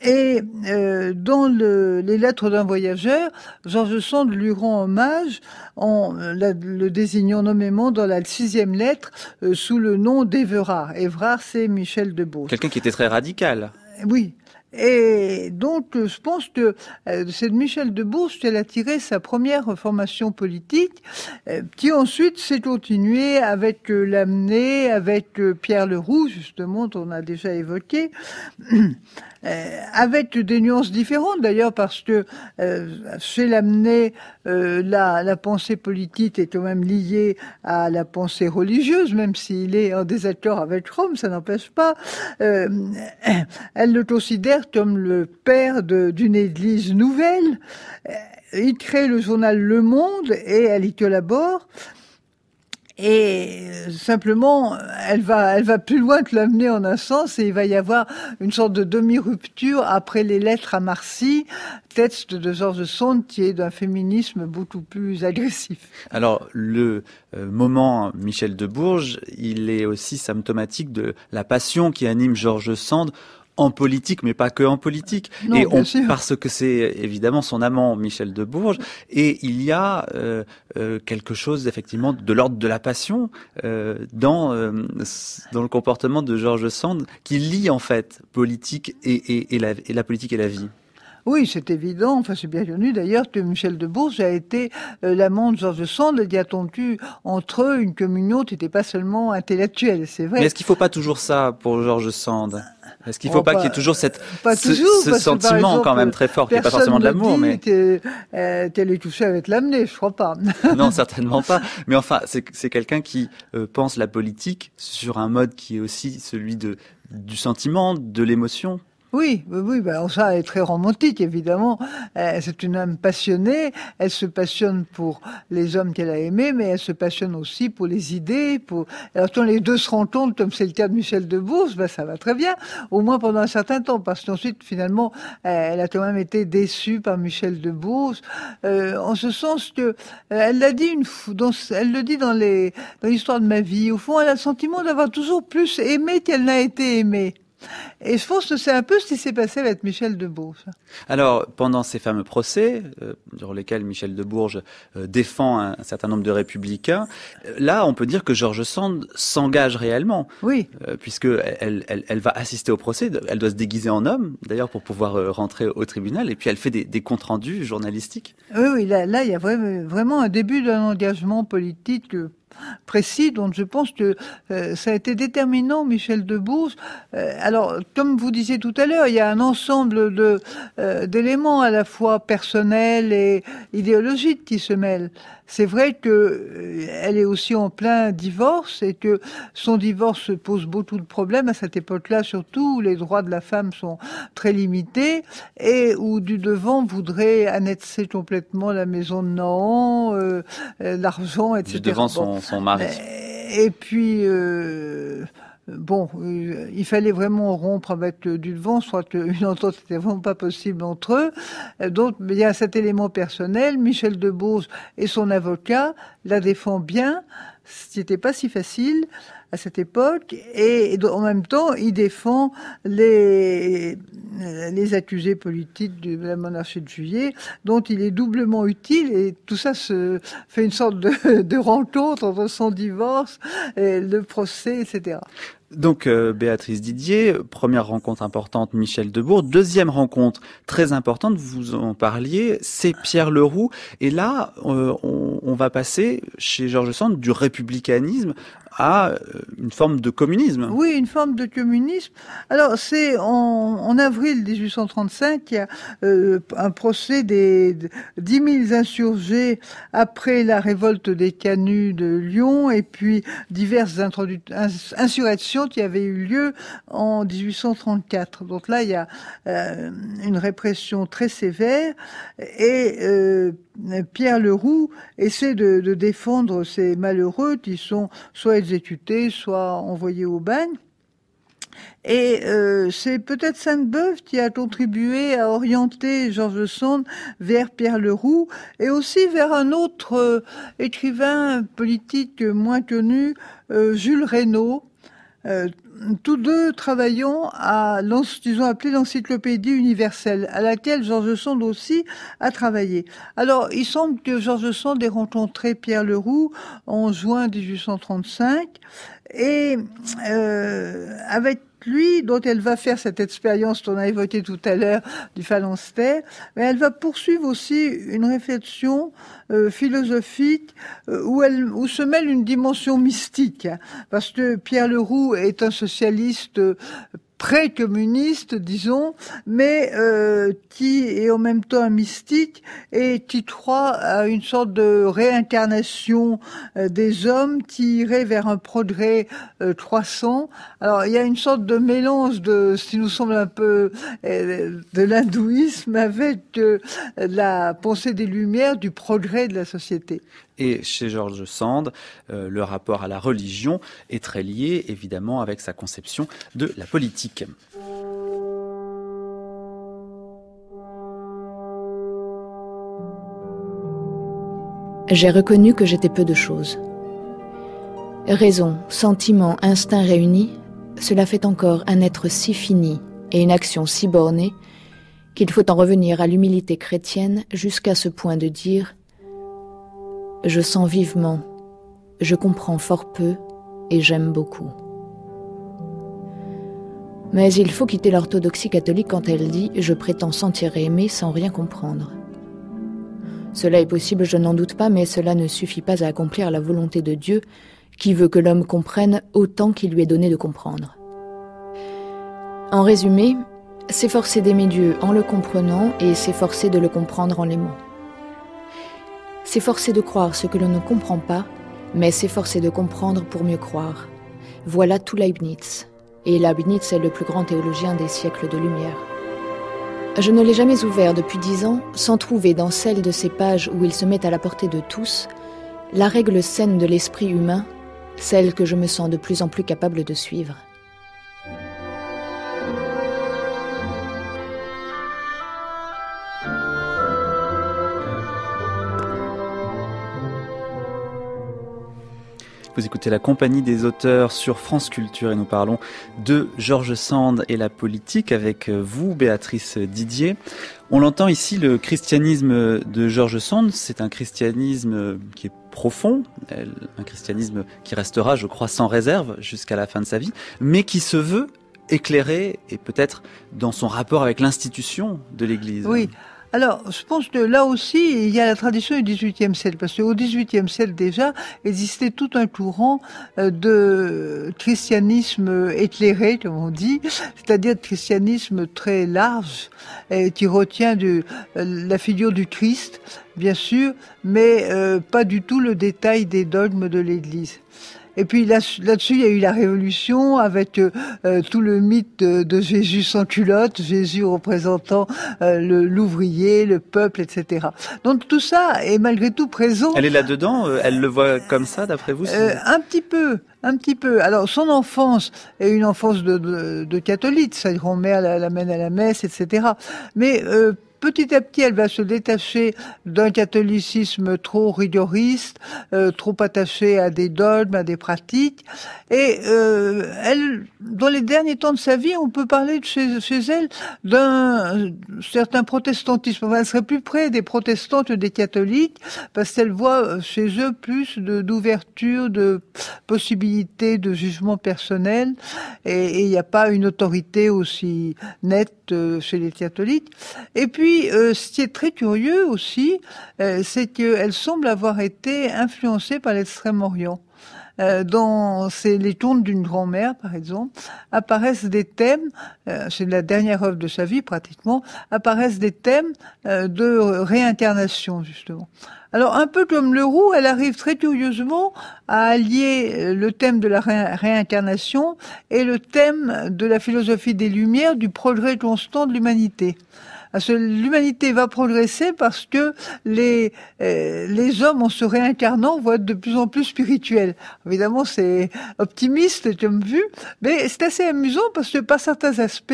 Et euh, dans le, les lettres d'un voyageur, Georges Sand lui rend hommage en le désignant nommément dans la sixième lettre euh, sous le nom d'Everard. Everard c'est Michel de Debeau. Quelqu'un qui était très radical. Oui, et donc, euh, je pense que euh, c'est de Michel de Bourse qu'elle a tiré sa première formation politique, euh, qui ensuite s'est continuée avec l'amener, avec Pierre Leroux, justement, on a déjà évoqué. Euh, avec des nuances différentes d'ailleurs, parce que euh, chez l'amener, euh, la, la, pensée politique est quand même liée à la pensée religieuse, même s'il est en désaccord avec Rome, ça n'empêche pas. elle le considère comme le père d'une église nouvelle. Il crée le journal Le Monde et elle y collabore. Et euh, simplement, elle va, elle va plus loin que l'amener en un sens, et il va y avoir une sorte de demi-rupture après les lettres à Marcy, texte de Georges Sand qui est d'un féminisme beaucoup plus agressif. Alors, le euh, moment Michel de Bourges, il est aussi symptomatique de la passion qui anime Georges Sand en politique, mais pas que en politique. et on, parce que c'est évidemment son amant Michel de Bourges, et il y a euh, euh, quelque chose effectivement de l'ordre de la passion euh, dans dans le comportement de Georges Sand qui lie en fait politique et, la, politique et la vie. Oui, c'est évident. Enfin, c'est bien connu d'ailleurs que Michel de Bourges a été l'amant de Georges Sand. Y a-t-on eu entre eux une communion qui n'était pas seulement intellectuelle C'est vrai. Mais est-ce qu'il ne faut pas toujours ça pour Georges Sand est qu'il ne faut oh, pas, qu'il y ait toujours ce, sentiment quand même très fort, qui n'est pas forcément de l'amour mais... Elle est les touché avec l'amener, je crois pas. non, certainement pas. Mais enfin, c'est quelqu'un qui euh, pense la politique sur un mode qui est aussi celui du sentiment, de l'émotion. Oui, oui, ben ça est très romantique, évidemment. Euh, c'est une âme passionnée. Elle se passionne pour les hommes qu'elle a aimés, mais elle se passionne aussi pour les idées. Pour... Alors, quand les deux se rencontrent, comme c'est le cas de Michel de Bourse, ben, ça va très bien, au moins pendant un certain temps, parce qu'ensuite, finalement, euh, elle a quand même été déçue par Michel de Bourse, euh, en ce sens que euh, elle l'a dit une elle le dit dans les dans l'histoire de ma vie. Au fond, elle a le sentiment d'avoir toujours plus aimé qu'elle n'a été aimée. Et je pense que c'est un peu ce qui s'est passé avec Michel de Bourges. Alors, pendant ces fameux procès, euh, durant lesquels Michel de bourges euh, défend un, certain nombre de républicains, euh, là, on peut dire que Georges Sand s'engage réellement. Oui. puisque elle, va assister au procès, elle doit se déguiser en homme, d'ailleurs, pour pouvoir rentrer au tribunal, et puis elle fait des, comptes rendus journalistiques. Oui, oui, là, là, il y a vraiment un début d'un engagement politique précis dont je pense que euh, ça a été déterminant, Michel Debourse. Euh, alors, comme vous disiez tout à l'heure, il y a un ensemble euh, d'éléments à la fois personnels et idéologiques qui se mêlent c'est vrai que euh, elle est aussi en plein divorce et que son divorce pose beaucoup de problèmes à cette époque-là, surtout où les droits de la femme sont très limités et où du devant voudrait annexer complètement la maison de Nahan, euh, euh, l'argent, etc. Du devant son, son mari. Et puis. Euh, bon, euh, il fallait vraiment rompre avec euh, du devant, soit une entente n'était vraiment pas possible entre eux. Donc, il y a cet élément personnel. Michel Debose et son avocat la défend bien. Ce n'était pas si facile à cette époque. Et, en même temps, il défend les, les accusés politiques de la monarchie de juillet, dont il est doublement utile. Et tout ça se fait une sorte de, de rencontre entre son divorce, et le procès, etc. Donc euh, Béatrice Didier, première rencontre importante, Michel Debourg. Deuxième rencontre très importante, vous en parliez, c'est Pierre Leroux. Et là, euh, on, on, va passer chez Georges Sand du républicanisme à euh, une forme de communisme. Oui, une forme de communisme. Alors, c'est en, en, avril 1835, il y a euh, un procès des 10 000 insurgés après la révolte des Canuts de Lyon et puis diverses insurrections qui avaient eu lieu en 1834. Donc là, il y a euh, une répression très sévère et Pierre Leroux essaie de, défendre ces malheureux qui sont soit exécutés, soit envoyés au bagne. Et euh, c'est peut-être Sainte-Beuve qui a contribué à orienter Georges Sand vers Pierre Leroux et aussi vers un autre euh, écrivain politique moins connu, euh, Jules Reynaud, tous deux travaillons à ont appelé l'encyclopédie universelle, à laquelle Georges Sand aussi a travaillé. Alors, il semble que Georges Sand ait rencontré Pierre Leroux en juin 1835, et euh, avec lui, dont elle va faire cette expérience qu'on a évoquée tout à l'heure du phalanstère, mais elle va poursuivre aussi une réflexion euh, philosophique euh, où, elle, où se mêle une dimension mystique, hein. parce que Pierre Leroux est un socialiste euh, pré communiste, disons, mais euh, qui est en même temps un mystique, et qui croit à une sorte de réincarnation euh, des hommes qui vers un progrès euh, croissant. Alors il y a une sorte de mélange de ce qui nous semble un peu de l'hindouisme avec la pensée des Lumières, du progrès de la société et chez George Sand, euh, le rapport à la religion est très lié évidemment avec sa conception de la politique. J'ai reconnu que j'étais peu de choses. Raison, sentiment, instinct réunis, cela fait encore un être si fini et une action si bornée qu'il faut en revenir à l'humilité chrétienne jusqu'à ce point de dire je sens vivement, je comprends fort peu et j'aime beaucoup. Mais il faut quitter l'orthodoxie catholique quand elle dit ⁇ Je prétends sentir et aimer sans rien comprendre ⁇ Cela est possible, je n'en doute pas, mais cela ne suffit pas à accomplir la volonté de Dieu qui veut que l'homme comprenne autant qu'il lui est donné de comprendre. En résumé, s'efforcer d'aimer Dieu en le comprenant et s'efforcer de le comprendre en l'aimant. S'efforcer de croire ce que l'on ne comprend pas, mais s'efforcer de comprendre pour mieux croire. Voilà tout Leibniz. Et Leibniz est le plus grand théologien des siècles de lumière. Je ne l'ai jamais ouvert depuis dix ans sans trouver dans celle de ces pages où il se met à la portée de tous la règle saine de l'esprit humain, celle que je me sens de plus en plus capable de suivre. Vous écoutez la compagnie des auteurs sur France Culture et nous parlons de Georges Sand et la politique avec vous, Béatrice Didier. On l'entend ici, le christianisme de Georges Sand, c'est un christianisme qui est profond, un christianisme qui restera, je crois, sans réserve jusqu'à la fin de sa vie, mais qui se veut éclairé et peut-être dans son rapport avec l'institution de l'Église. Oui. Alors, je pense que là aussi, il y a la tradition du XVIIIe siècle, parce qu'au XVIIIe siècle déjà existait tout un courant euh, de christianisme éclairé, comme on dit, c'est-à-dire de christianisme très large, qui retient euh, la figure du Christ, bien sûr, mais euh, pas du tout le détail des dogmes de l'Église. Et puis là-dessus, il y a eu la Révolution avec euh, euh, tout le mythe de, Jésus sans culotte, Jésus représentant euh, l'ouvrier, le, peuple, etc. Donc tout ça est malgré tout présent. Elle est là-dedans euh, Elle le voit comme ça, d'après vous Un petit peu un petit peu. Alors, son enfance est une enfance de, de, catholique, sa grand-mère l'amène à la messe, etc. Mais euh, Petit à petit, elle va se détacher d'un catholicisme trop rigoriste, euh, trop attaché à des dogmes, à des pratiques. Et euh, elle, dans les derniers temps de sa vie, on peut parler de chez, chez elle d'un certain protestantisme. elle serait plus près des protestantes que des catholiques, parce qu'elle voit chez eux plus d'ouverture, de, de possibilités de jugement personnel, et il n'y a pas une autorité aussi nette euh, chez les catholiques. Et puis, puis, euh, ce qui est très curieux aussi, euh, c'est qu'elle semble avoir été influencée par l'Extrême-Orient. Euh, dans les tournes d'une grand-mère, par exemple, apparaissent des thèmes, c'est la dernière œuvre de sa vie pratiquement, apparaissent des thèmes de réincarnation, justement. Alors, un peu comme Leroux, elle arrive très curieusement à allier le thème de la réincarnation et le thème de la philosophie des Lumières, du progrès constant de l'humanité l'humanité va progresser parce que les, euh, les hommes, en se réincarnant, vont être de plus en plus spirituels. Évidemment, c'est optimiste comme vu, mais c'est assez amusant parce que par certains aspects,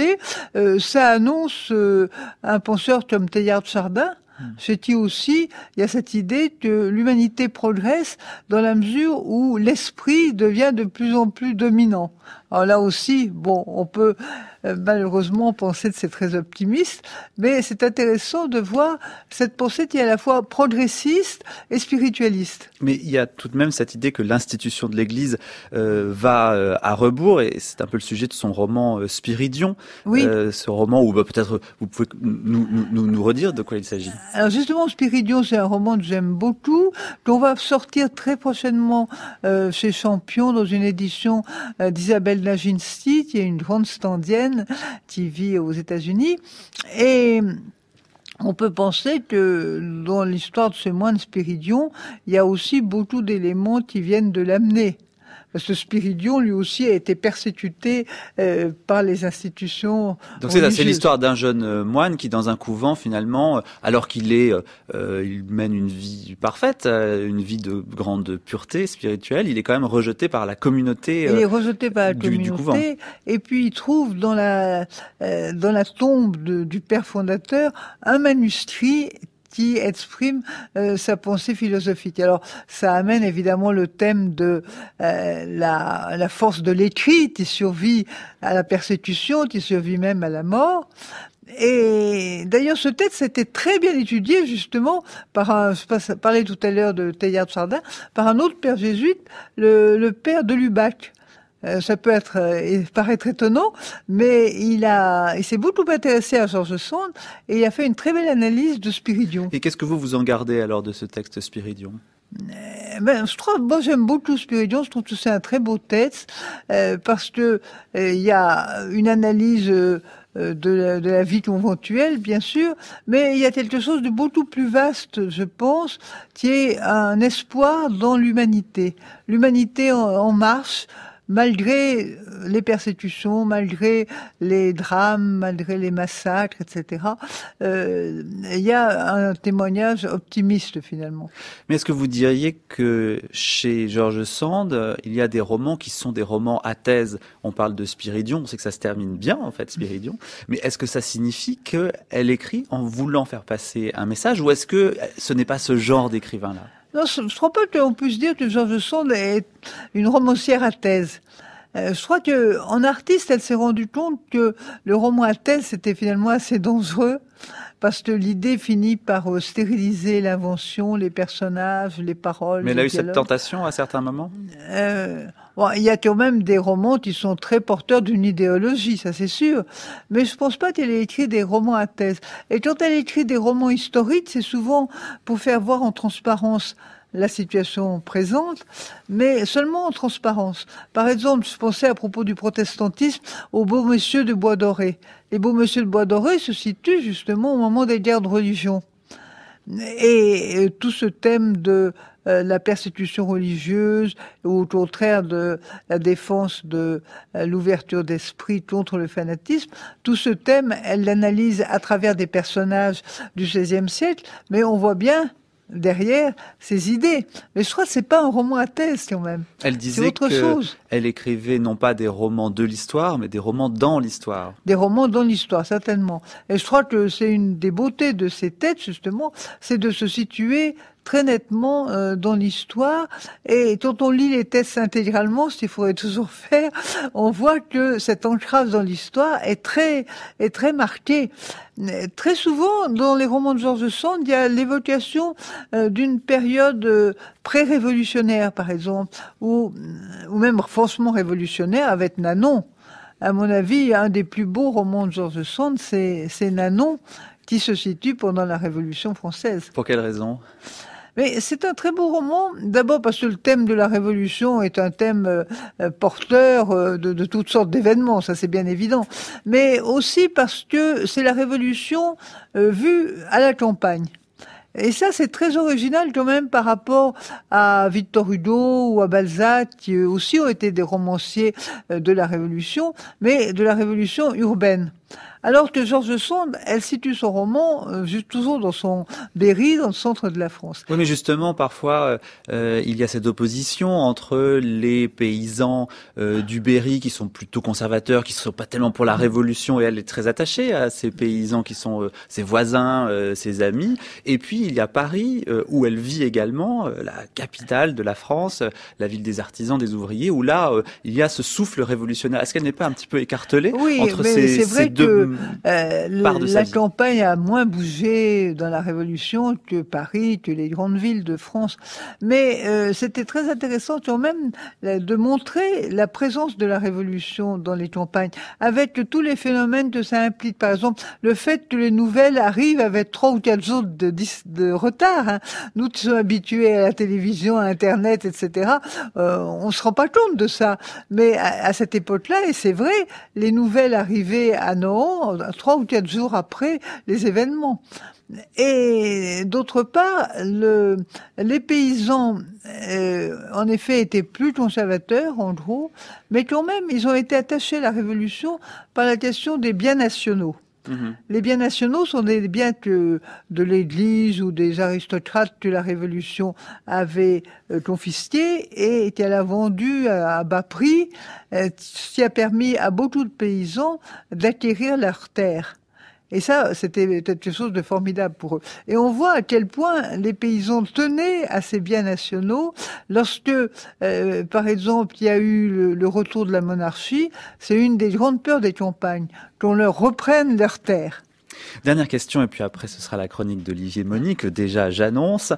euh, ça annonce euh, un penseur comme Teilhard Chardin, hmm. cest qui aussi, il y a cette idée que l'humanité progresse dans la mesure où l'esprit devient de plus en plus dominant. Alors là aussi, bon, on peut euh, malheureusement, penser de c'est très optimiste, mais c'est intéressant de voir cette pensée qui est à la fois progressiste et spiritualiste. Mais il y a tout de même cette idée que l'institution de l'Église euh, va euh, à rebours, et c'est un peu le sujet de son roman Spiridion, oui. ce roman où bah, peut-être vous pouvez nous, nous, redire de quoi il s'agit. Alors justement, Spiridion, c'est un roman que j'aime beaucoup, qu'on va sortir très prochainement chez Champion dans une édition d'Isabelle Naginski, qui est une grande standienne qui vit aux États-Unis. Et on peut penser que dans l'histoire de ce moine Spiridion, il y a aussi beaucoup d'éléments qui viennent de l'amener. Ce Spiridion, lui aussi, a été persécuté euh, par les institutions. Donc c'est l'histoire d'un jeune euh, moine qui, dans un couvent, finalement, euh, alors qu'il est, il mène une vie parfaite, une vie de grande pureté spirituelle, il est quand même rejeté par la communauté. il est rejeté par la communauté. Et puis il trouve dans la dans la tombe du père fondateur un manuscrit qui exprime euh, sa pensée philosophique. Alors ça amène évidemment le thème de euh, la, force de l'écrit qui survit à la persécution, qui survit même à la mort. Et d'ailleurs, ce texte c'était très bien étudié justement par un, je parlais tout à l'heure de Teilhard Chardin, par un autre père jésuite, le, le père de Lubac euh, ça peut être euh, paraître étonnant, mais il a, il s'est beaucoup intéressé à Georges Sand et il a fait une très belle analyse de Spiridion. Et qu'est-ce que vous vous en gardez alors de ce texte Spiridion euh, ben, je trouve, moi j'aime beaucoup Spiridion, je trouve que c'est un très beau texte parce que il y a une analyse de, la, vie conventuelle, bien sûr, mais il y a quelque chose de beaucoup plus vaste, je pense, qui est un espoir dans l'humanité, l'humanité en marche, malgré euh, les persécutions, malgré les drames, malgré les massacres, etc., euh, il y a un témoignage optimiste finalement. Mais est-ce que vous diriez que chez George Sand, euh, il y a des romans qui sont des romans à thèse On parle de Spiridion, on sait que ça se termine bien en fait, Spiridion, mais est-ce que ça signifie qu'elle écrit en voulant faire passer un message ou est-ce que ce n'est pas ce genre d'écrivain-là non, je, crois pas qu'on puisse dire que Georges Sand est une romancière à thèse. soit euh, je crois que en artiste, elle s'est rendue compte que le roman à thèse c'était finalement assez dangereux parce que l'idée finit par euh, stériliser l'invention, les personnages, les paroles. Mais elle a eu cette tentation à certains moments. Euh, il y a quand même des romans qui sont très porteurs d'une idéologie, ça c'est sûr. Mais je pense pas qu'elle ait écrit des romans à thèse. Et quand elle écrit des romans historiques, c'est souvent pour faire voir en transparence la situation présente, mais seulement en transparence. Par exemple, je pensais à propos du protestantisme aux beaux monsieur de Bois Doré. Les beaux monsieur de Bois Doré se situent justement au moment des guerres de religion. Et tout ce thème de euh, la persécution religieuse ou au contraire de la défense de euh, l'ouverture d'esprit contre le fanatisme. Tout ce thème, elle l'analyse à travers des personnages du XVIe siècle, mais on voit bien derrière ses idées. Mais je crois que c'est pas un roman à thèse quand même. Elle disait autre que chose. elle écrivait non pas des romans de l'histoire, mais des romans dans l'histoire. Des romans dans l'histoire, certainement. Et je crois que c'est une des beautés de ses têtes justement, c'est de se situer très nettement euh, dans l'histoire. Et quand on lit les textes intégralement, ce qu'il faudrait toujours faire, on voit que cette ancrage dans l'histoire est très, est très marquée. Très souvent, dans les romans de George Sand, il y a l'évocation euh, d'une période euh, pré-révolutionnaire, par exemple, ou, ou même forcément révolutionnaire avec Nanon. À mon avis, un des plus beaux romans de George Sand, c'est Nanon, qui se situe pendant la Révolution française. Pour quelle raison mais c'est un très beau roman, d'abord parce que le thème de la Révolution est un thème euh, euh, porteur euh, de, toutes sortes d'événements, ça c'est bien évident, mais aussi parce que c'est la Révolution vue à la campagne. Et ça, c'est très original quand même par rapport à Victor Hugo ou à Balzac, qui aussi ont été des romanciers de la Révolution, mais de la Révolution urbaine. Alors que Georges Sand, elle situe son roman euh, juste toujours dans son Berry, dans le centre de la France. Oui, mais justement, parfois, euh, euh, il y a cette opposition entre les paysans du Berry qui sont plutôt conservateurs, qui ne sont pas tellement pour la Révolution, et elle est très attachée à ces paysans qui sont ses voisins, ses amis. Et puis, il y a Paris, où elle vit également, la capitale de la France, la ville des artisans, des ouvriers, où là, il y a ce souffle révolutionnaire. Est-ce qu'elle n'est pas un petit peu écartelée oui, entre ces, vrai que... Euh, la campagne a moins bougé dans la Révolution que Paris, que les grandes villes de France. Mais euh, c'était très intéressant quand même euh, de montrer la présence de la Révolution dans les campagnes, avec tous les phénomènes que ça implique. Par exemple, le fait que les nouvelles arrivent avec trois ou quatre jours de, retard. Hein. Nous qui sommes habitués à la télévision, à Internet, etc., on on se rend pas compte de ça. Mais à, cette époque-là, et c'est vrai, les nouvelles arrivaient à Nohant euh, trois ou quatre jours après les événements. Et d'autre part, les paysans, euh, en effet, étaient plus conservateurs, en gros, mais quand même, ils ont été attachés à la Révolution par la question des biens nationaux. Mhm. Les biens nationaux sont des biens que de l'Église ou des aristocrates que la Révolution avait euh, confisqués et qu'elle a vendus à bas prix, euh, ce qui a permis à beaucoup de paysans d'acquérir leurs terres. Et ça, c'était quelque chose de formidable pour eux. Et on voit à quel point les paysans tenaient à ces biens nationaux. Lorsque, euh, par exemple, il y a eu le retour de la monarchie, c'est une des grandes peurs des campagnes, qu'on leur reprenne leurs terres. Dernière question, et puis après ce sera la chronique d'Olivier Monique. Déjà, j'annonce.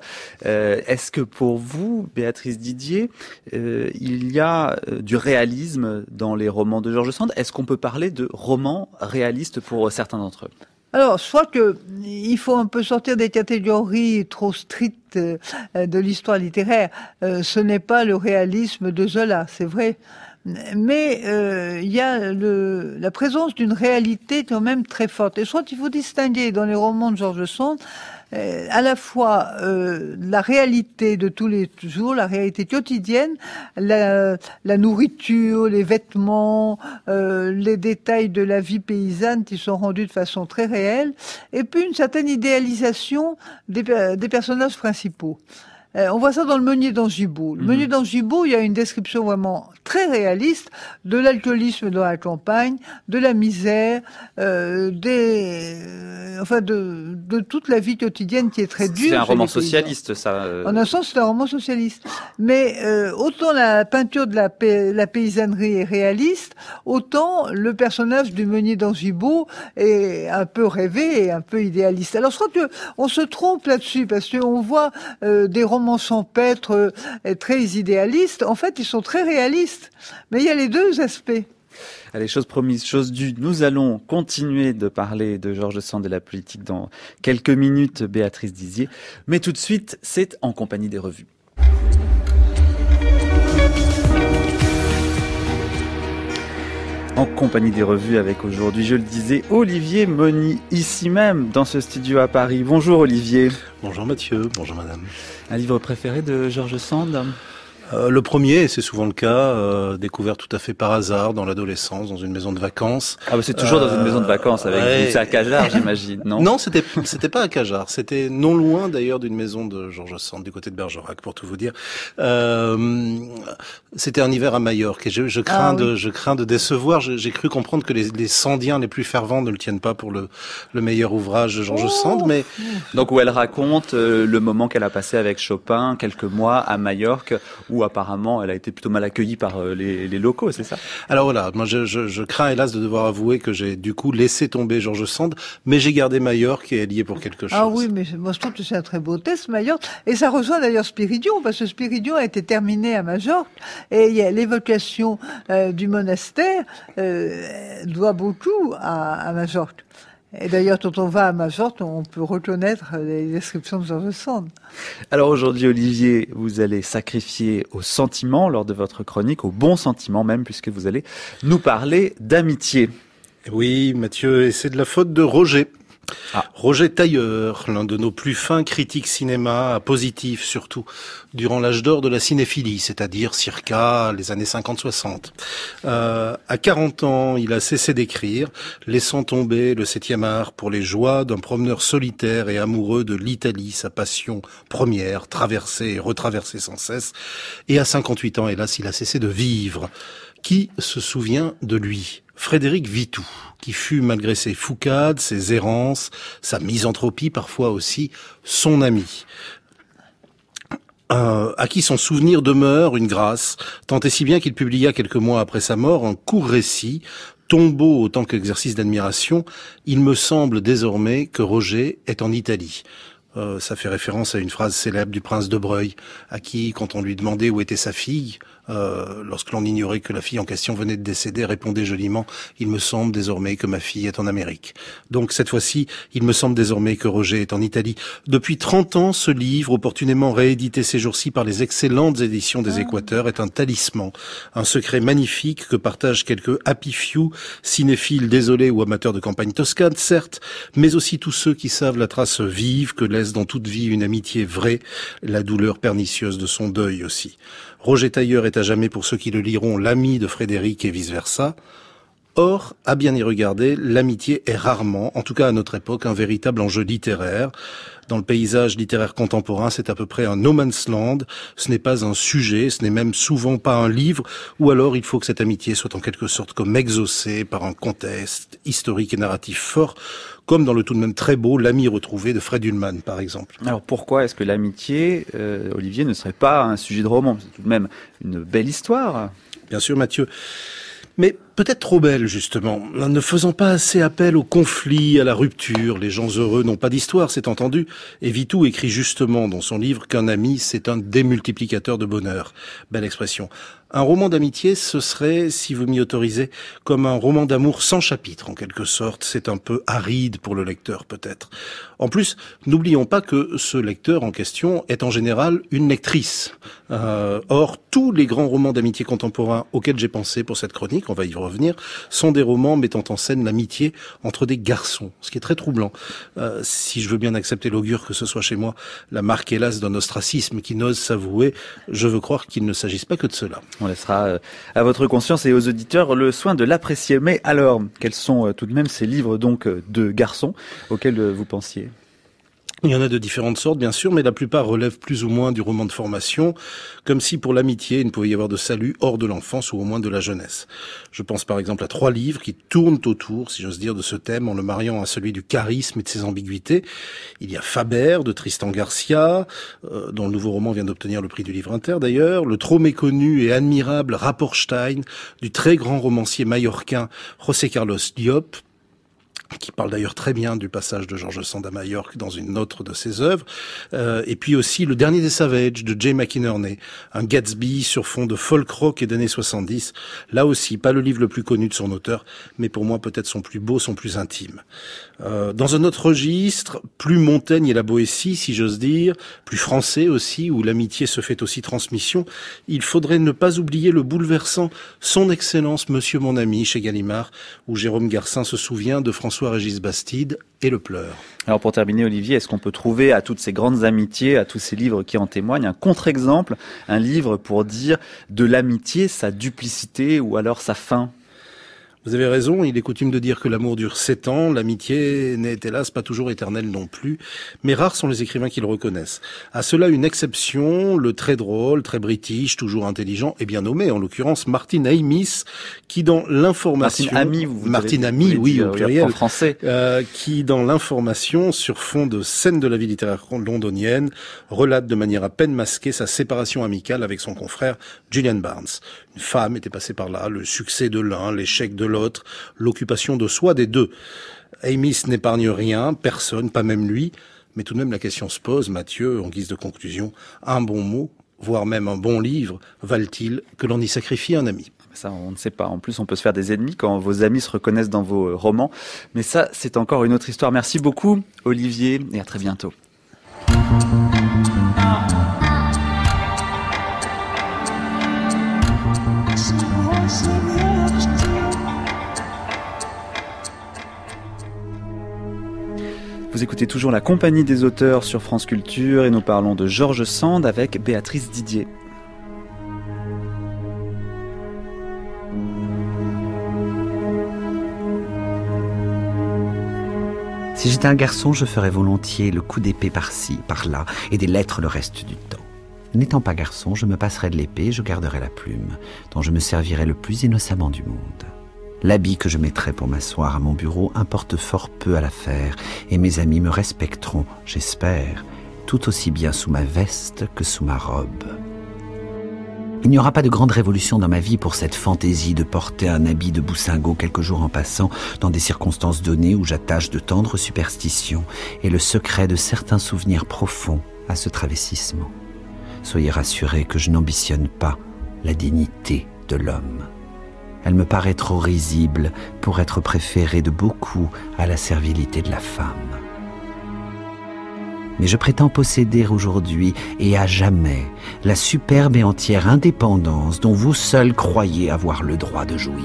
Euh, est-ce que pour vous, Béatrice Didier, euh, il y a euh, du réalisme dans les romans de Georges Sand Est-ce qu'on peut parler de romans réalistes pour certains d'entre eux alors, soit que il faut un peu sortir des catégories trop strictes de l'histoire littéraire. ce n'est pas le réalisme de Zola, c'est vrai mais euh, il y a la présence d'une réalité quand même très forte. Et je crois qu'il faut distinguer dans les romans de Georges Sand euh, à la fois euh, la réalité de tous les jours, la réalité quotidienne, la, nourriture, les vêtements, les détails de la vie paysanne qui sont rendus de façon très réelle, et puis une certaine idéalisation des personnages principaux. Euh, on voit ça dans le meunier d'Angibault. Le mhm. meunier d'Angibault, il y a une description vraiment très réaliste de l'alcoolisme dans la campagne, de la misère, euh, des, euh, enfin de, toute la vie quotidienne qui est très dure. C'est un roman socialiste, ça. En un sens, c'est un roman socialiste. Mais autant la peinture de la, paysannerie est réaliste, autant le personnage du meunier d'Angibault est un peu rêvé et un peu idéaliste. Alors je crois que on se trompe là-dessus parce qu'on voit des romans sont Champêtre euh, est très idéaliste, en fait, ils sont très réalistes. Mais il y a les deux aspects. Allez, chose promise, chose due. Nous allons continuer de parler de Georges Sand et de la politique dans quelques minutes, Béatrice Dizier. Mais tout de suite, c'est en compagnie des revues. en compagnie des revues avec aujourd'hui, je le disais, Olivier Moni, ici même, dans ce studio à Paris. Bonjour Olivier. Bonjour Mathieu, bonjour Madame. Un livre préféré de Georges Sand euh, le premier, c'est souvent le cas, euh, découvert tout à fait par hasard dans l'adolescence, dans une maison de vacances. Ah, mais c'est toujours dans une maison de vacances avec. Euh, ouais. C'est Cajard, j'imagine, non Non, c'était c'était pas à Cajard. C'était non loin d'ailleurs d'une maison de Georges Sand, du côté de Bergerac, pour tout vous dire. c'était un hiver à Majorque et je, je ah crains de je crains de décevoir. J'ai cru comprendre que les, les Sandiens les plus fervents ne le tiennent pas pour le le meilleur ouvrage de Georges oh. Sand, mais donc où elle raconte le moment qu'elle a passé avec Chopin, quelques mois à Majorque apparemment elle a été plutôt mal accueillie par euh, les, locaux, c'est ça Alors voilà, moi je, crains hélas de devoir avouer que j'ai du coup laissé tomber Georges Sand, mais j'ai gardé elle qui est lié pour quelque ah chose. Ah oui, mais moi je trouve que c'est un très beau test Majorque et ça rejoint d'ailleurs Spiridion, parce que Spiridion a été terminé à Majorque, et l'évocation euh, du monastère euh, doit beaucoup à, à Majorque. Et d'ailleurs, quand on va à sorte, on peut reconnaître les descriptions de Georges Sand. Alors aujourd'hui, Olivier, vous allez sacrifier au sentiment lors de votre chronique, au bon sentiment même, puisque vous allez nous parler d'amitié. Oui, Mathieu, et c'est de la faute de Roger. Ah. Roger Tailleur, l'un de nos plus fins critiques cinéma, positif surtout, durant l'âge d'or de la cinéphilie, c'est-à-dire circa les années 50-60. Euh, à 40 ans, il a cessé d'écrire, laissant tomber le septième art pour les joies d'un promeneur solitaire et amoureux de l'Italie, sa passion première, traversée et retraversée sans cesse. Et à 58 ans, hélas, il a cessé de vivre. Qui se souvient de lui Frédéric Vitou, qui fut, malgré ses foucades, ses errances, sa misanthropie parfois aussi, son ami. Euh, à qui son souvenir demeure une grâce, tant et si bien qu'il publia quelques mois après sa mort un court récit, tombeau autant qu'exercice d'admiration, il me semble désormais que Roger est en Italie. Euh, ça fait référence à une phrase célèbre du prince de Breuil, à qui, quand on lui demandait où était sa fille, euh, lorsque l'on ignorait que la fille en question venait de décéder, répondait joliment « Il me semble désormais que ma fille est en Amérique ». Donc cette fois-ci, « Il me semble désormais que Roger est en Italie ». Depuis 30 ans, ce livre, opportunément réédité ces jours-ci par les excellentes éditions des ah. Équateurs, est un talisman, un secret magnifique que partagent quelques happy few, cinéphiles désolés ou amateurs de campagne toscane, certes, mais aussi tous ceux qui savent la trace vive que laisse dans toute vie une amitié vraie, la douleur pernicieuse de son deuil aussi. Roger Tailleur est à jamais, pour ceux qui le liront, l'ami de Frédéric et vice-versa. Or, à bien y regarder, l'amitié est rarement, en tout cas à notre époque, un véritable enjeu littéraire. Dans le paysage littéraire contemporain, c'est à peu près un no man's land. Ce n'est pas un sujet, ce n'est même souvent pas un livre, ou alors il faut que cette amitié soit en quelque sorte comme exaucée par un contexte historique et narratif fort, comme dans le tout de même très beau L'ami retrouvé de Fred Ullmann, par exemple. Alors pourquoi est-ce que l'amitié, euh, Olivier, ne serait pas un sujet de roman C'est tout de même une belle histoire. Bien sûr, Mathieu mais peut-être trop belle justement, hein, ne faisant pas assez appel au conflit, à la rupture. Les gens heureux n'ont pas d'histoire, c'est entendu, et Vitou écrit justement dans son livre qu'un ami, c'est un démultiplicateur de bonheur. Belle expression. Un roman d'amitié, ce serait, si vous m'y autorisez, comme un roman d'amour sans chapitre, en quelque sorte. C'est un peu aride pour le lecteur, peut-être. En plus, n'oublions pas que ce lecteur en question est en général une lectrice. Euh, or, tous les grands romans d'amitié contemporain auxquels j'ai pensé pour cette chronique, on va y revenir, sont des romans mettant en scène l'amitié entre des garçons, ce qui est très troublant. Euh, si je veux bien accepter l'augure que ce soit chez moi, la marque hélas d'un ostracisme qui n'ose s'avouer, je veux croire qu'il ne s'agisse pas que de cela. On laissera euh, à votre conscience et aux auditeurs le soin de l'apprécier. Mais alors, quels sont tout de même ces livres donc de garçons auxquels vous pensiez il y en a de différentes sortes, bien sûr, mais la plupart relèvent plus ou moins du roman de formation, comme si pour l'amitié, il ne pouvait y avoir de salut hors de l'enfance ou au moins de la jeunesse. Je pense par exemple à trois livres qui tournent autour, si j'ose dire, de ce thème en le mariant à celui du charisme et de ses ambiguïtés. Il y a Faber de Tristan Garcia, euh, dont le nouveau roman vient d'obtenir le prix du livre inter d'ailleurs, le trop méconnu et admirable Rapportstein du très grand romancier mallorquin José Carlos Diop, qui parle d'ailleurs très bien du passage de Georges Sand à Majorque dans une autre de ses œuvres, euh, et puis aussi Le Dernier des Savages de Jay McInerney, un Gatsby sur fond de folk rock et d'années 70, là aussi pas le livre le plus connu de son auteur, mais pour moi peut-être son plus beau, son plus intime. Euh, dans un autre registre, plus Montaigne et la Boétie, si j'ose dire, plus français aussi, où l'amitié se fait aussi transmission, il faudrait ne pas oublier le bouleversant Son Excellence Monsieur Mon Ami chez Gallimard, où Jérôme Garcin se souvient de François François-Régis Bastide et le pleure. Alors pour terminer, Olivier, est-ce qu'on peut trouver à toutes ces grandes amitiés, à tous ces livres qui en témoignent, un contre-exemple, un livre pour dire de l'amitié, sa duplicité ou alors sa fin vous avez raison, il est coutume de dire que l'amour dure sept ans, l'amitié n'est hélas pas toujours éternelle non plus, mais rares sont les écrivains qui le reconnaissent. À cela une exception, le très drôle, très british, toujours intelligent et bien nommé, en l'occurrence Martin Amis, qui dans l'information... Martin Martin oui, En français. Euh, qui dans l'information, sur fond de scène de la vie littéraire londonienne, relate de manière à peine masquée sa séparation amicale avec son confrère Julian Barnes femme était passée par là, le succès de l'un, l'échec de l'autre, l'occupation de soi des deux. Amis n'épargne rien, personne, pas même lui, mais tout de même la question se pose, Mathieu, en guise de conclusion, un bon mot, voire même un bon livre, valent-ils que l'on y sacrifie un ami ça, on ne sait pas. En plus, on peut se faire des ennemis quand vos amis se reconnaissent dans vos euh, romans. Mais ça, c'est encore une autre histoire. Merci beaucoup, Olivier, et à très bientôt. Vous écoutez toujours la compagnie des auteurs sur France Culture et nous parlons de Georges Sand avec Béatrice Didier. Si j'étais un garçon, je ferais volontiers le coup d'épée par-ci, par-là, et des lettres le reste du temps. N'étant pas garçon, je me passerai de l'épée et je garderai la plume, dont je me servirai le plus innocemment du monde. L'habit que je mettrai pour m'asseoir à mon bureau importe fort peu à l'affaire, et mes amis me respecteront, j'espère, tout aussi bien sous ma veste que sous ma robe. Il n'y aura pas de grande révolution dans ma vie pour cette fantaisie de porter un habit de boussingot quelques jours en passant dans des circonstances données où j'attache de tendres superstitions et le secret de certains souvenirs profonds à ce travestissement. Soyez rassurés que je n'ambitionne pas la dignité de l'homme. Elle me paraît trop risible pour être préférée de beaucoup à la servilité de la femme. Mais je prétends posséder aujourd'hui et à jamais la superbe et entière indépendance dont vous seuls croyez avoir le droit de jouir.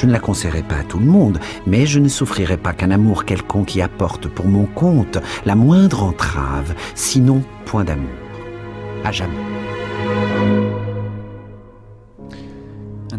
Je ne la conseillerais pas à tout le monde, mais je ne souffrirai pas qu'un amour quelconque qui apporte pour mon compte la moindre entrave, sinon point d'amour. À jamais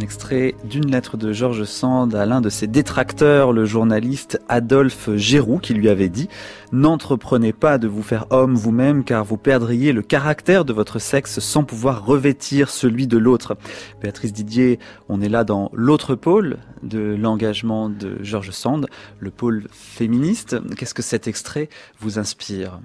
extrait d'une lettre de Georges Sand à l'un de ses détracteurs, le journaliste Adolphe Géroux, qui lui avait dit « N'entreprenez pas de vous faire homme vous-même car vous perdriez le caractère de votre sexe sans pouvoir revêtir celui de l'autre. » Béatrice Didier, on est là dans l'autre pôle de l'engagement de Georges Sand, le pôle féministe. Qu'est-ce que cet extrait vous inspire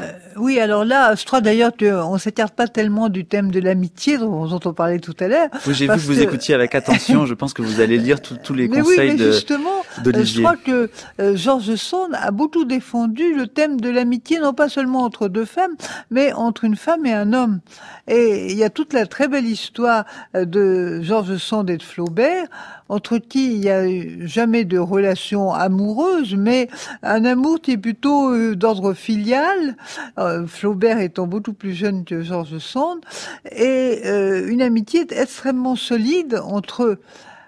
euh, oui, alors là, je crois d'ailleurs qu'on euh, ne s'écarte pas tellement du thème de l'amitié dont, on on parlait tout à l'heure. j'ai vu que, vous écoutiez avec attention. je pense que vous allez lire tous les conseils oui, mais de, justement, euh, Je crois que Georges Sand a beaucoup défendu le thème de l'amitié, non pas seulement entre deux femmes, mais entre une femme et un homme. Et il y a toute la très belle histoire de Georges Sand et de Flaubert entre qui il n'y a jamais de relation amoureuse, mais un amour qui est plutôt euh, d'ordre filial, euh, Flaubert étant beaucoup plus jeune que Georges Sand, et euh, une amitié extrêmement solide entre, eux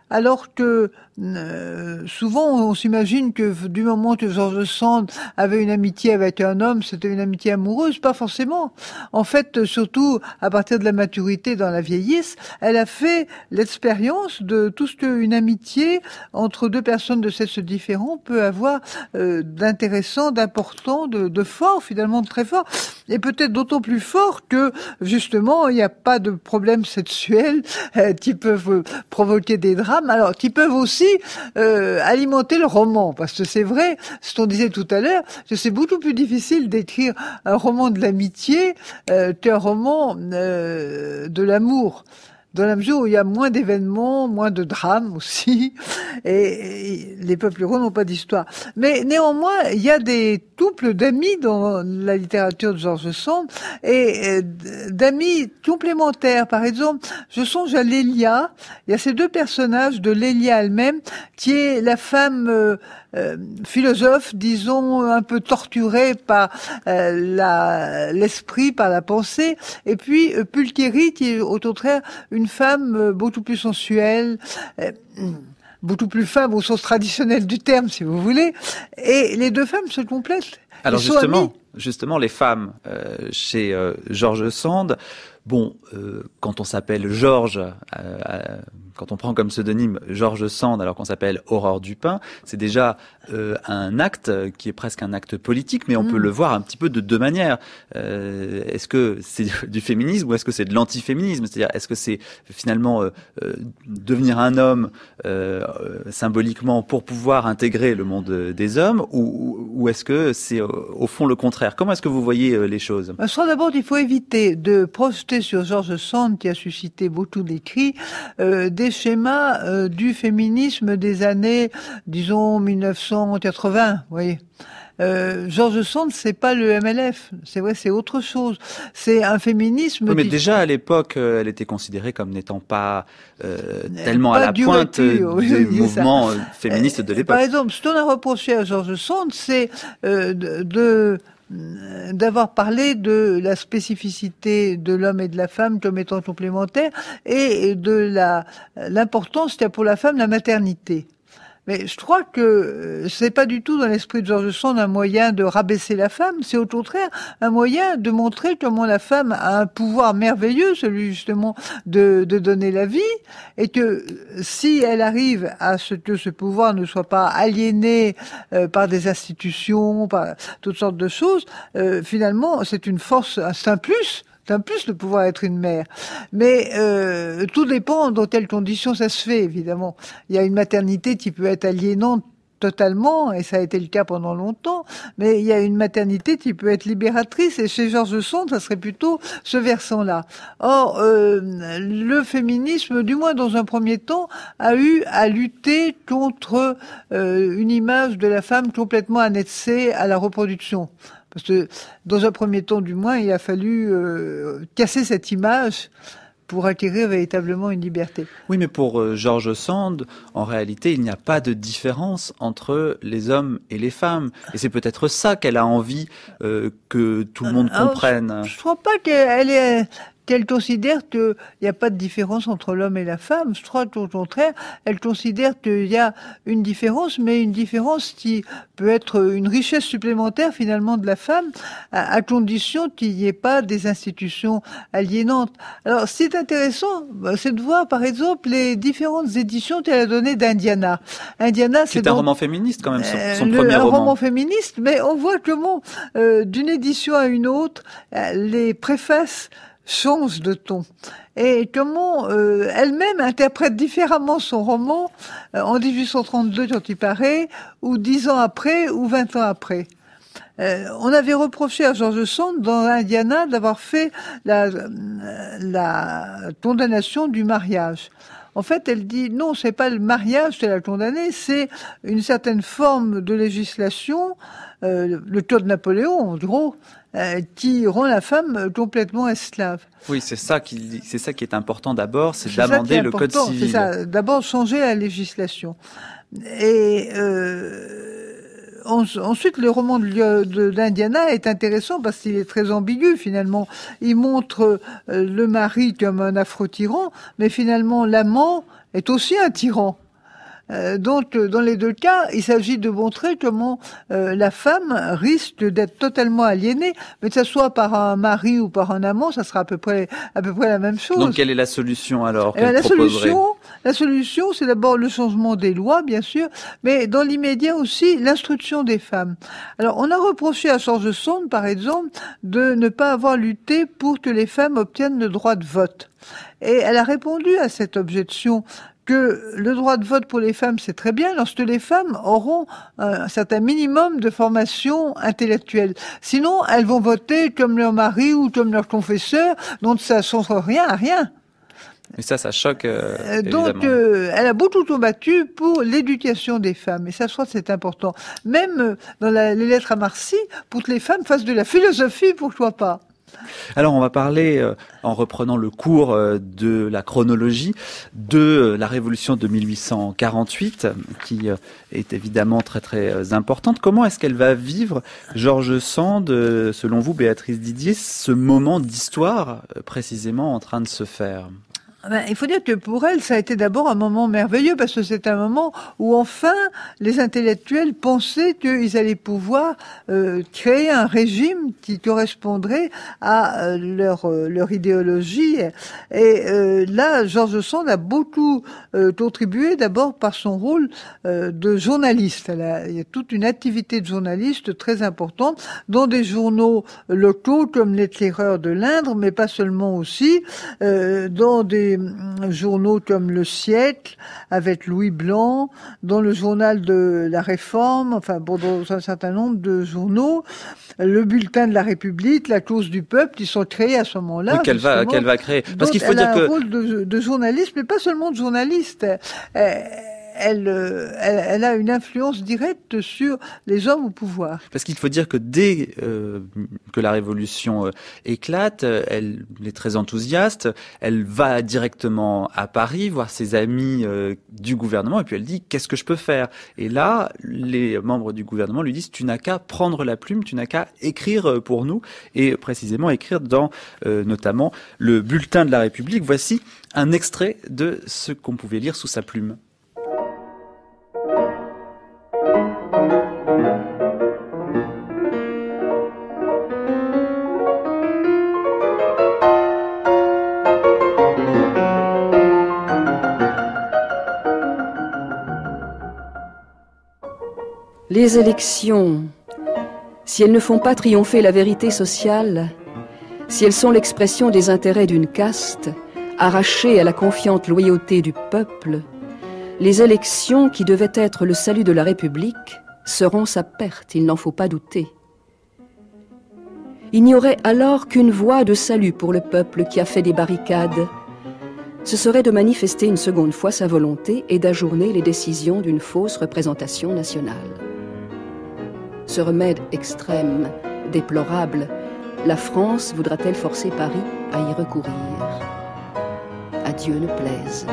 alors que euh, souvent, on s'imagine que du moment que George Sand avait une amitié avec un homme, c'était une amitié amoureuse, pas forcément. En fait, surtout à partir de la maturité dans la vieillesse, elle a fait l'expérience de tout ce qu'une amitié entre deux personnes de sexe différent peut avoir euh, d'intéressant, d'important, de, fort, finalement de très fort, et peut-être d'autant plus fort que justement, il n'y a pas de problème sexuel euh, qui peuvent provoquer des drames, alors qui peuvent aussi euh, alimenter le roman, parce que c'est vrai, ce qu'on disait tout à l'heure, c'est beaucoup plus difficile d'écrire un roman de l'amitié euh, qu'un roman euh, de l'amour dans la mesure où il y a moins d'événements, moins de drames aussi, et, les peuples ruraux n'ont pas d'histoire. Mais néanmoins, il y a des couples d'amis dans la littérature de Georges Sand, et euh, d'amis complémentaires. Par exemple, je songe à Lélia, il y a ces deux personnages de Lélia elle-même, qui est la femme... Euh, euh, philosophe, disons, un peu torturé par euh, l'esprit, par la pensée, et puis euh, Pulcheri, qui est au contraire une femme beaucoup plus sensuelle beaucoup plus femme au sens traditionnel du terme, si vous voulez. Et les deux femmes se complètent. Alors justement, justement, les femmes chez Georges Sand. Bon, quand on s'appelle Georges quand on prend comme pseudonyme Georges Sand alors qu'on s'appelle Aurore Dupin, c'est déjà euh, un acte qui est presque un acte politique, mais on peut mm. le voir un petit peu de deux manières. Euh, est-ce que c'est du féminisme ou est-ce que c'est de l'antiféminisme C'est-à-dire, est-ce que c'est finalement euh, devenir un homme symboliquement pour pouvoir intégrer le monde des hommes ou, est-ce que c'est au fond le contraire Comment est-ce que vous voyez les choses Soit d'abord, il faut éviter de projeter sur Georges Sand, qui a suscité beaucoup d'écrits, des schéma schémas euh, du féminisme des années, disons, 1980, vous voyez. Euh, George Sand, c'est pas le MLF, c'est vrai, c'est autre chose. C'est un féminisme. mais déjà à l'époque, euh, elle était considérée comme n'étant pas euh, tellement à la pointe euh, du mouvement féministe de l'époque. Par exemple, ce qu'on a reproché à George Sand, c'est de, d'avoir parlé de la spécificité de l'homme et de la femme comme étant complémentaires et de la l'importance a pour la femme la maternité. Mais je crois que euh, c'est pas du tout dans l'esprit de George Sand un moyen de rabaisser la femme, c'est au contraire un moyen de montrer comment la femme a un pouvoir merveilleux, celui justement de, de donner la vie, et que euh, si elle arrive à ce que ce pouvoir ne soit pas aliéné euh, par des institutions, par toutes sortes de choses, finalement c'est une force, à un plus c'est un plus de pouvoir être une mère. Mais euh, tout dépend dans quelles conditions ça se fait, évidemment. Il y a une maternité qui peut être aliénante totalement, et ça a été le cas pendant longtemps, mais il y a une maternité qui peut être libératrice, et chez Georges Sand, ça serait plutôt ce versant-là. Or, euh, le féminisme, du moins dans un premier temps, a eu à lutter contre euh, une image de la femme complètement annexée à la reproduction. Parce que dans un premier temps, du moins, il a fallu euh, casser cette image pour acquérir véritablement une liberté. Oui, mais pour euh, Georges Sand, en réalité, il n'y a pas de différence entre les hommes et les femmes. Et c'est peut-être ça qu'elle a envie euh, que tout le monde comprenne. je ne crois pas qu'elle est qu'elle considère qu'il n'y a pas de différence entre l'homme et la femme. Strauss, au contraire, elle considère qu'il y a une différence, mais une différence qui peut être une richesse supplémentaire finalement de la femme, à, condition qu'il n'y ait pas des institutions aliénantes. Alors, c'est intéressant, euh, c'est de voir par exemple les différentes éditions qu'elle a données d'Indiana. Indiana, c'est un roman féministe quand même, son, premier euh, roman. premier un roman. féministe, mais on voit comment, euh, d'une édition à une autre, les préfaces change de ton et comment euh, elle-même interprète différemment son roman euh, en 1832 quand il paraît, ou dix ans après, ou vingt ans après. Euh, on avait reproché à George Sand dans Indiana d'avoir fait la, la condamnation du mariage. En fait, elle dit non, c'est pas le mariage qu'elle a condamné, c'est une certaine forme de législation, euh, le de Napoléon, en gros, euh, qui rend la femme euh, complètement esclave. Oui, c'est ça qui, c'est ça qui est important d'abord, c'est d'amender le code civil. C'est ça, d'abord changer la législation. Et euh, ensuite, le roman de d'Indiana est intéressant parce qu'il est très ambigu finalement. Il montre euh, le mari comme un afro-tyran, mais finalement l'amant est aussi un tyran. Euh, donc, euh, dans les deux cas, il s'agit de montrer comment euh, la femme risque d'être totalement aliénée, mais que ce soit par un mari ou par un amant, ça sera à peu près à peu près la même chose. Donc, quelle est la solution alors eh ben, La solution, la solution, c'est d'abord le changement des lois, bien sûr, mais dans l'immédiat aussi l'instruction des femmes. Alors, on a reproché à George Sonde, par exemple, de ne pas avoir lutté pour que les femmes obtiennent le droit de vote. Et elle a répondu à cette objection que le droit de vote pour les femmes, c'est très bien lorsque les femmes auront un certain minimum de formation intellectuelle. Sinon, elles vont voter comme leur mari ou comme leur confesseur, donc ça ne change rien à rien. et ça, ça choque. Euh, euh, donc, euh, elle a beaucoup battu pour l'éducation des femmes. Et ça, je crois c'est important. Même dans les lettres à Marcy, pour que les femmes fassent de la philosophie, pourquoi pas alors on va parler, euh, en reprenant le cours euh, de la chronologie, de la révolution de 1848, qui euh, est évidemment très très importante. Comment est-ce qu'elle va vivre, Georges Sand, selon vous, Béatrice Didier, ce moment d'histoire précisément en train de se faire ah ben, il faut dire que pour elle, ça a été d'abord un moment merveilleux parce que c'est un moment où enfin les intellectuels pensaient qu'ils allaient pouvoir euh, créer un régime qui correspondrait à euh, leur euh, leur idéologie. Et là, Georges Sand a beaucoup contribué d'abord par son rôle de journaliste. il y a toute une activité de journaliste très importante dans des journaux locaux comme l'Éclaireur de l'Indre, mais pas seulement aussi dans des Mm, journaux comme Le Siècle, avec Louis Blanc, dans le journal de la Réforme, enfin, bon, dans un certain nombre de journaux, le bulletin de la République, la Cause du peuple, qui sont créés à ce moment-là. qu'elle va, créer. Parce qu'il faut dire a un rôle de, journaliste, mais pas seulement de journaliste. Euh, euh, elle, elle, a une influence directe sur les hommes au pouvoir. Parce qu'il faut dire que dès euh, que la révolution euh, éclate, elle est très enthousiaste, elle va directement à Paris voir ses amis du gouvernement et puis elle dit qu'est-ce que je peux faire Et là, les membres du gouvernement lui disent tu n'as qu'à prendre la plume, tu n'as qu'à écrire pour nous et précisément écrire dans notamment le bulletin de la République. Voici un extrait de ce qu'on pouvait lire sous sa plume. Les élections, si elles ne font pas triompher la vérité sociale, si elles sont l'expression des intérêts d'une caste, arrachée à la confiante loyauté du peuple, les élections qui devaient être le salut de la République seront sa perte, il n'en faut pas douter. Il n'y aurait alors qu'une voie de salut pour le peuple qui a fait des barricades. Ce serait de manifester une seconde fois sa volonté et d'ajourner les décisions d'une fausse représentation nationale ce remède extrême, déplorable, la France voudra-t-elle forcer Paris à y recourir À Dieu ne plaise.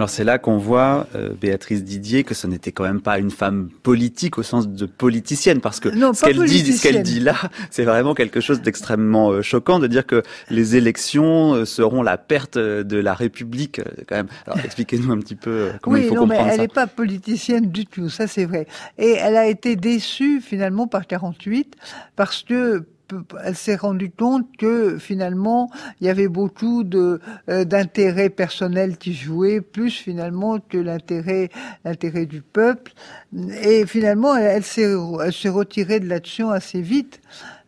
Alors c'est là qu'on voit, euh, Béatrice Didier, que ce n'était quand même pas une femme politique au sens de politicienne, parce que ce qu'elle dit, là, c'est vraiment quelque chose d'extrêmement euh, choquant de dire que les élections euh, seront la perte de la République, quand même. Alors expliquez-nous un petit peu comment il faut non, comprendre mais Elle n'est pas politicienne du tout, ça c'est vrai. Et elle a été déçue finalement par 48, parce que elle s'est rendue compte que finalement il y avait beaucoup de d'intérêt euh, d'intérêts personnels qui jouaient plus finalement que l'intérêt l'intérêt du peuple et finalement elle, s'est retirée de l'action assez vite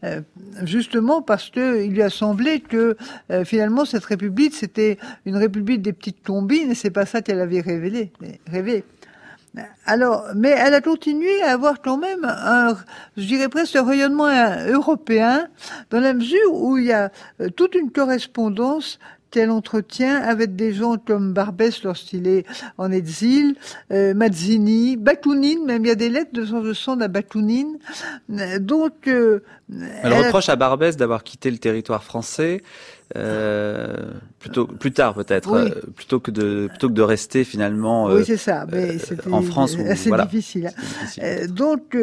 euh, justement parce que il lui a semblé que euh, finalement cette république c'était une république des petites combines et c'est pas ça qu'elle avait révélé rêvé. Alors, mais elle a continué à avoir quand même un, je dirais presque un rayonnement européen, dans la mesure où il y a euh, toute une correspondance tel entretien avec des gens comme Barbès lorsqu'il est en exil, euh, Mazzini, Bakounine, même il y a des lettres de son à Bakounine. Euh, donc, euh, elle, reproche à Barbès d'avoir quitté le territoire français. plutôt plus tard peut-être plutôt que de plutôt que de rester finalement oui c'est ça en France c'est difficile. Hein. difficile. donc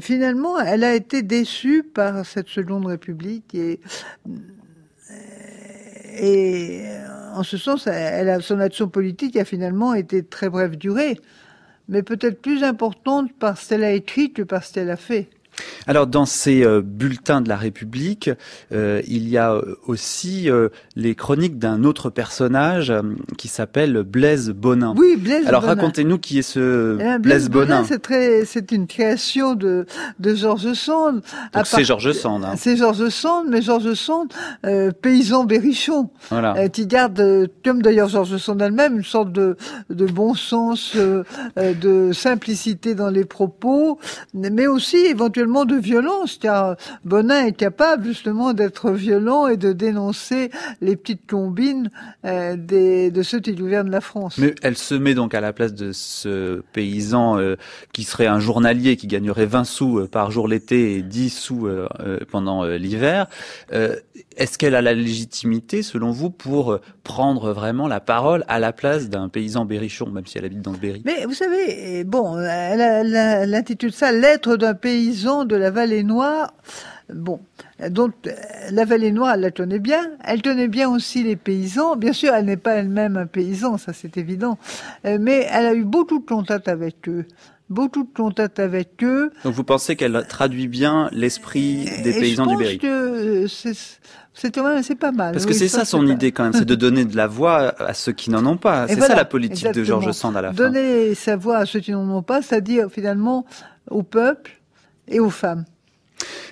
finalement elle a été déçue par cette seconde république et et euh, en ce sens, son action politique a finalement été très brève durée, mais peut-être plus importante par qu'elle a écrit que par qu'elle a fait. Alors dans ces euh, bulletins de la République, euh, il y a euh, aussi les chroniques d'un autre personnage qui s'appelle Blaise Bonin. Oui, Blaise Bonin. Alors racontez-nous qui est ce eh Blaise, Blaise, Bonin. c'est très c'est une création de de Georges Sand. Donc, c'est Georges Sand hein. C'est Georges Sand, mais Georges Sand paysan berrichon. Voilà. qui garde comme d'ailleurs Georges Sand elle-même une sorte de de bon sens de simplicité dans les propos mais aussi éventuellement de violence. Car Bonin est capable justement d'être violent et de dénoncer les petites combines euh, de ceux qui gouvernent la France. Mais elle se met donc à la place de ce paysan euh, qui serait un journalier qui gagnerait 20 sous euh, par jour l'été et 10 sous pendant l'hiver. Est-ce qu'elle a la légitimité, selon vous, pour prendre vraiment la parole à la place d'un paysan berrichon, même si elle habite dans le Berry Mais vous savez, bon, l'intitule ça, l'être d'un paysan de la vallée noire. Bon, donc euh, la vallée noire, elle la tenait bien. Elle tenait bien aussi les paysans. Bien sûr, elle n'est pas elle-même un paysan, ça c'est évident. Euh, mais elle a eu beaucoup de contacts avec eux beaucoup de contacts avec eux. Donc vous pensez qu'elle traduit bien l'esprit des paysans du Berry que euh, c'est pas mal. Parce que c'est ça, son idée quand même, c'est de donner de la voix à ceux qui n'en ont pas. C'est ça la politique de Georges Sand à la fin. Donner sa voix à ceux qui n'en ont pas, c'est-à-dire finalement au peuple, et aux femmes.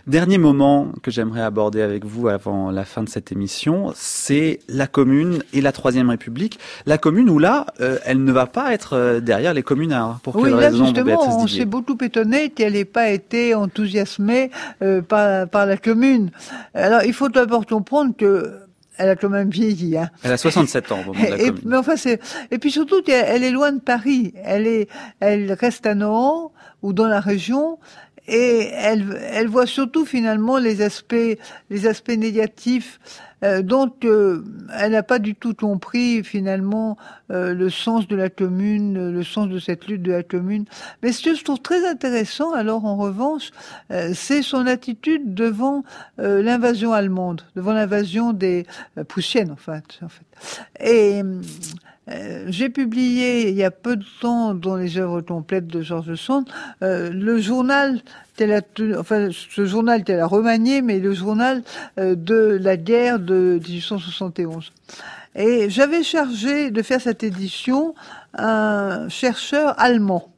Dernier moment que j'aimerais aborder avec vous avant la fin de cette émission, c'est la commune et la Troisième République. La commune où là, euh, elle ne va pas être euh, derrière les communards. Pour oui, là, justement, on s'est beaucoup étonné qu'elle n'ait pas été enthousiasmée euh, par, la commune. Alors, il faut d'abord comprendre que elle a quand même vieilli. Hein. Elle a 67 ans au moment de la et, commune. Mais enfin, c'est et puis surtout, elle, est loin de Paris. Elle est, elle reste à Nohant ou dans la région, et elle, elle voit surtout finalement les aspects, les aspects négatifs euh, dont euh, elle n'a pas du tout compris finalement euh, le sens de la commune, le sens de cette lutte de la commune. Mais ce que je trouve très intéressant, alors en revanche, euh, c'est son attitude devant l'invasion allemande, devant l'invasion des prussiennes en fait, en fait. Et euh, j'ai publié il y a peu de temps dans les œuvres complètes de Georges Sand euh, le journal enfin ce journal tel a remanié mais le journal euh, de la guerre de 1871 et j'avais chargé de faire cette édition un chercheur allemand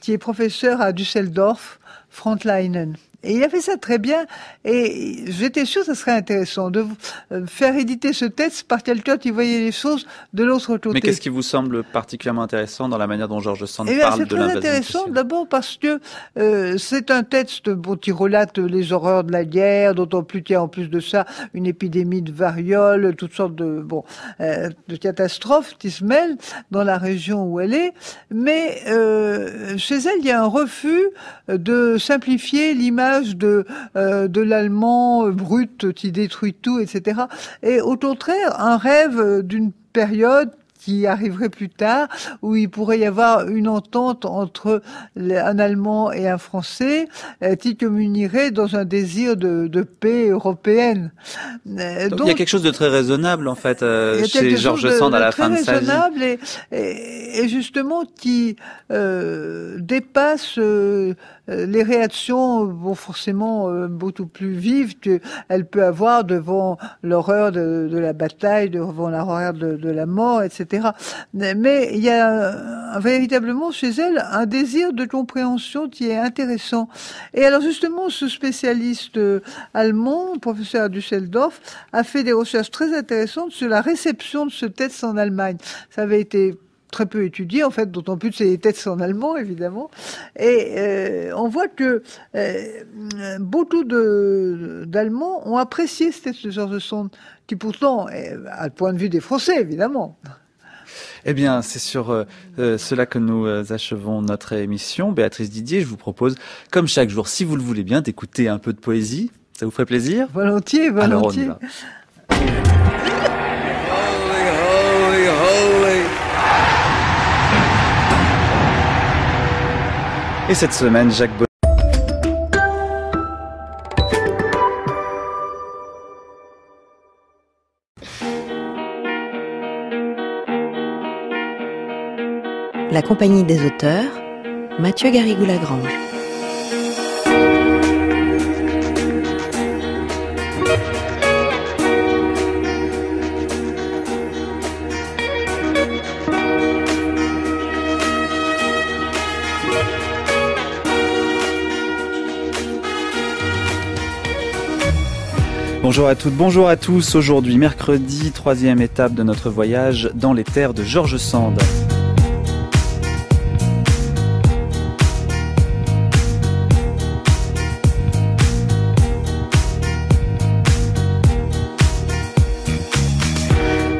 qui est professeur à Düsseldorf Frank Leinen et il a fait ça très bien. Et j'étais sûr que ce serait intéressant de euh, faire éditer ce texte par quelqu'un qui voyait les choses de l'autre côté. Mais qu'est-ce qui vous semble particulièrement intéressant dans la manière dont Georges Sand eh parle de l'invasion C'est très intéressant d'abord parce que euh, c'est un texte bon, qui relate les horreurs de la guerre, d'autant plus qu'il y a en plus de ça une épidémie de variole, toutes sortes de, bon, euh, de catastrophes qui se mêlent dans la région où elle est. Mais chez elle, il y a un refus de simplifier l'image de euh, de l'allemand euh, brut euh, qui détruit tout, etc. Et au contraire, un rêve d'une période qui arriverait plus tard, où il pourrait y avoir une entente entre un Allemand et un Français qui communierait dans un désir de, paix européenne. donc, il y a quelque chose de très raisonnable en fait chez Georges Sand à la fin de sa vie. et, justement qui dépasse euh, les réactions vont forcément euh, beaucoup plus vives qu'elle peut avoir devant l'horreur de, la bataille, devant l'horreur de, la mort, etc. Mais il y a véritablement chez elle un désir de compréhension qui est intéressant. Et alors justement, ce spécialiste euh, allemand, professeur Dusseldorf, a fait des recherches très intéressantes sur la réception de ce texte en Allemagne. Ça avait été très peu étudié en fait, d'autant plus que c'est des textes en allemand évidemment. Et euh, on voit que euh, beaucoup d'Allemands ont apprécié ce genre de son, qui pourtant, à le point de vue des Français évidemment, eh bien, c'est sur euh, cela que nous achevons notre émission. Béatrice Didier, je vous propose, comme chaque jour, si vous le voulez bien, d'écouter un peu de poésie. Ça vous ferait plaisir Volontiers, volontiers. Et cette semaine, Jacques Bonnet La compagnie des auteurs, Mathieu garigou lagrange Bonjour à toutes, bonjour à tous. Aujourd'hui, mercredi, troisième étape de notre voyage dans les terres de Georges Sand.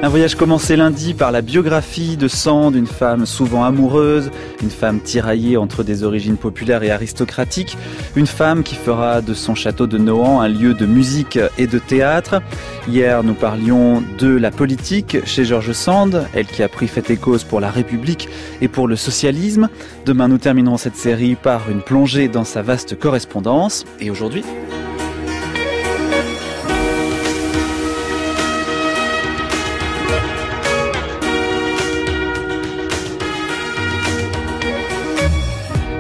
Un voyage commencé lundi par la biographie de Sand, une femme souvent amoureuse, une femme tiraillée entre des origines populaires et aristocratiques, une femme qui fera de son château de Nohant un lieu de musique et de théâtre. Hier, nous parlions de la politique chez Georges Sand, elle qui a pris fait et cause pour la République et pour le socialisme. Demain, nous terminerons cette série par une plongée dans sa vaste correspondance. Et aujourd'hui,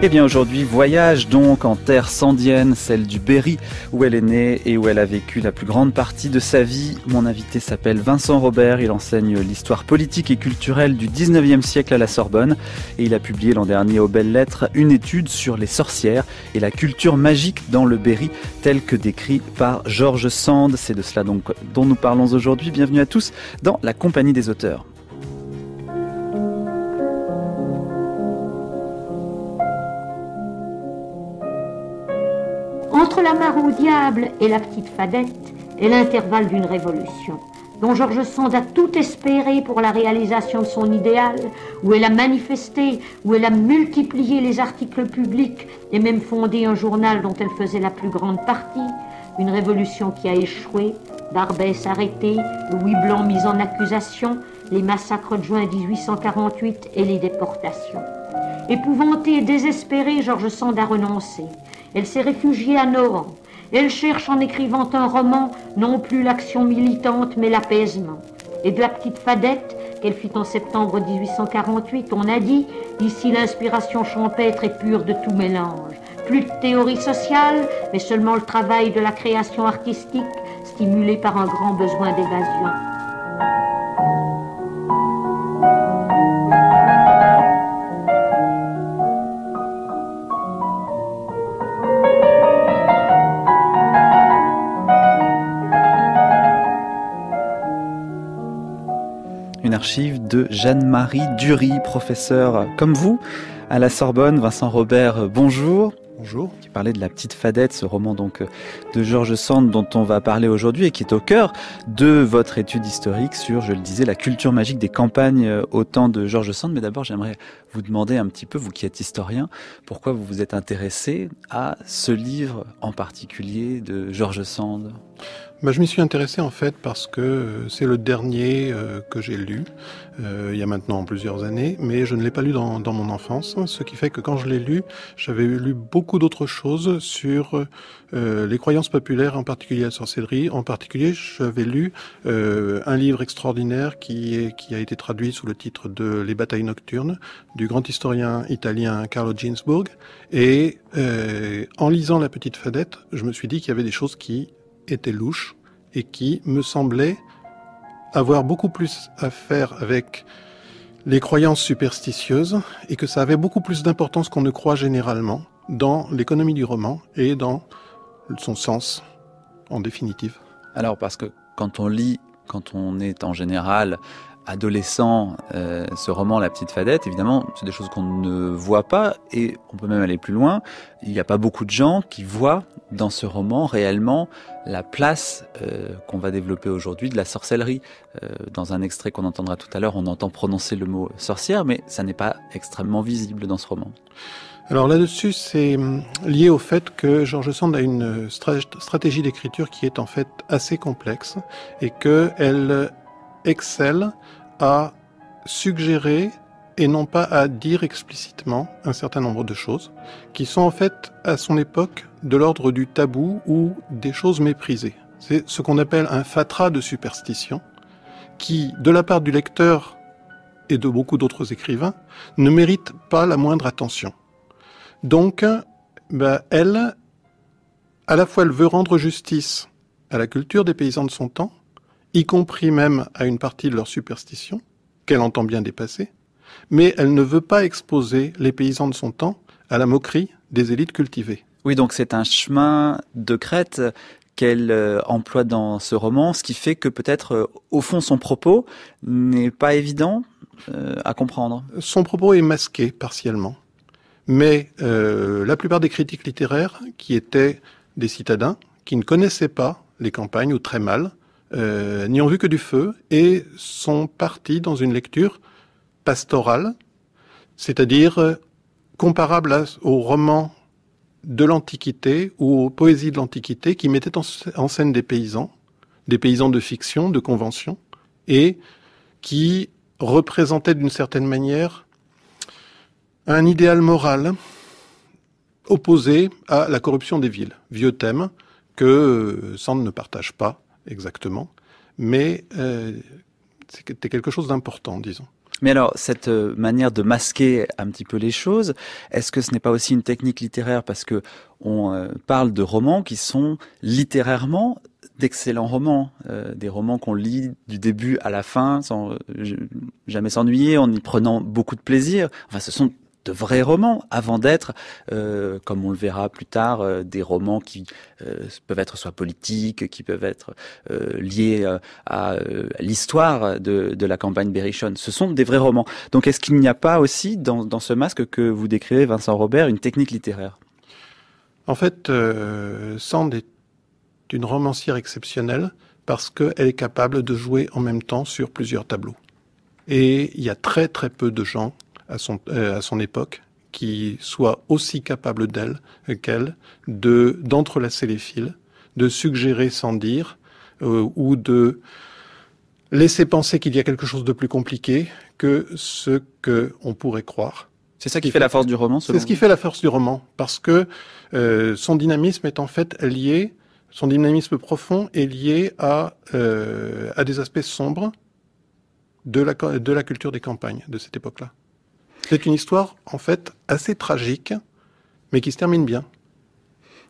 Eh bien aujourd'hui, voyage donc en terre sandienne, celle du Berry, où elle est née et où elle a vécu la plus grande partie de sa vie. Mon invité s'appelle Vincent Robert, il enseigne l'histoire politique et culturelle du 19e siècle à la Sorbonne et il a publié l'an dernier aux belles lettres une étude sur les sorcières et la culture magique dans le Berry, telle que décrit par Georges Sand. C'est de cela donc dont nous parlons aujourd'hui. Bienvenue à tous dans la compagnie des auteurs. Entre la mare au diable et la petite fadette est l'intervalle d'une révolution dont Georges Sand a tout espéré pour la réalisation de son idéal, où elle a manifesté, où elle a multiplié les articles publics et même fondé un journal dont elle faisait la plus grande partie, une révolution qui a échoué, Barbès arrêté, Louis Blanc mis en accusation, les massacres de juin 1848 et les déportations. Épouvanté et désespéré, Georges Sand a renoncé. Elle s'est réfugiée à Nohant. Elle cherche en écrivant un roman non plus l'action militante mais l'apaisement. Et de la petite fadette qu'elle fit en septembre 1848, on a dit ici l'inspiration champêtre est pure de tout mélange. Plus de théorie sociale, mais seulement le travail de la création artistique stimulé par un grand besoin d'évasion. archive de Jeanne-Marie Dury, professeur comme vous à la Sorbonne. Vincent Robert, bonjour. Bonjour. Qui parlait de La Petite Fadette, ce roman donc euh, de Georges Sand dont on va parler aujourd'hui et qui est au cœur de votre étude historique sur, je le disais, la culture magique des campagnes euh, au temps de Georges Sand. Mais d'abord, j'aimerais vous demander un petit peu, vous qui êtes historien, pourquoi vous vous êtes intéressé à ce livre en particulier de Georges Sand. Bah, je m'y suis intéressé en fait parce que euh, c'est le dernier euh, que j'ai lu euh, il y a maintenant plusieurs années, mais je ne l'ai pas lu dans, dans, mon enfance, ce qui fait que quand je l'ai lu, j'avais lu beaucoup d'autres choses sur euh, les croyances populaires, en particulier la sorcellerie. En particulier, j'avais lu un livre extraordinaire qui, est, qui a été traduit sous le titre de Les batailles nocturnes du grand historien italien Carlo Ginzburg. Et en lisant La Petite Fadette, je me suis dit qu'il y avait des choses qui était louche et qui me semblait avoir beaucoup plus à faire avec les croyances superstitieuses et que ça avait beaucoup plus d'importance qu'on ne croit généralement dans l'économie du roman et dans son sens en définitive. Alors parce que quand on lit, quand on est en général adolescent, euh, ce roman La Petite Fadette, évidemment, c'est des choses qu'on ne voit pas et on peut même aller plus loin. Il n'y a pas beaucoup de gens qui voient dans ce roman réellement la place euh, qu'on va développer aujourd'hui de la sorcellerie. Euh, dans un extrait qu'on entendra tout à l'heure, on entend prononcer le mot sorcière, mais ça n'est pas extrêmement visible dans ce roman. Alors là-dessus, c'est hum, lié au fait que Georges Sand a une stratégie d'écriture qui est en fait assez complexe et qu'elle excelle à suggérer et non pas à dire explicitement un certain nombre de choses, qui sont en fait à son époque de l'ordre du tabou ou des choses méprisées. C'est ce qu'on appelle un fatras de superstition, qui, de la part du lecteur et de beaucoup d'autres écrivains, ne mérite pas la moindre attention. Donc, bah, elle, à la fois elle veut rendre justice à la culture des paysans de son temps, y compris même à une partie de leur superstition, qu'elle entend bien dépasser, mais elle ne veut pas exposer les paysans de son temps à la moquerie des élites cultivées. Oui, donc c'est un chemin de crête qu'elle euh, emploie dans ce roman, ce qui fait que peut-être, euh, au fond, son propos n'est pas évident euh, à comprendre. Son propos est masqué partiellement, mais la plupart des critiques littéraires, qui étaient des citadins, qui ne connaissaient pas les campagnes ou très mal, euh, n'y ont vu que du feu et sont partis dans une lecture pastorale, c'est-à-dire euh, comparable aux romans de l'Antiquité ou aux poésies de l'Antiquité qui mettaient en, en scène des paysans, des paysans de fiction, de convention, et qui représentaient d'une certaine manière un idéal moral opposé à la corruption des villes, vieux thème que euh, Sand ne partage pas exactement, mais euh, c'était quelque chose d'important, disons. Mais alors, cette euh, manière de masquer un petit peu les choses, est-ce que ce n'est pas aussi une technique littéraire Parce que on euh, parle de romans qui sont littérairement d'excellents romans, euh, des romans qu'on lit du début à la fin sans jamais s'ennuyer, en y prenant beaucoup de plaisir. Enfin, ce sont de vrais romans avant d'être, euh, comme on le verra plus tard, euh, des romans qui euh, peuvent être soit politiques, qui peuvent être liés à, l'histoire de, la campagne berrichonne. Ce sont des vrais romans. Donc est-ce qu'il n'y a pas aussi dans, dans, ce masque que vous décrivez, Vincent Robert, une technique littéraire En fait, Sand est une romancière exceptionnelle parce qu'elle est capable de jouer en même temps sur plusieurs tableaux. Et il y a très très peu de gens à son, euh, à son époque qui soit aussi capable d'elle qu'elle de d'entrelacer les fils, de suggérer sans dire euh, ou de laisser penser qu'il y a quelque chose de plus compliqué que ce que on pourrait croire. C'est ça qui, fait, la force du roman. C'est ce qui fait la force du roman parce que euh, son dynamisme est en fait lié, son dynamisme profond est lié à à des aspects sombres de la de la culture des campagnes de cette époque-là. C'est une histoire, en fait, assez tragique, mais qui se termine bien.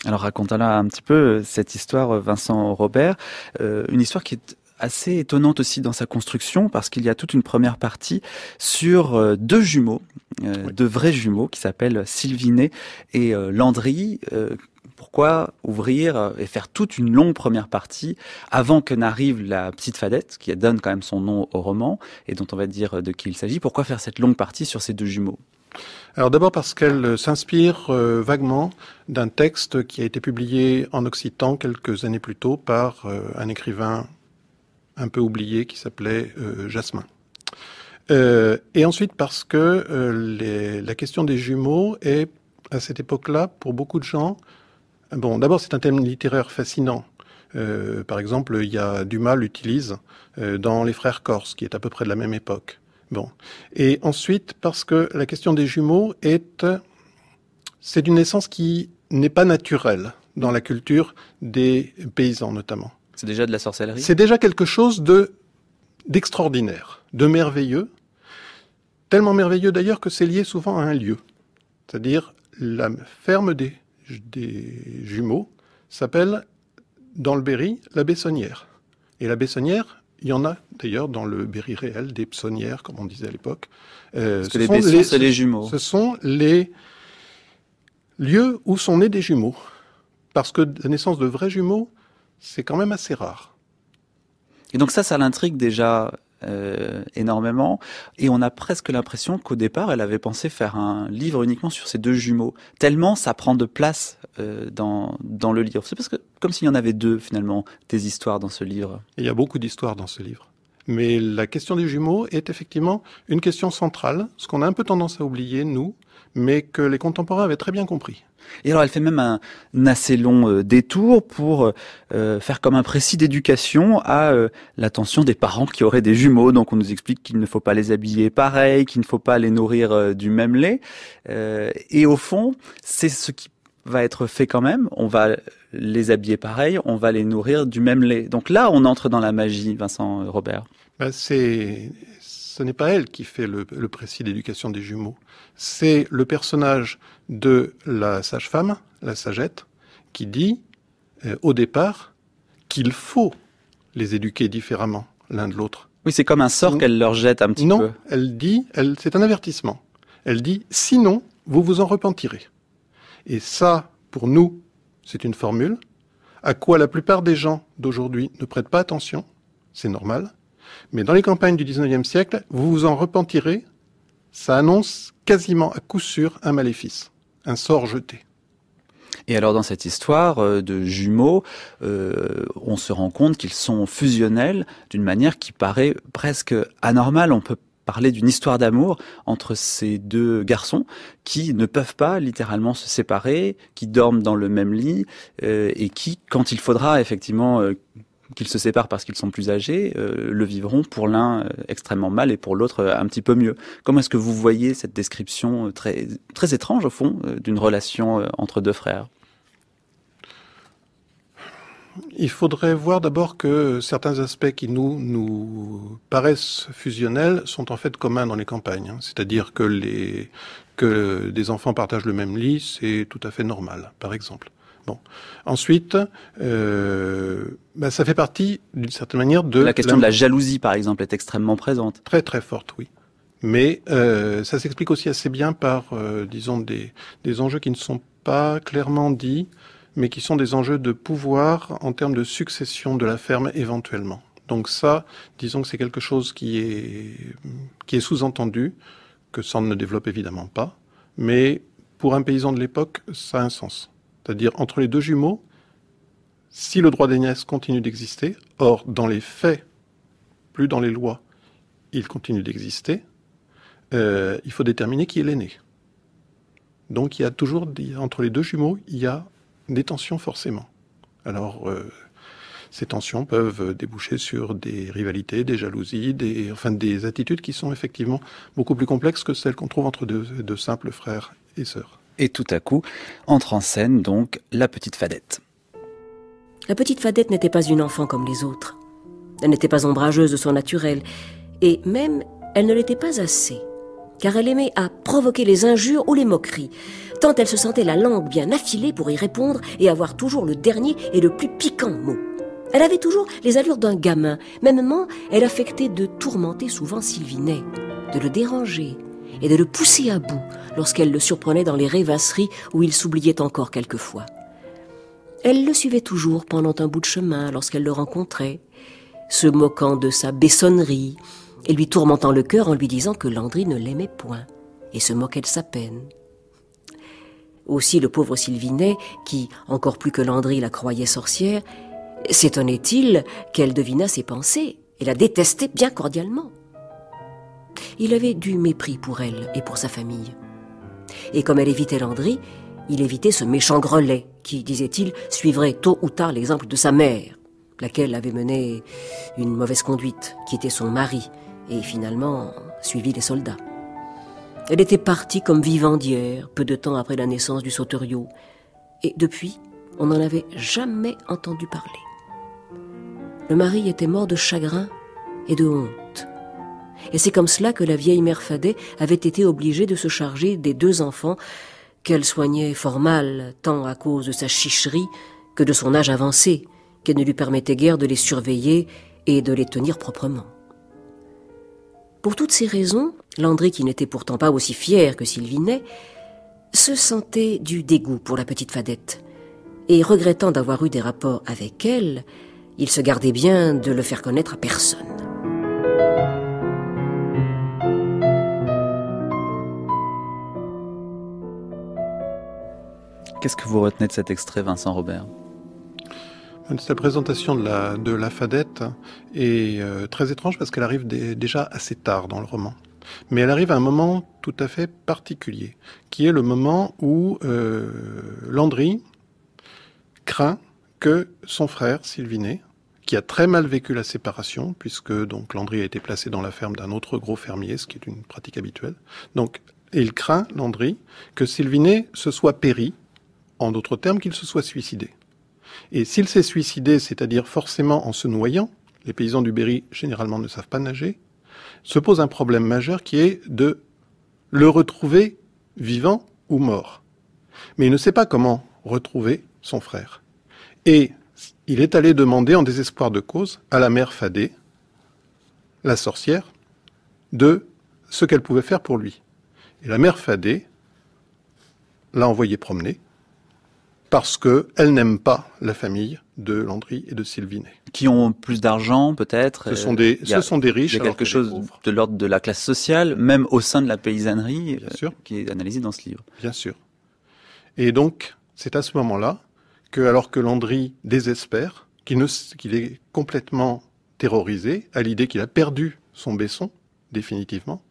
Alors racontons-la un petit peu, cette histoire, Vincent Robert, euh, une histoire qui est assez étonnante aussi dans sa construction parce qu'il y a toute une première partie sur euh, deux jumeaux, euh, de vrais jumeaux qui s'appellent Sylvine et Landry, pourquoi ouvrir et faire toute une longue première partie avant que n'arrive la petite fadette, qui donne quand même son nom au roman et dont on va dire de qui il s'agit Pourquoi faire cette longue partie sur ces deux jumeaux alors d'abord parce qu'elle s'inspire euh, vaguement d'un texte qui a été publié en Occitan quelques années plus tôt par euh, un écrivain un peu oublié qui s'appelait euh, Jasmin. et ensuite parce que la question des jumeaux est à cette époque-là pour beaucoup de gens Bon, d'abord, c'est un thème littéraire fascinant. Euh, par exemple, il y a Dumas l'utilise euh, dans Les Frères Corses, qui est à peu près de la même époque. Bon. Et ensuite, parce que la question des jumeaux est, c'est une essence qui n'est pas naturelle dans la culture des paysans, notamment. C'est déjà de la sorcellerie? C'est déjà quelque chose de, d'extraordinaire, de merveilleux. Tellement merveilleux d'ailleurs que c'est lié souvent à un lieu. C'est-à-dire la ferme des des jumeaux s'appelle dans le Berry la Bessonnière. Et la Bessonnière, il y en a d'ailleurs dans le Berry réel des Bessonnières, comme on disait à l'époque. Euh, ce sont les c'est les jumeaux. Ce sont les lieux où sont nés des jumeaux. Parce que la naissance de vrais jumeaux, c'est quand même assez rare. Et donc ça, ça l'intrigue déjà euh, énormément. Et on a presque l'impression qu'au départ, elle avait pensé faire un livre uniquement sur ces deux jumeaux, tellement ça prend de place euh, dans, le livre. C'est parce que comme s'il y en avait deux, finalement, des histoires dans ce livre. il y a beaucoup d'histoires dans ce livre. Mais la question des jumeaux est effectivement une question centrale, ce qu'on a un peu tendance à oublier, nous, mais que les contemporains avaient très bien compris. Et alors elle fait même un, assez long euh, détour pour euh, euh, faire comme un précis d'éducation à l'attention des parents qui auraient des jumeaux. Donc on nous explique qu'il ne faut pas les habiller pareil, qu'il ne faut pas les nourrir du même lait. et au fond, c'est ce qui va être fait quand même. On va les habiller pareil, on va les nourrir du même lait. Donc là, on entre dans la magie, Vincent Robert. Bah, c'est ce n'est pas elle qui fait le, précis d'éducation des jumeaux. C'est le personnage de la sage-femme, la sagette, qui dit euh, au départ qu'il faut les éduquer différemment l'un de l'autre. Oui, c'est comme un sort qu'elle leur jette un petit peu. Non, elle dit, c'est un avertissement. Elle dit, sinon, vous vous en repentirez. Et ça, pour nous, c'est une formule à quoi la plupart des gens d'aujourd'hui ne prêtent pas attention, c'est normal, mais dans les campagnes du 19e siècle, vous vous en repentirez, ça annonce quasiment à coup sûr un maléfice, un sort jeté. Et alors dans cette histoire euh, de jumeaux, euh, on se rend compte qu'ils sont fusionnels d'une manière qui paraît presque anormale. On peut parler d'une histoire d'amour entre ces deux garçons qui ne peuvent pas littéralement se séparer, qui dorment dans le même lit euh, et qui, quand il faudra effectivement qu'ils se séparent parce qu'ils sont plus âgés, euh, le vivront pour l'un euh, extrêmement mal et pour l'autre euh, un petit peu mieux. Comment est-ce que vous voyez cette description très, étrange, au fond, d'une relation entre deux frères il faudrait voir d'abord que certains aspects qui nous, nous paraissent fusionnels sont en fait communs dans les campagnes. C'est-à-dire que, les, que des enfants partagent le même lit, c'est tout à fait normal, par exemple. Ensuite, euh, bah, ça fait partie d'une certaine manière de... La question de la jalousie, par exemple, est extrêmement présente. Très très forte, oui. Mais euh, ça s'explique aussi assez bien par, euh, disons, des, des enjeux qui ne sont pas clairement dits, mais qui sont des enjeux de pouvoir en termes de succession de la ferme éventuellement. Donc ça, disons que c'est quelque chose qui est, qui est sous-entendu, que ça ne développe évidemment pas, mais pour un paysan de l'époque, ça a un sens. C'est-à-dire entre les deux jumeaux, si le droit nièces continue d'exister, or dans les faits, plus dans les lois, il continue d'exister, euh, il faut déterminer qui est l'aîné. Donc il y a toujours, entre les deux jumeaux, il y a des tensions forcément. Alors, euh, ces tensions peuvent déboucher sur des rivalités, des jalousies, des, enfin, des attitudes qui sont effectivement beaucoup plus complexes que celles qu'on trouve entre deux simples frères et sœurs et tout à coup entre en scène donc la petite fadette. La petite fadette n'était pas une enfant comme les autres. Elle n'était pas ombrageuse de son naturel, et même elle ne l'était pas assez, car elle aimait à provoquer les injures ou les moqueries, tant elle se sentait la langue bien affilée pour y répondre et avoir toujours le dernier et le plus piquant mot. Elle avait toujours les allures d'un gamin, mêmement elle affectait de tourmenter souvent Sylvinet, de le déranger et de le pousser à bout lorsqu'elle le surprenait dans les rêvasseries où il s'oubliait encore quelquefois. Elle le suivait toujours pendant un bout de chemin lorsqu'elle le rencontrait, se moquant de sa bessonnerie et lui tourmentant le cœur en lui disant que Landry ne l'aimait point et se moquait de sa peine. Aussi le pauvre Sylvinet, qui, encore plus que Landry la croyait sorcière, s'étonnait-il qu'elle devinât ses pensées et la détestait bien cordialement. Il avait du mépris pour elle et pour sa famille. Et comme elle évitait Landry, il évitait ce méchant grelet qui, disait-il, suivrait tôt ou tard l'exemple de sa mère, laquelle avait mené une mauvaise conduite, quitté son mari et finalement suivi les soldats. Elle était partie comme vivandière peu de temps après la naissance du sauterio, et depuis, on n'en avait jamais entendu parler. Le mari était mort de chagrin et de honte. Et c'est comme cela que la vieille mère Fadet avait été obligée de se charger des deux enfants qu'elle soignait fort mal, tant à cause de sa chicherie que de son âge avancé, qu'elle ne lui permettait guère de les surveiller et de les tenir proprement. Pour toutes ces raisons, Landry, qui n'était pourtant pas aussi fier que Sylvinet, se sentait du dégoût pour la petite Fadette, et regrettant d'avoir eu des rapports avec elle, il se gardait bien de le faire connaître à personne. Qu'est-ce que vous retenez de cet extrait, Vincent Robert euh, cette présentation de la, de la fadette est euh, très étrange parce qu'elle arrive déjà assez tard dans le roman. Mais elle arrive à un moment tout à fait particulier, qui est le moment où euh, Landry craint que son frère, Sylvinet, qui a très mal vécu la séparation, puisque donc Landry a été placé dans la ferme d'un autre gros fermier, ce qui est une pratique habituelle. Donc, il craint, Landry, que Sylvinet se soit péri en d'autres termes, qu'il se soit suicidé. Et s'il s'est suicidé, c'est-à-dire forcément en se noyant, les paysans du Berry généralement ne savent pas nager, se pose un problème majeur qui est de le retrouver vivant ou mort. Mais il ne sait pas comment retrouver son frère. Et il est allé demander en désespoir de cause à la mère Fadé, la sorcière, de ce qu'elle pouvait faire pour lui. Et la mère Fadé l'a envoyé promener, parce qu'elle n'aime pas la famille de Landry et de Sylvinet. Qui ont plus d'argent peut-être Ce euh, sont des, ce sont des riches. Il quelque chose de l'ordre de la classe sociale, même au sein de la paysannerie, euh, qui est analysée dans ce livre. Bien sûr. Et donc, c'est à ce moment-là que, alors que Landry désespère, qu'il est complètement terrorisé à l'idée qu'il a perdu son baisson, définitivement,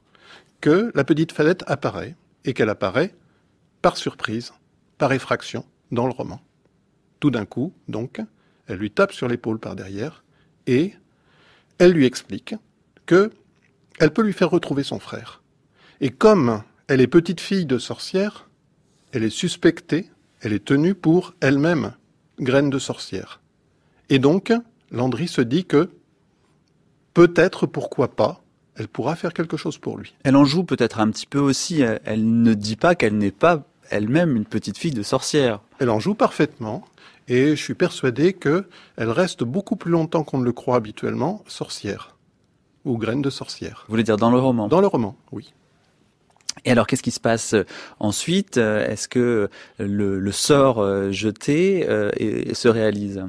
que la petite falette apparaît, et qu'elle apparaît par surprise, par effraction, dans le roman. Tout d'un coup, donc, elle lui tape sur l'épaule par derrière et elle lui explique que elle peut lui faire retrouver son frère. Et comme elle est petite fille de sorcière, elle est suspectée, elle est tenue pour elle-même graine de sorcière. Et donc, Landry se dit que peut-être, pourquoi pas, elle pourra faire quelque chose pour lui. Elle en joue peut-être un petit peu aussi. Elle ne dit pas qu'elle n'est pas elle-même une petite fille de sorcière. Elle en joue parfaitement. Et je suis persuadé qu'elle reste beaucoup plus longtemps qu'on ne le croit habituellement sorcière ou graine de sorcière. Vous voulez dire dans le roman Dans le roman, oui. Et alors, qu'est-ce qui se passe euh, ensuite euh, Est-ce que euh, le, sort jeté se réalise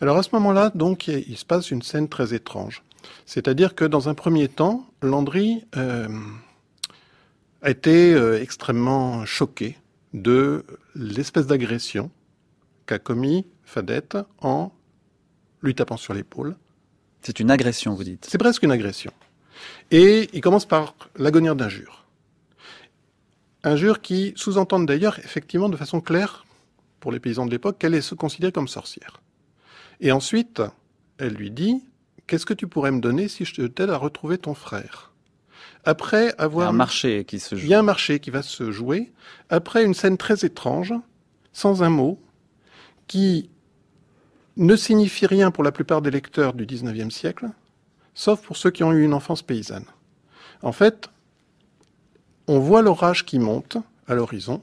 Alors à ce moment-là, donc, il se passe une scène très étrange. C'est-à-dire que dans un premier temps, Landry a été extrêmement choqué de l'espèce d'agression qu'a commis Fadette en lui tapant sur l'épaule. C'est une agression, vous dites C'est presque une agression. Et il commence par l'agonir d'injures. Injures qui sous-entendent d'ailleurs effectivement de façon claire pour les paysans de l'époque qu'elle est considérée comme sorcière. Et ensuite, elle lui dit Qu'est-ce que tu pourrais me donner si je t'aide à retrouver ton frère après avoir... un marché qui se joue. marché qui va se jouer, après une scène très étrange, sans un mot, qui ne signifie rien pour la plupart des lecteurs du 19e siècle, sauf pour ceux qui ont eu une enfance paysanne. En fait, on voit l'orage qui monte à l'horizon,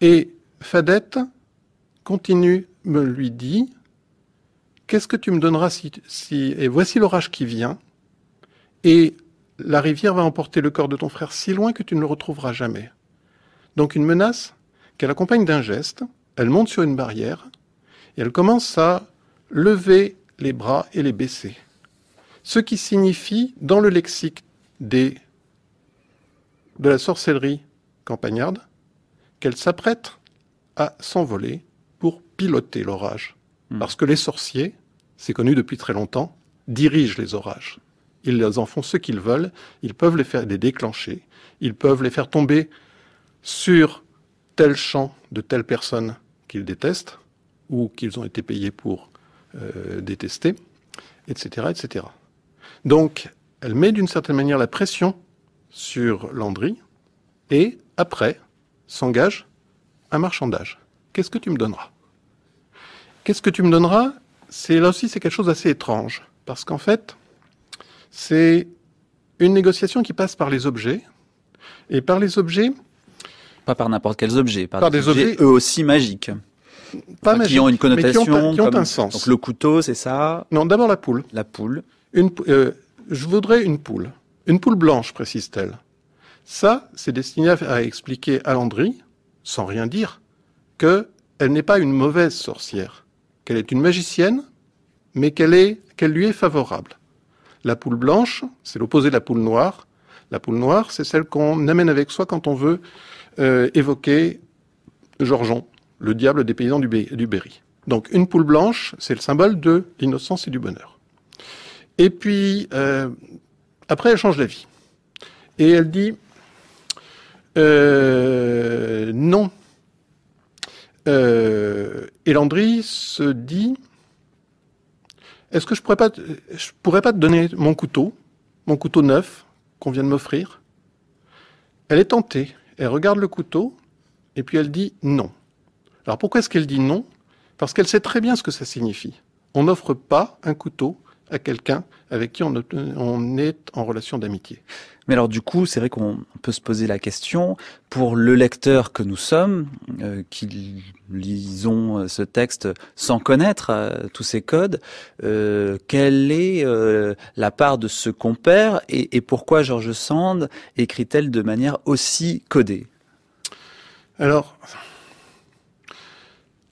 et Fadette continue, me lui dit, qu'est-ce que tu me donneras si... et voici l'orage qui vient, et la rivière va emporter le corps de ton frère si loin que tu ne le retrouveras jamais. Donc une menace qu'elle accompagne d'un geste, elle monte sur une barrière et elle commence à lever les bras et les baisser. Ce qui signifie, dans le lexique des, de la sorcellerie campagnarde, qu'elle s'apprête à s'envoler pour piloter l'orage. Hmm. Parce que les sorciers, c'est connu depuis très longtemps, dirigent les orages. Ils en font ce qu'ils veulent. Ils peuvent les faire déclencher. Ils peuvent les faire tomber sur tel champ de telle personne qu'ils détestent ou qu'ils ont été payés pour euh, détester, etc., etc. Donc, elle met d'une certaine manière la pression sur Landry et après s'engage un marchandage. Qu'est-ce que tu me donneras Qu'est-ce que tu me donneras C'est là aussi c'est quelque chose d'assez étrange parce qu'en fait, c'est une négociation qui passe par les objets. Et par les objets. Pas par n'importe quels objets, par, des, objets, eux aussi magiques. Pas magiques. Qui ont une connotation. qui ont, un sens. Donc le couteau, c'est ça Non, d'abord la poule. La poule. Euh, je voudrais une poule. Une poule blanche, précise-t-elle. Ça, c'est destiné à, expliquer à Landry, sans rien dire, qu'elle n'est pas une mauvaise sorcière, qu'elle est une magicienne, mais qu'elle est, qu'elle lui est favorable. La poule blanche, c'est l'opposé de la poule noire. La poule noire, c'est celle qu'on amène avec soi quand on veut euh, évoquer Georgeon, le diable des paysans du, Berry. Donc une poule blanche, c'est le symbole de l'innocence et du bonheur. Et puis, euh, après, elle change d'avis. Et elle dit, euh, non. et Landry se dit, est-ce que je pourrais pas, je pourrais pas te donner mon couteau, mon couteau neuf qu'on vient de m'offrir Elle est tentée. Elle regarde le couteau et puis elle dit non. Alors pourquoi est-ce qu'elle dit non Parce qu'elle sait très bien ce que ça signifie. On n'offre pas un couteau à quelqu'un avec qui on, on est en relation d'amitié. Mais alors du coup, c'est vrai qu'on peut se poser la question, pour le lecteur que nous sommes, euh, qui lisons euh, ce texte sans connaître euh, tous ces codes, quelle est la part de ce qu'on perd et, et pourquoi George Sand écrit-elle de manière aussi codée Alors,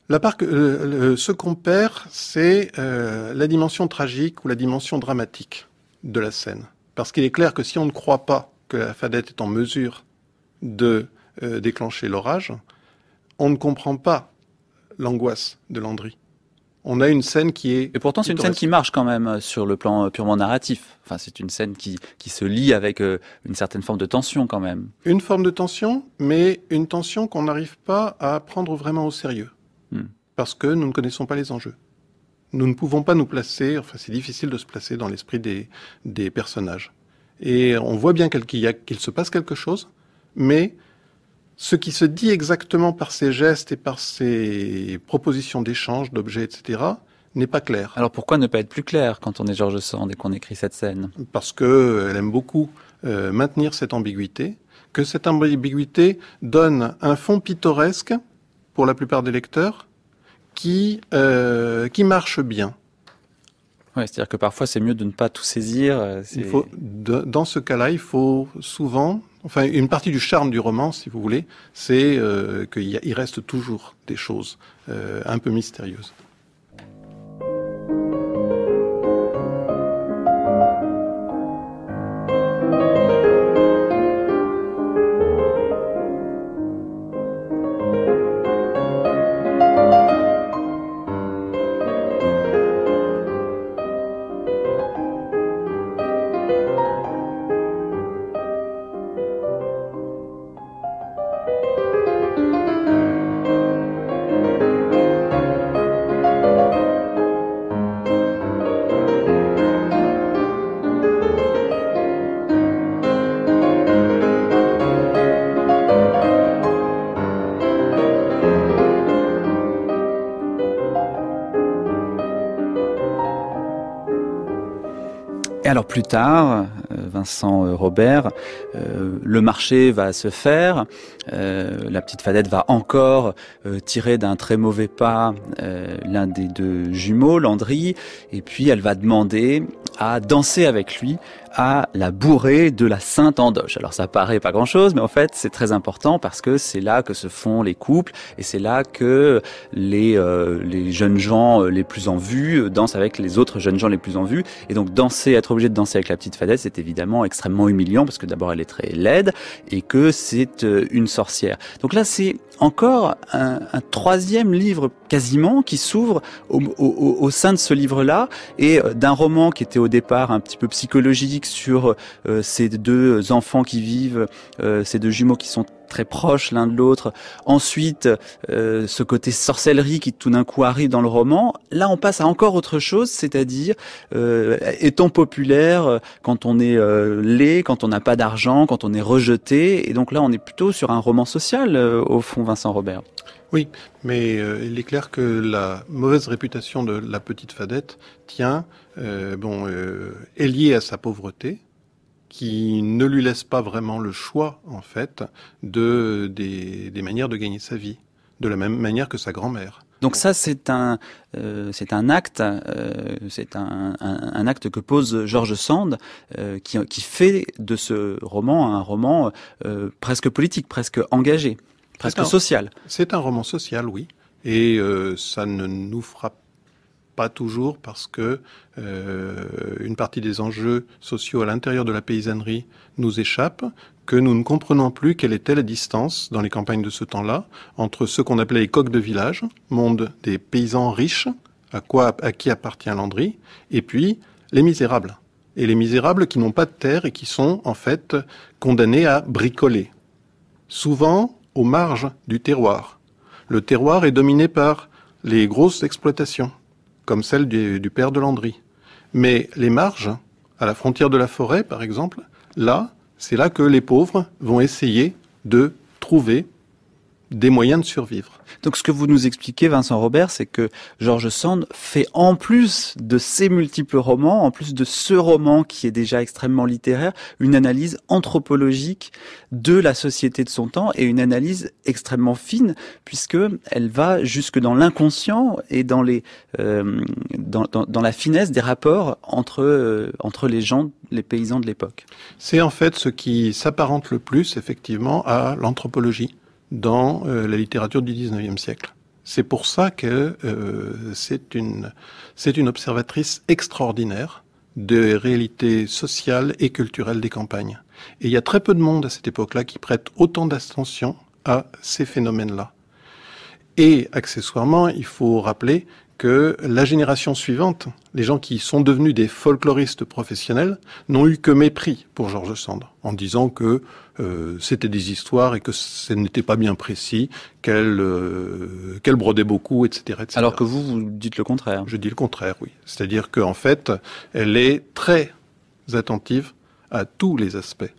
la euh, ce qu'on perd, c'est euh, la dimension tragique ou la dimension dramatique de la scène. Parce qu'il est clair que si on ne croit pas que la fadette est en mesure de euh, déclencher l'orage, on ne comprend pas l'angoisse de Landry. On a une scène qui est. Et pourtant, c'est une scène qui marche quand même sur le plan purement narratif. Enfin, c'est une scène qui, qui se lie avec une certaine forme de tension quand même. Une forme de tension, mais une tension qu'on n'arrive pas à prendre vraiment au sérieux. Hmm. parce que nous ne connaissons pas les enjeux. Nous ne pouvons pas nous placer, enfin c'est difficile de se placer dans l'esprit des, personnages. Et on voit bien qu'il se passe quelque chose, mais ce qui se dit exactement par ces gestes et par ces propositions d'échange d'objets, etc., n'est pas clair. Alors pourquoi ne pas être plus clair quand on est Georges Sand et qu'on écrit cette scène Parce qu'elle euh, aime beaucoup euh, maintenir cette ambiguïté, que cette ambiguïté donne un fond pittoresque pour la plupart des lecteurs, qui, euh, qui marche bien. Ouais, c'est-à-dire que parfois c'est mieux de ne pas tout saisir. Euh, faut, dans ce cas-là, il faut souvent, enfin, une partie du charme du roman, si vous voulez, c'est euh, qu'il reste toujours des choses un peu mystérieuses. plus tard, euh, Vincent euh, Robert, euh, le marché va se faire, la petite fadette va encore tirer d'un très mauvais pas l'un des deux jumeaux, Landry, et puis elle va demander à danser avec lui à la bourrée de la Sainte Andoche. Alors ça paraît pas grand-chose, mais en fait c'est très important parce que c'est là que se font les couples et c'est là que les, euh, les jeunes gens euh, les plus en vue euh, dansent avec les autres jeunes gens les plus en vue. Et donc danser, être obligé de danser avec la petite fadette, c'est évidemment extrêmement humiliant parce que d'abord elle est très laide et que c'est une sorcière. Donc là c'est encore un, troisième livre quasiment qui s'ouvre au sein de ce livre-là et d'un roman qui était au départ un petit peu psychologique sur euh, ces deux enfants qui vivent, euh, ces deux jumeaux qui sont très proches l'un de l'autre. Ensuite, euh, ce côté sorcellerie qui tout d'un coup arrive dans le roman. Là, on passe à encore autre chose, c'est-à-dire est étant populaire quand on est laid, quand on n'a pas d'argent, quand on est rejeté. Et donc là, on est plutôt sur un roman social, au fond, Vincent Robert. Oui, mais euh, il est clair que la mauvaise réputation de la petite fadette tient, euh, bon, euh, est liée à sa pauvreté, qui ne lui laisse pas vraiment le choix, en fait, de, des, manières de gagner sa vie, de la même manière que sa grand-mère. Donc ça, c'est un, c'est un acte, c'est un, acte que pose George Sand, qui, fait de ce roman un roman presque politique, presque engagé presque social. C'est un roman social, oui. Et euh, ça ne nous frappe pas toujours parce que euh, une partie des enjeux sociaux à l'intérieur de la paysannerie nous échappe, que nous ne comprenons plus quelle était la distance dans les campagnes de ce temps-là entre ce qu'on appelait les coques de village, monde des paysans riches, à quoi à qui appartient Landry, et puis les misérables. Et les misérables qui n'ont pas de terre et qui sont en fait condamnés à bricoler. Souvent, aux marges du terroir. Le terroir est dominé par les grosses exploitations, comme celle du, père de Landry. Mais les marges, à la frontière de la forêt par exemple, là, c'est là que les pauvres vont essayer de trouver des moyens de survivre. Donc ce que vous nous expliquez, Vincent Robert, c'est que George Sand fait en plus de ses multiples romans, en plus de ce roman qui est déjà extrêmement littéraire, une analyse anthropologique de la société de son temps et une analyse extrêmement fine puisque elle va jusque dans l'inconscient et dans les euh, la finesse des rapports entre euh, entre les gens, les paysans de l'époque. C'est en fait ce qui s'apparente le plus effectivement à l'anthropologie dans euh, la littérature du 19e siècle. C'est pour ça que euh, c'est une, une observatrice extraordinaire des réalités sociales et culturelles des campagnes. Et il y a très peu de monde à cette époque-là qui prête autant d'attention à ces phénomènes-là. Et accessoirement, il faut rappeler que la génération suivante, les gens qui sont devenus des folkloristes professionnels, n'ont eu que mépris pour Georges Sand, en disant que euh, c'était des histoires et que ce n'était pas bien précis, qu'elle euh, qu'elle brodait beaucoup, etc., etc., Alors que vous, vous dites le contraire. Je dis le contraire, oui. C'est-à-dire qu'en fait, elle est très attentive à tous les aspects,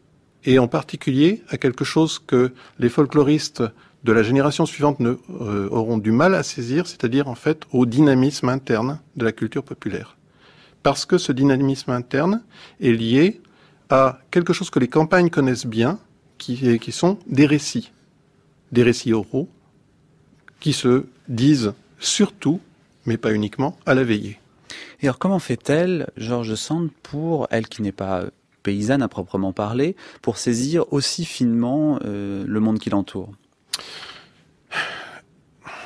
et en particulier à quelque chose que les folkloristes de la génération suivante ne, euh, auront du mal à saisir, c'est-à-dire en fait au dynamisme interne de la culture populaire. Parce que ce dynamisme interne est lié à quelque chose que les campagnes connaissent bien, qui, sont des récits, des récits oraux, qui se disent surtout, mais pas uniquement, à la veillée. Et alors comment fait-elle, Georges Sand, pour, elle qui n'est pas paysanne à proprement parler, pour saisir aussi finement euh, le monde qui l'entoure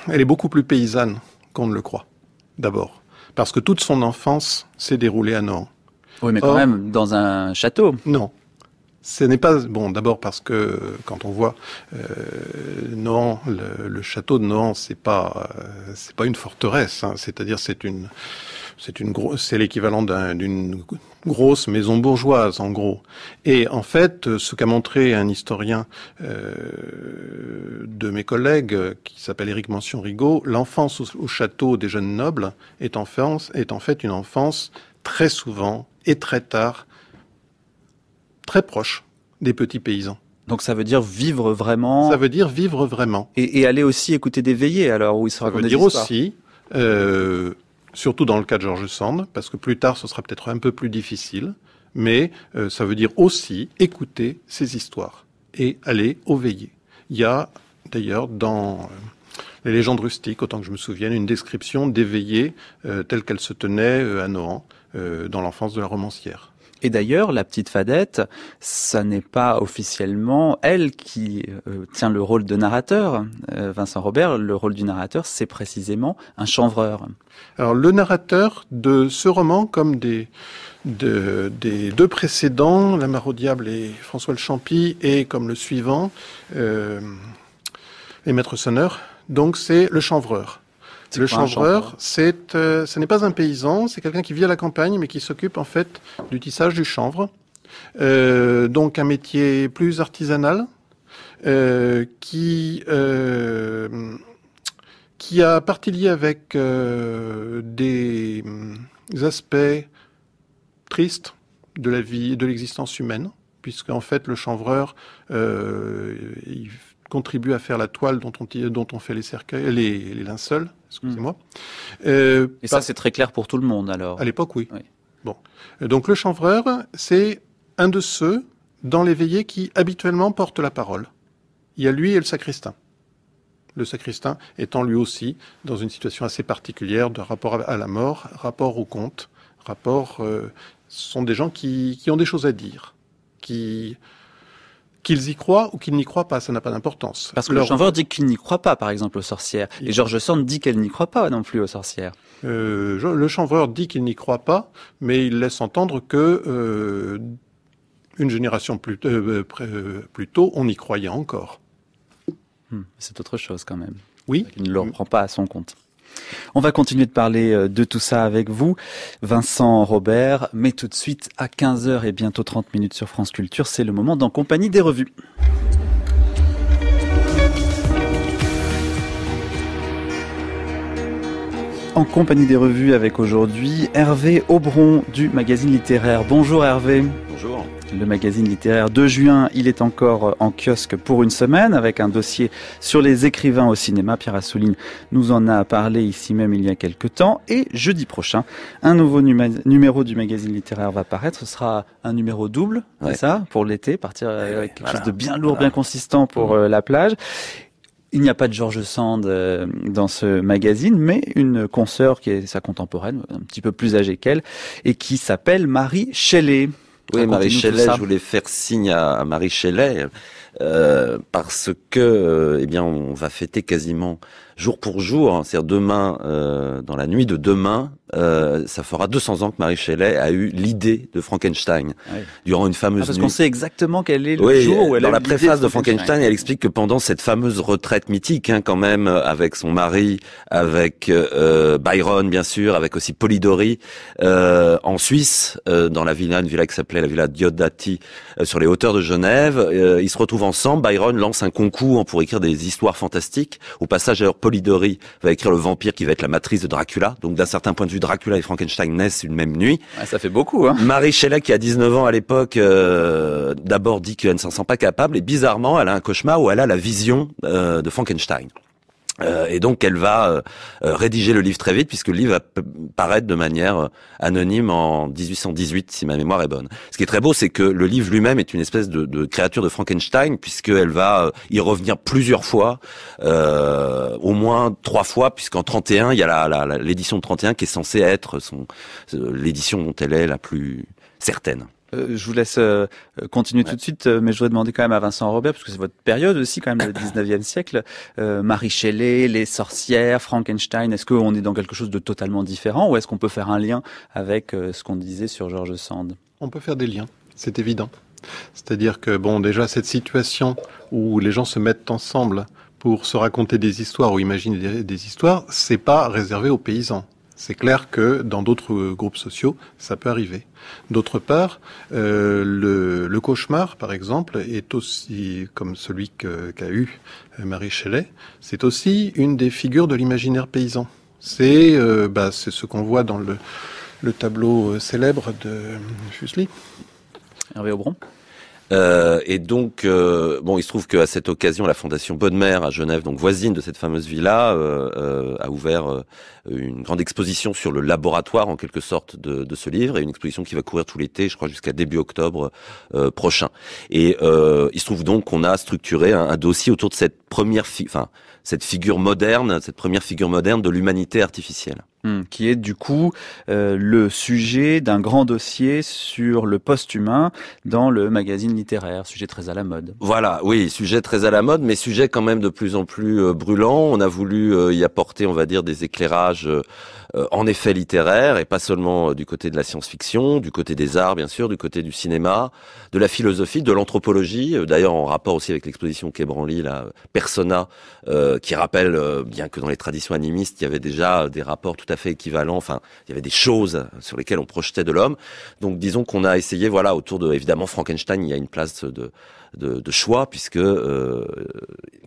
elle est beaucoup plus paysanne qu'on ne le croit, d'abord. Parce que toute son enfance s'est déroulée à Nohant. Oui, mais quand même dans un château. Non. Ce n'est pas bon. D'abord parce que quand on voit euh, Nohant, le, château de Nohant, c'est pas euh, pas une forteresse. Hein. C'est-à-dire c'est une c'est une grosse, c'est l'équivalent d'une grosse maison bourgeoise en gros. Et en fait, ce qu'a montré un historien euh, de mes collègues qui s'appelle Éric Mention Rigaud, l'enfance au, château des jeunes nobles est, est en fait une enfance très souvent et très tard très proche des petits paysans. Donc ça veut dire vivre vraiment. Ça veut dire vivre vraiment. Et, aller aussi écouter des veillées alors où il se ça veut dire aussi euh, surtout dans le cas de Georges Sand, parce que plus tard, ce sera peut-être un peu plus difficile, mais euh, ça veut dire aussi écouter ces histoires et aller au veiller. Il y a d'ailleurs dans euh, les légendes rustiques, autant que je me souvienne, une description d'éveillées euh, telle qu'elle telles se tenait à Nohant dans l'enfance de la romancière. Et d'ailleurs, la petite Fadette, ça n'est pas officiellement elle qui euh, tient le rôle de narrateur. Euh, Vincent Robert, le rôle du narrateur, c'est précisément un chanvreur. Alors le narrateur de ce roman, comme des, des deux précédents, La Diable et François le Champy, et comme le suivant, euh, et Maître Sonneur, donc c'est le chanvreur. Le chanvreur, c'est, euh, ce n'est pas un paysan, c'est quelqu'un qui vit à la campagne, mais qui s'occupe en fait du tissage du chanvre. Euh, donc un métier plus artisanal, euh, qui qui a partie lié avec des, aspects tristes de la vie, de l'existence humaine, puisque en fait le chanvreur, il contribue à faire la toile dont on, fait les, cercueils, les, les, linceuls excusez-moi. Mm. Euh, et ça, c'est très clair pour tout le monde, alors À l'époque, oui. Bon. Donc, le chanvreur, c'est un de ceux dans les veillées qui habituellement portent la parole. Il y a lui et le sacristain. Le sacristain étant lui aussi dans une situation assez particulière de rapport à la mort, rapport au compte, rapport. ce euh, sont des gens qui ont des choses à dire, qui Qu'ils y croient ou qu'ils n'y croient pas, ça n'a pas d'importance. Parce que le chanvreur dit qu'il n'y croit pas, par exemple, aux sorcières. Et, Georges Sand dit qu'elle n'y croit pas non plus aux sorcières. Euh, le chanvreur dit qu'il n'y croit pas, mais il laisse entendre que euh, une génération euh, plus, tôt, on y croyait encore. Hmm, c'est autre chose quand même. Oui. Il ne le reprend pas à son compte. On va continuer de parler euh, de tout ça avec vous, Vincent Robert, mais tout de suite à 15h et bientôt 30 minutes sur France Culture, c'est le moment d'en compagnie des revues. en compagnie des revues avec aujourd'hui Hervé Aubron du magazine littéraire. Bonjour Hervé. Bonjour. Le magazine littéraire de juin, il est encore en kiosque pour une semaine avec un dossier sur les écrivains au cinéma. Pierre Assouline nous en a parlé ici même il y a quelques temps. Et jeudi prochain, un nouveau numéro du magazine littéraire va paraître. Ce sera un numéro double, c'est ça, pour l'été, partir avec quelque chose de bien lourd, bien consistant pour mmh. euh, la plage. Il n'y a pas de George Sand euh, dans ce magazine, mais une consoeur qui est sa contemporaine, un petit peu plus âgée qu'elle, et qui s'appelle Marie Shelley. Oui, Marie je voulais faire signe à Marie Chellet, euh, parce que, euh, eh bien, on va fêter quasiment jour pour jour. Hein, c'est-à-dire demain, euh, dans la nuit de demain, euh, ça fera 200 ans que Marie Shelley a eu l'idée de Frankenstein durant une fameuse ah, nuit. Parce sait exactement quel est le jour où elle Dans la préface de Frankenstein, elle explique que pendant cette fameuse retraite mythique, hein, quand même, euh, avec son mari, avec Byron bien sûr, avec aussi Polidori, en Suisse, dans la villa, une villa qui s'appelait la villa Diodati, sur les hauteurs de Genève, ils se retrouvent ensemble. Byron lance un concours pour écrire des histoires fantastiques. Au passage, Polidori va écrire le vampire qui va être la matrice de Dracula. Donc d'un certain point de vue, Dracula et Frankenstein naissent une même nuit. ça fait beaucoup. Hein. Marie Shelley, qui a 19 ans à l'époque, euh, d'abord dit qu'elle ne s'en sent pas capable et bizarrement, elle a un cauchemar où elle a la vision euh, de Frankenstein. Euh, et donc elle va euh, euh, rédiger le livre très vite puisque le livre va paraître de manière anonyme en 1818 si ma mémoire est bonne. Ce qui est très beau c'est que le livre lui-même est une espèce de, créature de Frankenstein puisqu'elle va y revenir plusieurs fois, au moins trois fois puisqu'en 31 il y a l'édition de 31 qui est censée être l'édition dont elle est la plus certaine. Euh, je vous laisse euh, euh, continuer tout de suite, mais je voudrais demander quand même à Vincent Robert, parce que c'est votre période aussi, quand même, le 19e siècle. Marie Shelley, les sorcières, Frankenstein, est-ce qu'on est dans quelque chose de totalement différent ou est-ce qu'on peut faire un lien avec ce qu'on disait sur George Sand On peut faire des liens, c'est évident. C'est-à-dire que, bon, déjà, cette situation où les gens se mettent ensemble pour se raconter des histoires ou imaginer des histoires, c'est pas réservé aux paysans. C'est clair que dans d'autres euh, groupes sociaux, ça peut arriver. D'autre part, euh, le, cauchemar, par exemple, est aussi, comme celui qu'a eu euh, Marie chelet c'est aussi une des figures de l'imaginaire paysan. C'est bah, ce qu'on voit dans le, le tableau célèbre de Fuseli. Hervé Aubron euh, et donc, euh, bon, il se trouve qu'à cette occasion, la Fondation Bonne Mère à Genève, donc voisine de cette fameuse villa, euh, a ouvert une grande exposition sur le laboratoire, en quelque sorte, de, ce livre, et une exposition qui va courir tout l'été, je crois, jusqu'à début octobre prochain. Et il se trouve donc qu'on a structuré un, dossier autour de cette première, enfin, cette figure moderne, cette première figure moderne de l'humanité artificielle. Hmm, qui est du coup euh, le sujet d'un grand dossier sur le post-humain dans le magazine littéraire, sujet très à la mode. Voilà, oui, sujet très à la mode, mais sujet quand même de plus en plus euh, brûlant. On a voulu euh, y apporter, on va dire, des éclairages euh, en effet littéraire, et pas seulement euh, du côté de la science-fiction, du côté des arts bien sûr, du côté du cinéma, de la philosophie, de l'anthropologie, euh, d'ailleurs en rapport aussi avec l'exposition qu'ébranlit la Persona, qui rappelle, bien que dans les traditions animistes, il y avait déjà des rapports tout à fait équivalents, enfin, il y avait des choses sur lesquelles on projetait de l'homme. Donc disons qu'on a essayé, voilà, autour de, évidemment, Frankenstein, il y a une place de, de, choix, puisque euh,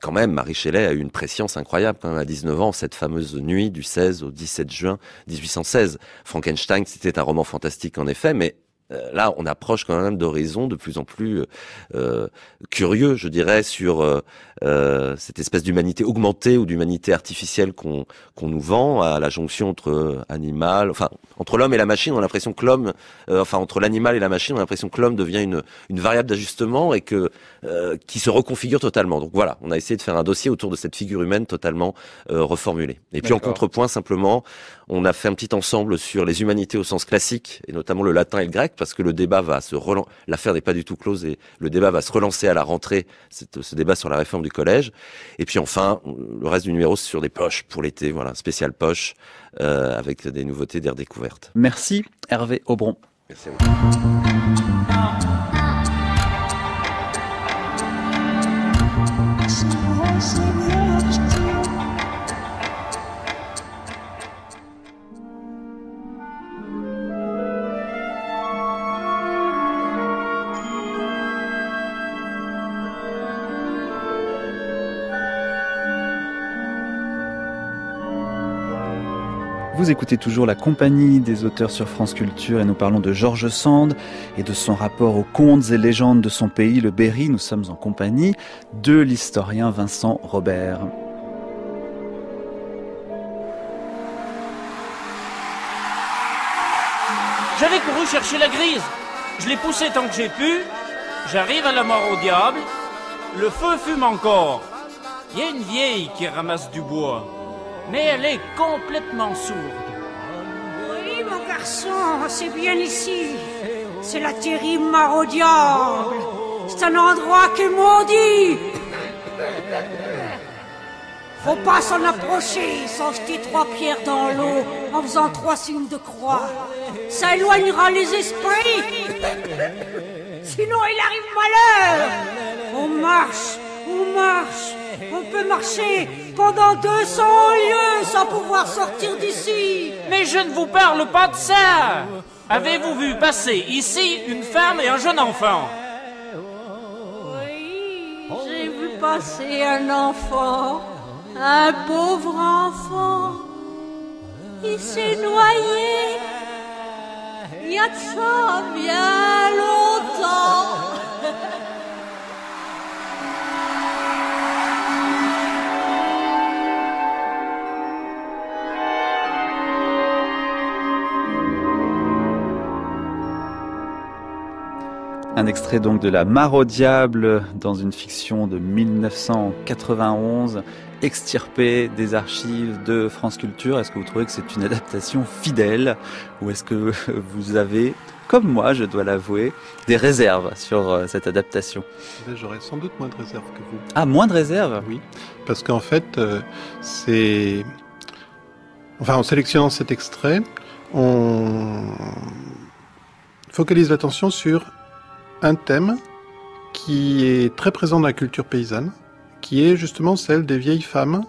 quand même, Marie Shelley a eu une préscience incroyable quand même à 19 ans, cette fameuse nuit du 16 au 17 juin 1816. Frankenstein, c'était un roman fantastique en effet, mais euh, là, on approche quand même d'horizons de plus en plus euh, euh, curieux, je dirais, sur cette espèce d'humanité augmentée ou d'humanité artificielle qu'on nous vend à la jonction entre animal, enfin entre l'homme et la machine. On a l'impression que l'homme, enfin entre l'animal et la machine, on a l'impression que l'homme devient une, une variable d'ajustement et que qui se reconfigure totalement. Donc voilà, on a essayé de faire un dossier autour de cette figure humaine totalement reformulée. Et puis en contrepoint, simplement, on a fait un petit ensemble sur les humanités au sens classique et notamment le latin et le grec parce que le débat va se relancer. L'affaire n'est pas du tout close et le débat va se relancer à la rentrée, ce débat sur la réforme du collège. Et puis enfin, le reste du numéro sur des poches pour l'été, voilà, spécial poche euh, avec des nouveautés, des redécouvertes. Merci Hervé Aubron. Merci à vous. Vous écoutez toujours la compagnie des auteurs sur France Culture et nous parlons de Georges Sand et de son rapport aux contes et légendes de son pays, le Berry. Nous sommes en compagnie de l'historien Vincent Robert. J'avais couru chercher la grise. Je l'ai poussée tant que j'ai pu. J'arrive à la mort au diable. Le feu fume encore. Il y a une vieille qui ramasse du bois mais elle est complètement sourde. Oui, mon garçon, c'est bien ici. C'est la terrible mare C'est un endroit qui est maudit. Faut pas s'en approcher sans jeter trois pierres dans l'eau en faisant trois signes de croix. Ça éloignera les esprits. Sinon, il arrive malheur. On marche, on marche, on peut marcher pendant 200 lieues sans pouvoir sortir d'ici. Mais je ne vous parle pas de ça. Avez-vous vu passer ici une femme et un jeune enfant Oui, j'ai vu passer un enfant, un pauvre enfant. Il s'est noyé. Il y a de ça bien longtemps. Un extrait donc de La Mare au Diable dans une fiction de 1991 extirpée des archives de France Culture. Est-ce que vous trouvez que c'est une adaptation fidèle ou est-ce que vous avez, comme moi je dois l'avouer, des réserves sur euh, cette adaptation eh ben, J'aurais sans doute moins de réserves que vous. Ah, moins de réserves Oui, parce qu'en fait, euh, c'est... Enfin, en sélectionnant cet extrait, on focalise l'attention sur un thème qui est très présent dans la culture paysanne, qui est justement celle des vieilles femmes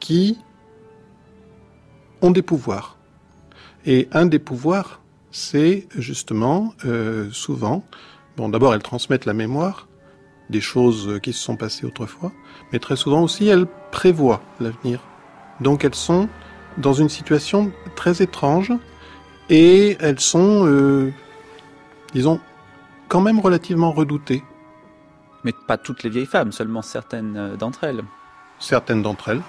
qui ont des pouvoirs. Et un des pouvoirs, c'est justement euh, souvent, bon d'abord elles transmettent la mémoire des choses qui se sont passées autrefois, mais très souvent aussi elles prévoient l'avenir. Donc elles sont dans une situation très étrange et elles sont, euh, disons, quand même relativement redoutée. Mais pas toutes les vieilles femmes, seulement certaines euh, d'entre elles. Certaines d'entre elles.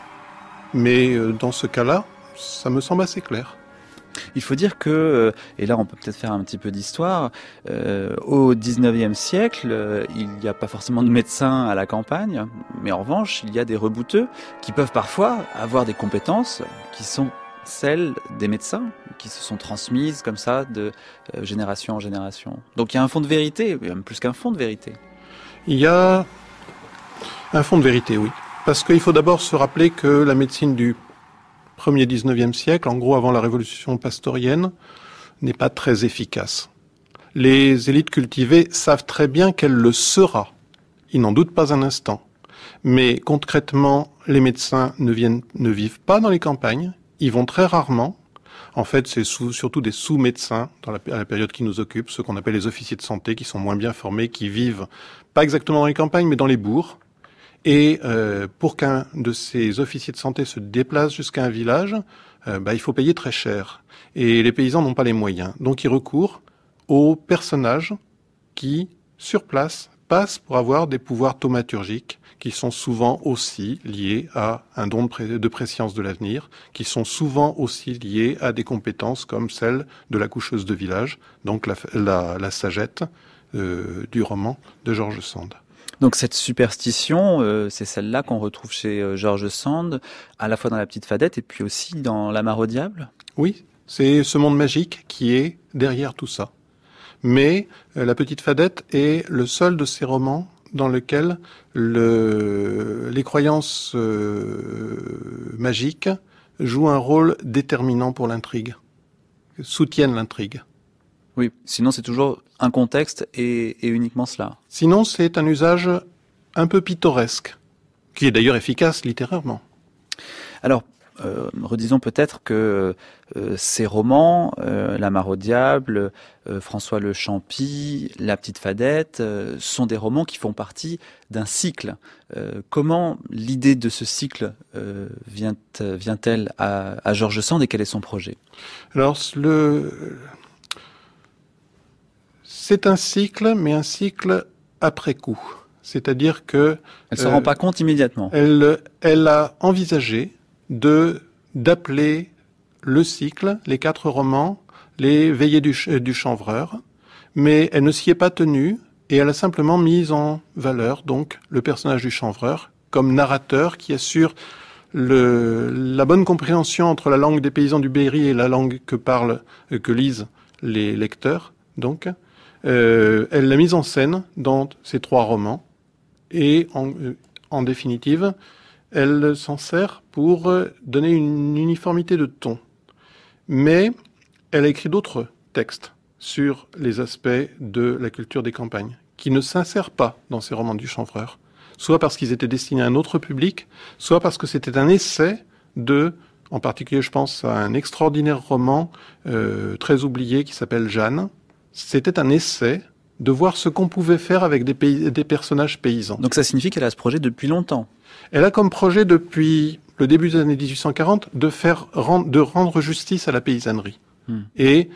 Mais euh, dans ce cas-là, ça me semble assez clair. Il faut dire que, euh, et là on peut peut-être faire un petit peu d'histoire, au 19e siècle, il n'y a pas forcément de médecins à la campagne, mais en revanche, il y a des rebouteux qui peuvent parfois avoir des compétences qui sont celles des médecins, qui se sont transmises comme ça de euh, génération en génération. Donc il y a un fond de vérité, même plus qu'un fond de vérité. Il y a un fond de vérité, oui. Parce qu'il faut d'abord se rappeler que la médecine du 1er 19e siècle, en gros avant la révolution pastorienne, n'est pas très efficace. Les élites cultivées savent très bien qu'elle le sera. Ils n'en doutent pas un instant. Mais concrètement, les médecins ne, viennent, ne vivent pas dans les campagnes, ils vont très rarement, en fait, c'est surtout des sous-médecins dans la, période qui nous occupe, ce qu'on appelle les officiers de santé, qui sont moins bien formés, qui vivent pas exactement dans les campagnes, mais dans les bourgs. Et euh, pour qu'un de ces officiers de santé se déplace jusqu'à un village, euh, bah, il faut payer très cher. Et les paysans n'ont pas les moyens. Donc ils recourent aux personnages qui, sur place, passent pour avoir des pouvoirs thaumaturgiques qui sont souvent aussi liés à un don de, de préscience de l'avenir, qui sont souvent aussi liés à des compétences comme celle de la coucheuse de village, donc la, la, sagette euh, du roman de Georges Sand. Donc cette superstition, euh, c'est celle-là qu'on retrouve chez euh, Georges Sand, à la fois dans La Petite Fadette et puis aussi dans la Mare au Diable Oui, c'est ce monde magique qui est derrière tout ça. Mais La Petite Fadette est le seul de ces romans dans lequel les croyances euh, magiques jouent un rôle déterminant pour l'intrigue, soutiennent l'intrigue. Oui, sinon c'est toujours un contexte et, et uniquement cela. Sinon c'est un usage un peu pittoresque, qui est d'ailleurs efficace littérairement. Alors, euh, redisons peut-être que euh, ces romans, euh, La Mare au Diable, François Le Champy, La Petite Fadette, sont des romans qui font partie d'un cycle. comment l'idée de ce cycle vient, vient-elle à, Georges Sand et quel est son projet Alors, le... c'est un cycle, mais un cycle après coup. C'est-à-dire que... Elle ne se rend pas compte immédiatement. Elle, elle a envisagé de d'appeler le cycle, les quatre romans, les Veillées du, Chanvreur, mais elle ne s'y est pas tenue et elle a simplement mis en valeur donc le personnage du Chanvreur comme narrateur qui assure la bonne compréhension entre la langue des paysans du Berry et la langue que parlent, euh, que lisent les lecteurs. Donc, euh, elle l'a mise en scène dans ces trois romans et en euh, définitive, elle s'en sert pour euh, donner une uniformité de ton. Mais elle a écrit d'autres textes sur les aspects de la culture des campagnes, qui ne s'insèrent pas dans ces romans du chanvreur, soit parce qu'ils étaient destinés à un autre public, soit parce que c'était un essai de, en particulier je pense à un extraordinaire roman euh, très oublié qui s'appelle Jeanne, c'était un essai de voir ce qu'on pouvait faire avec des personnages paysans. Donc ça signifie qu'elle a ce projet depuis longtemps elle a comme projet depuis le début des années 1840 de faire rendre, de rendre justice à la paysannerie hmm. et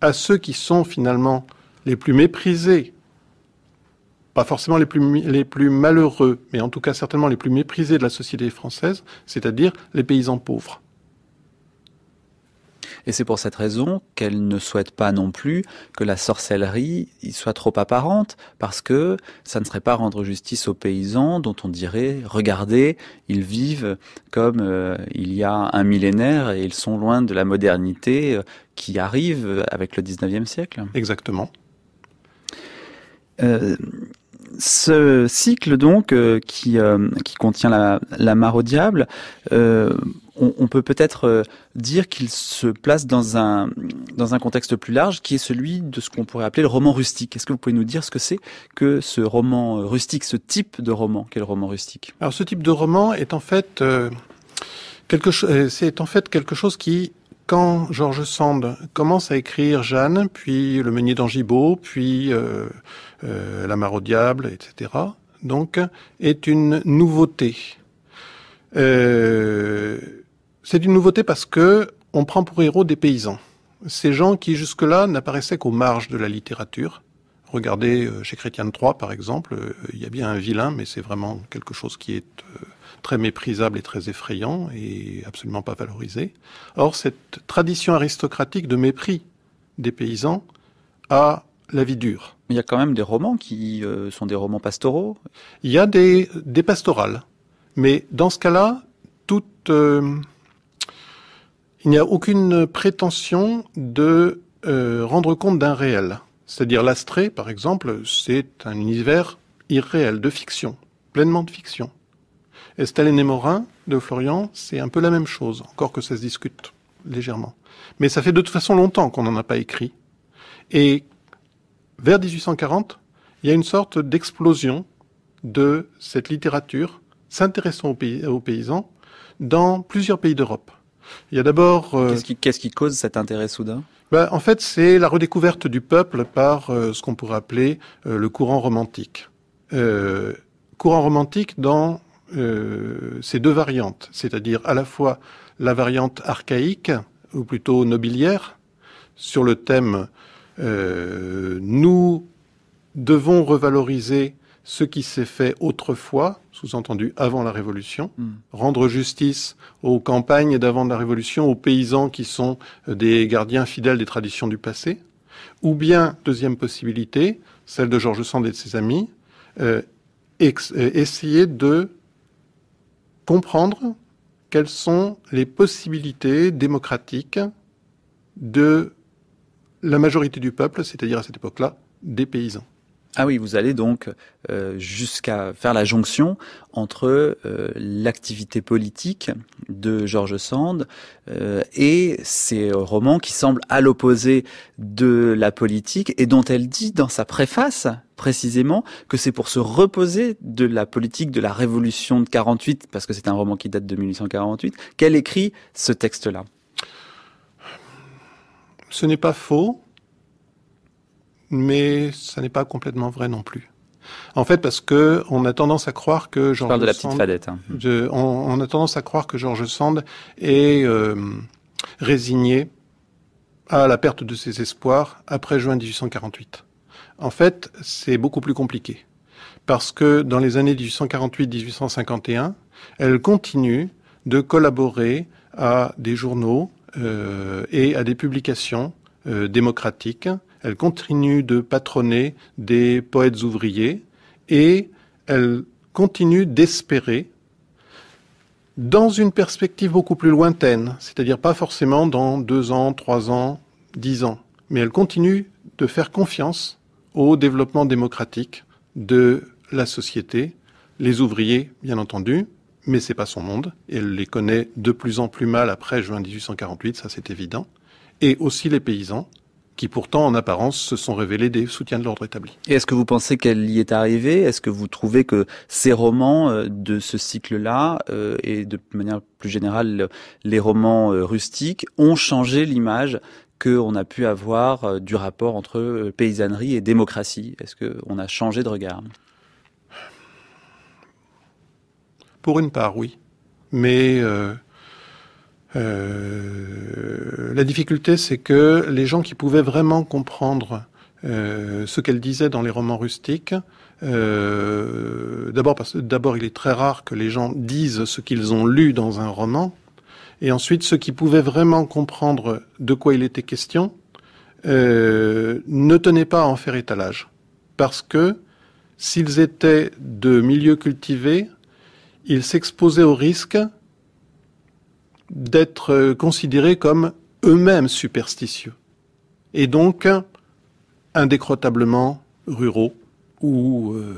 à ceux qui sont finalement les plus méprisés, pas forcément les plus, les plus malheureux, mais en tout cas certainement les plus méprisés de la société française, c'est-à-dire les paysans pauvres. Et c'est pour cette raison qu'elle ne souhaite pas non plus que la sorcellerie y soit trop apparente, parce que ça ne serait pas rendre justice aux paysans dont on dirait, regardez, ils vivent comme euh, il y a un millénaire et ils sont loin de la modernité euh, qui arrive avec le 19e siècle. Exactement. Euh, ce cycle donc qui, qui contient la, la mare au diable on, peut peut-être euh, dire qu'il se place dans un, dans un contexte plus large qui est celui de ce qu'on pourrait appeler le roman rustique. Est-ce que vous pouvez nous dire ce que c'est que ce roman euh, rustique, ce type de roman Quel roman rustique Alors ce type de roman est en fait euh, quelque chose, c'est en fait quelque chose qui quand Georges Sand commence à écrire Jeanne, puis Le Meunier d'Angibault, puis La Mare au Diable, etc., donc, est une nouveauté. Euh, c'est une nouveauté parce que on prend pour héros des paysans. Ces gens qui jusque-là n'apparaissaient qu'aux marges de la littérature. Regardez euh, chez Chrétien III, par exemple, euh, il y a bien un vilain, mais c'est vraiment quelque chose qui est euh, très méprisable et très effrayant et absolument pas valorisé. Or, cette tradition aristocratique de mépris des paysans a la vie dure. Il y a quand même des romans qui sont des romans pastoraux. Il y a des, des pastorales. Mais dans ce cas-là, toute il n'y a aucune prétention de euh, rendre compte d'un réel. C'est-à-dire l'astrée, par exemple, c'est un univers irréel, de fiction, pleinement de fiction. Estelle et Morin de Florian, c'est un peu la même chose, encore que ça se discute légèrement. Mais ça fait de toute façon longtemps qu'on n'en a pas écrit. Et vers 1840, il y a une sorte d'explosion de cette littérature s'intéressant aux paysans dans plusieurs pays d'Europe. Il y a d'abord... Euh, qu'est-ce qui, cause cet intérêt soudain bah, En fait, c'est la redécouverte du peuple par euh, ce qu'on pourrait appeler euh, le courant romantique. courant romantique dans ces deux variantes, c'est-à-dire à la fois la variante archaïque, ou plutôt nobiliaire, sur le thème nous devons revaloriser ce qui s'est fait autrefois, sous-entendu avant la Révolution, hmm. rendre justice aux campagnes d'avant la Révolution, aux paysans qui sont euh, des gardiens fidèles des traditions du passé, ou bien, deuxième possibilité, celle de Georges Sand et de ses amis, euh, euh, essayer de comprendre quelles sont les possibilités démocratiques de la majorité du peuple, c'est-à-dire à cette époque-là, des paysans. Ah oui, vous allez donc euh, jusqu'à faire la jonction entre euh, l'activité politique de Georges Sand euh, et ses romans qui semblent à l'opposé de la politique et dont elle dit dans sa préface précisément que c'est pour se reposer de la politique de la révolution de 48, parce que c'est un roman qui date de 1848, qu'elle écrit ce texte-là. Ce n'est pas faux mais ça n'est pas complètement vrai non plus. En fait, parce que on a tendance à croire que George Sand, hein. on, a tendance à croire que George Sand est euh, résigné à la perte de ses espoirs après juin 1848. En fait, c'est beaucoup plus compliqué. Parce que dans les années 1848-1851, elle continue de collaborer à des journaux euh, et à des publications euh, démocratiques elle continue de patronner des poètes ouvriers et elle continue d'espérer dans une perspective beaucoup plus lointaine, c'est-à-dire pas forcément dans deux ans, trois ans, dix ans, mais elle continue de faire confiance au développement démocratique de la société, les ouvriers, bien entendu, mais c'est pas son monde. elle les connaît de plus en plus mal après juin 1848, ça c'est évident, et aussi les paysans qui pourtant en apparence se sont révélés des soutiens de l'ordre établi. Et est-ce que vous pensez qu'elle y est arrivée Est-ce que vous trouvez que ces romans euh, de ce cycle-là, euh, et de manière plus générale les romans euh, rustiques, ont changé l'image qu'on a pu avoir du rapport entre paysannerie et démocratie Est-ce qu'on a changé de regard Pour une part, oui. Mais... Euh, la difficulté, c'est que les gens qui pouvaient vraiment comprendre euh, ce qu'elle disait dans les romans rustiques, euh, d'abord parce que d'abord il est très rare que les gens disent ce qu'ils ont lu dans un roman, et ensuite ceux qui pouvaient vraiment comprendre de quoi il était question ne tenaient pas à en faire étalage, parce que s'ils étaient de milieux cultivés, ils s'exposaient au risque d'être euh, considérés comme eux-mêmes superstitieux et donc indécrotablement ruraux ou euh,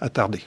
attardés.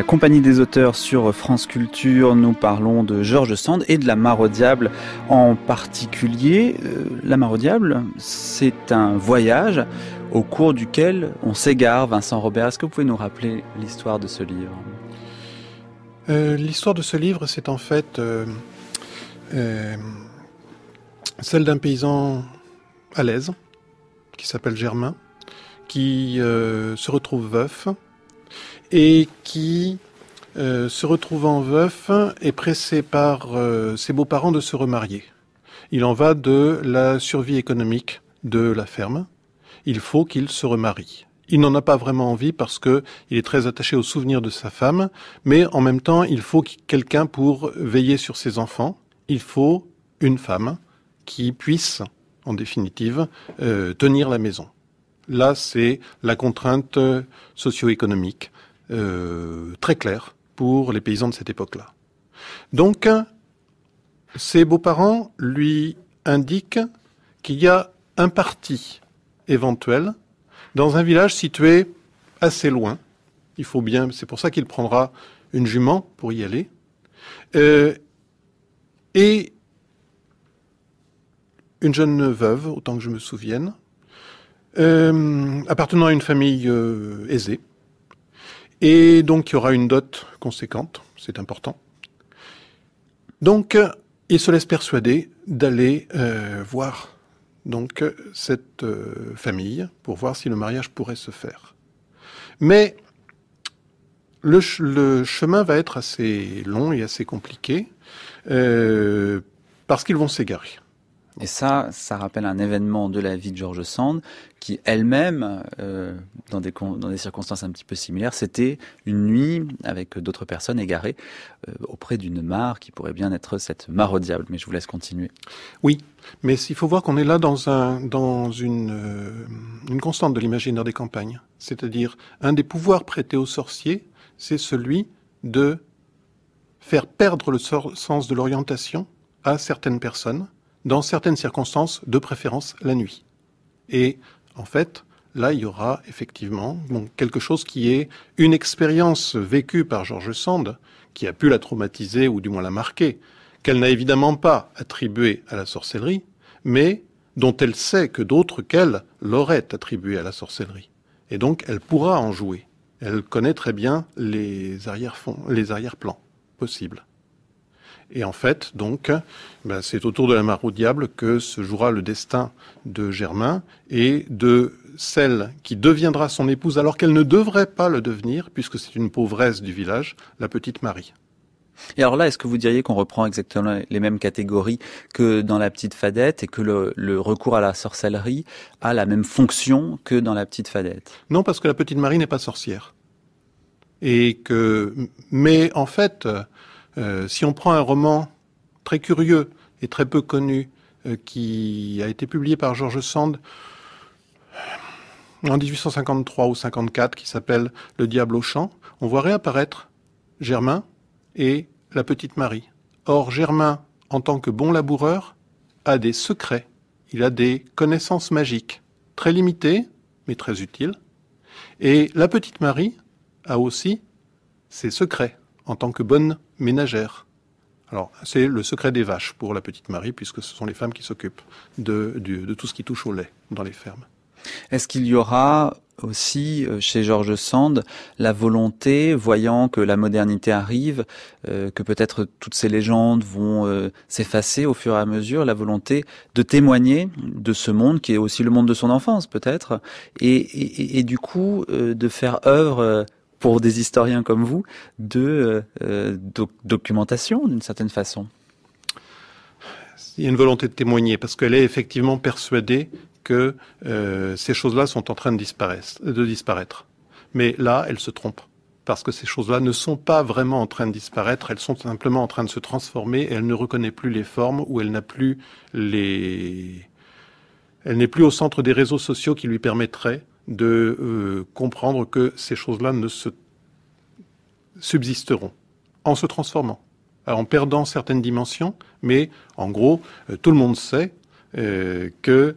la Compagnie des auteurs sur France Culture. Nous parlons de Georges Sand et de la Mare au Diable en particulier. Euh, la Mare au Diable, c'est un voyage au cours duquel on s'égare. Vincent Robert, est-ce que vous pouvez nous rappeler l'histoire de ce livre euh, L'histoire de ce livre, c'est en fait euh, celle d'un paysan à l'aise qui s'appelle Germain, qui se retrouve veuf et qui, euh, se retrouvant veuf, est pressé par euh, ses beaux-parents de se remarier. Il en va de la survie économique de la ferme. Il faut qu'il se remarie. Il n'en a pas vraiment envie parce qu'il est très attaché aux souvenirs de sa femme, mais en même temps, il faut quelqu'un pour veiller sur ses enfants. Il faut une femme qui puisse, en définitive, euh, tenir la maison. Là, c'est la contrainte euh, socio-économique, euh, très clair pour les paysans de cette époque-là. Donc, ses beaux-parents lui indiquent qu'il y a un parti éventuel dans un village situé assez loin. Il faut bien, c'est pour ça qu'il prendra une jument pour y aller. Euh, et une jeune veuve, autant que je me souvienne, euh, appartenant à une famille aisée, et donc, il y aura une dot conséquente, c'est important. Donc, euh, il se laisse persuader d'aller euh, voir donc euh, cette famille pour voir si le mariage pourrait se faire. Mais le, chemin va être assez long et assez compliqué parce qu'ils vont s'égarer. Et ça, ça rappelle un événement de la vie de George Sand, qui elle-même, euh, dans, des, dans des circonstances un petit peu similaires, c'était une nuit avec d'autres personnes égarées euh, auprès d'une mare qui pourrait bien être cette mare au diable. Mais je vous laisse continuer. Oui, mais il faut voir qu'on est là dans, un, dans une, euh, une constante de l'imaginaire des campagnes. C'est-à-dire, un des pouvoirs prêtés aux sorciers, c'est celui de faire perdre le sens de l'orientation à certaines personnes dans certaines circonstances, de préférence la nuit. Et en fait, là, il y aura effectivement quelque chose qui est une expérience vécue par George Sand, qui a pu la traumatiser ou du moins la marquer, qu'elle n'a évidemment pas attribuée à la sorcellerie, mais dont elle sait que d'autres qu'elle l'auraient attribuée à la sorcellerie. Et donc, elle pourra en jouer. Elle connaît très bien les arrière-plans arrière possibles. Et en fait, donc, ben, c'est autour de la mare au diable que se jouera le destin de Germain et de celle qui deviendra son épouse alors qu'elle ne devrait pas le devenir, puisque c'est une pauvresse du village, la petite Marie. Et alors là, est-ce que vous diriez qu'on reprend exactement les mêmes catégories que dans la petite fadette et que le, le, recours à la sorcellerie a la même fonction que dans la petite fadette Non, parce que la petite Marie n'est pas sorcière. Et que, mais en fait, euh, si on prend un roman très curieux et très peu connu euh, qui a été publié par George Sand euh, en 1853 ou 54 qui s'appelle Le diable au champ, on voit réapparaître Germain et la petite Marie. Or Germain, en tant que bon laboureur, a des secrets, il a des connaissances magiques, très limitées, mais très utiles. Et la petite Marie a aussi ses secrets en tant que bonne ménagères. Alors, c'est le secret des vaches pour la petite Marie, puisque ce sont les femmes qui s'occupent de, tout ce qui touche au lait dans les fermes. Est-ce qu'il y aura aussi euh, chez Georges Sand la volonté, voyant que la modernité arrive, euh, que peut-être toutes ces légendes vont euh, s'effacer au fur et à mesure, la volonté de témoigner de ce monde qui est aussi le monde de son enfance peut-être, et, du coup de faire œuvre pour des historiens comme vous, de euh, documentation d'une certaine façon. Il y a une volonté de témoigner parce qu'elle est effectivement persuadée que euh, ces choses-là sont en train de disparaître, de disparaître. Mais là, elle se trompe parce que ces choses-là ne sont pas vraiment en train de disparaître, elles sont simplement en train de se transformer et elle ne reconnaît plus les formes ou elle n'a plus les... Elle n'est plus au centre des réseaux sociaux qui lui permettraient de euh, comprendre que ces choses-là ne se subsisteront en se transformant, euh, en perdant certaines dimensions, mais en gros, euh, tout le monde sait que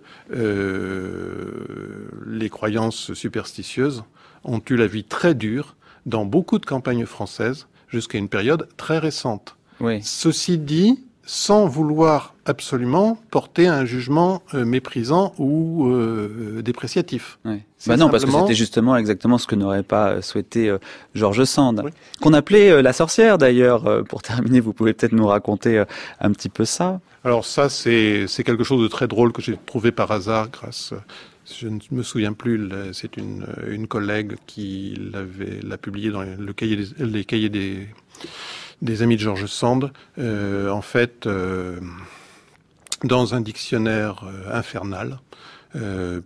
les croyances superstitieuses ont eu la vie très dure dans beaucoup de campagnes françaises jusqu'à une période très récente. Ceci dit, sans vouloir absolument porter un jugement euh, méprisant ou euh, dépréciatif. Oui. Bah non, parce que c'était justement exactement ce que n'aurait pas euh, souhaité Georges Sand, qu'on appelait la sorcière d'ailleurs. pour terminer, vous pouvez peut-être nous raconter un petit peu ça. Alors ça, c'est quelque chose de très drôle que j'ai trouvé par hasard grâce je ne me souviens plus, c'est une, une, collègue qui l'a publié dans le cahier les cahiers des, des amis de Georges Sand, euh, en fait, euh, dans un dictionnaire euh, infernal,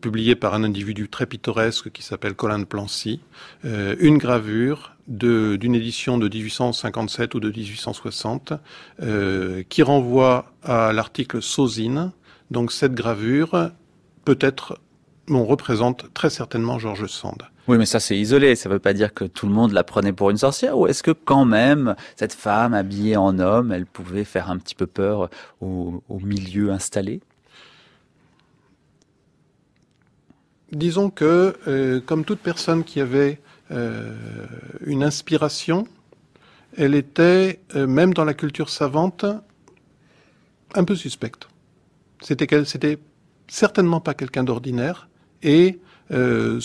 publié par un individu très pittoresque qui s'appelle Colin de Plancy, une gravure d'une édition de 1857 ou de 1860 qui renvoie à l'article Sozine. Donc cette gravure peut être on représente très certainement Georges Sand. Oui, mais ça c'est isolé, ça ne veut pas dire que tout le monde la prenait pour une sorcière, ou est-ce que quand même cette femme habillée en homme, elle pouvait faire un petit peu peur au, milieu installé Disons que, euh, comme toute personne qui avait euh, une inspiration, elle était, euh, même dans la culture savante, un peu suspecte. C'était certainement pas quelqu'un d'ordinaire, et euh,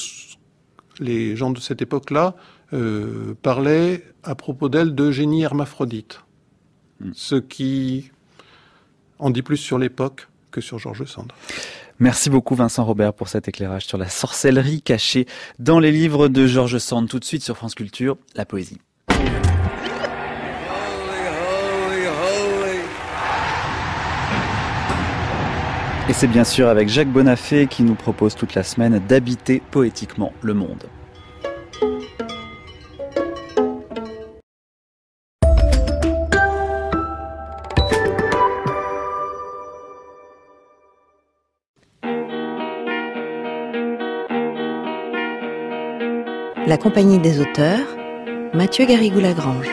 les gens de cette époque-là euh, parlaient à propos d'elle de génie hermaphrodite, hmm. ce qui en dit plus sur l'époque que sur Georges Sand. Merci beaucoup Vincent Robert pour cet éclairage sur la sorcellerie cachée dans les livres de Georges Sand. Tout de suite sur France Culture, la poésie. Et c'est bien sûr avec Jacques Bonafé qui nous propose toute la semaine d'habiter poétiquement le monde. La compagnie des auteurs, Mathieu Garrigou-Lagrange.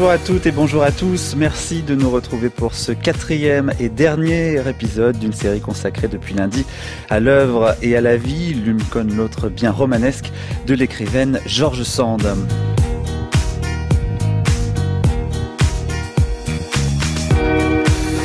Bonjour à toutes et bonjour à tous. Merci de nous retrouver pour ce quatrième et dernier épisode d'une série consacrée depuis lundi à l'œuvre et à la vie, l'une comme l'autre bien romanesque, de l'écrivaine Georges Sand.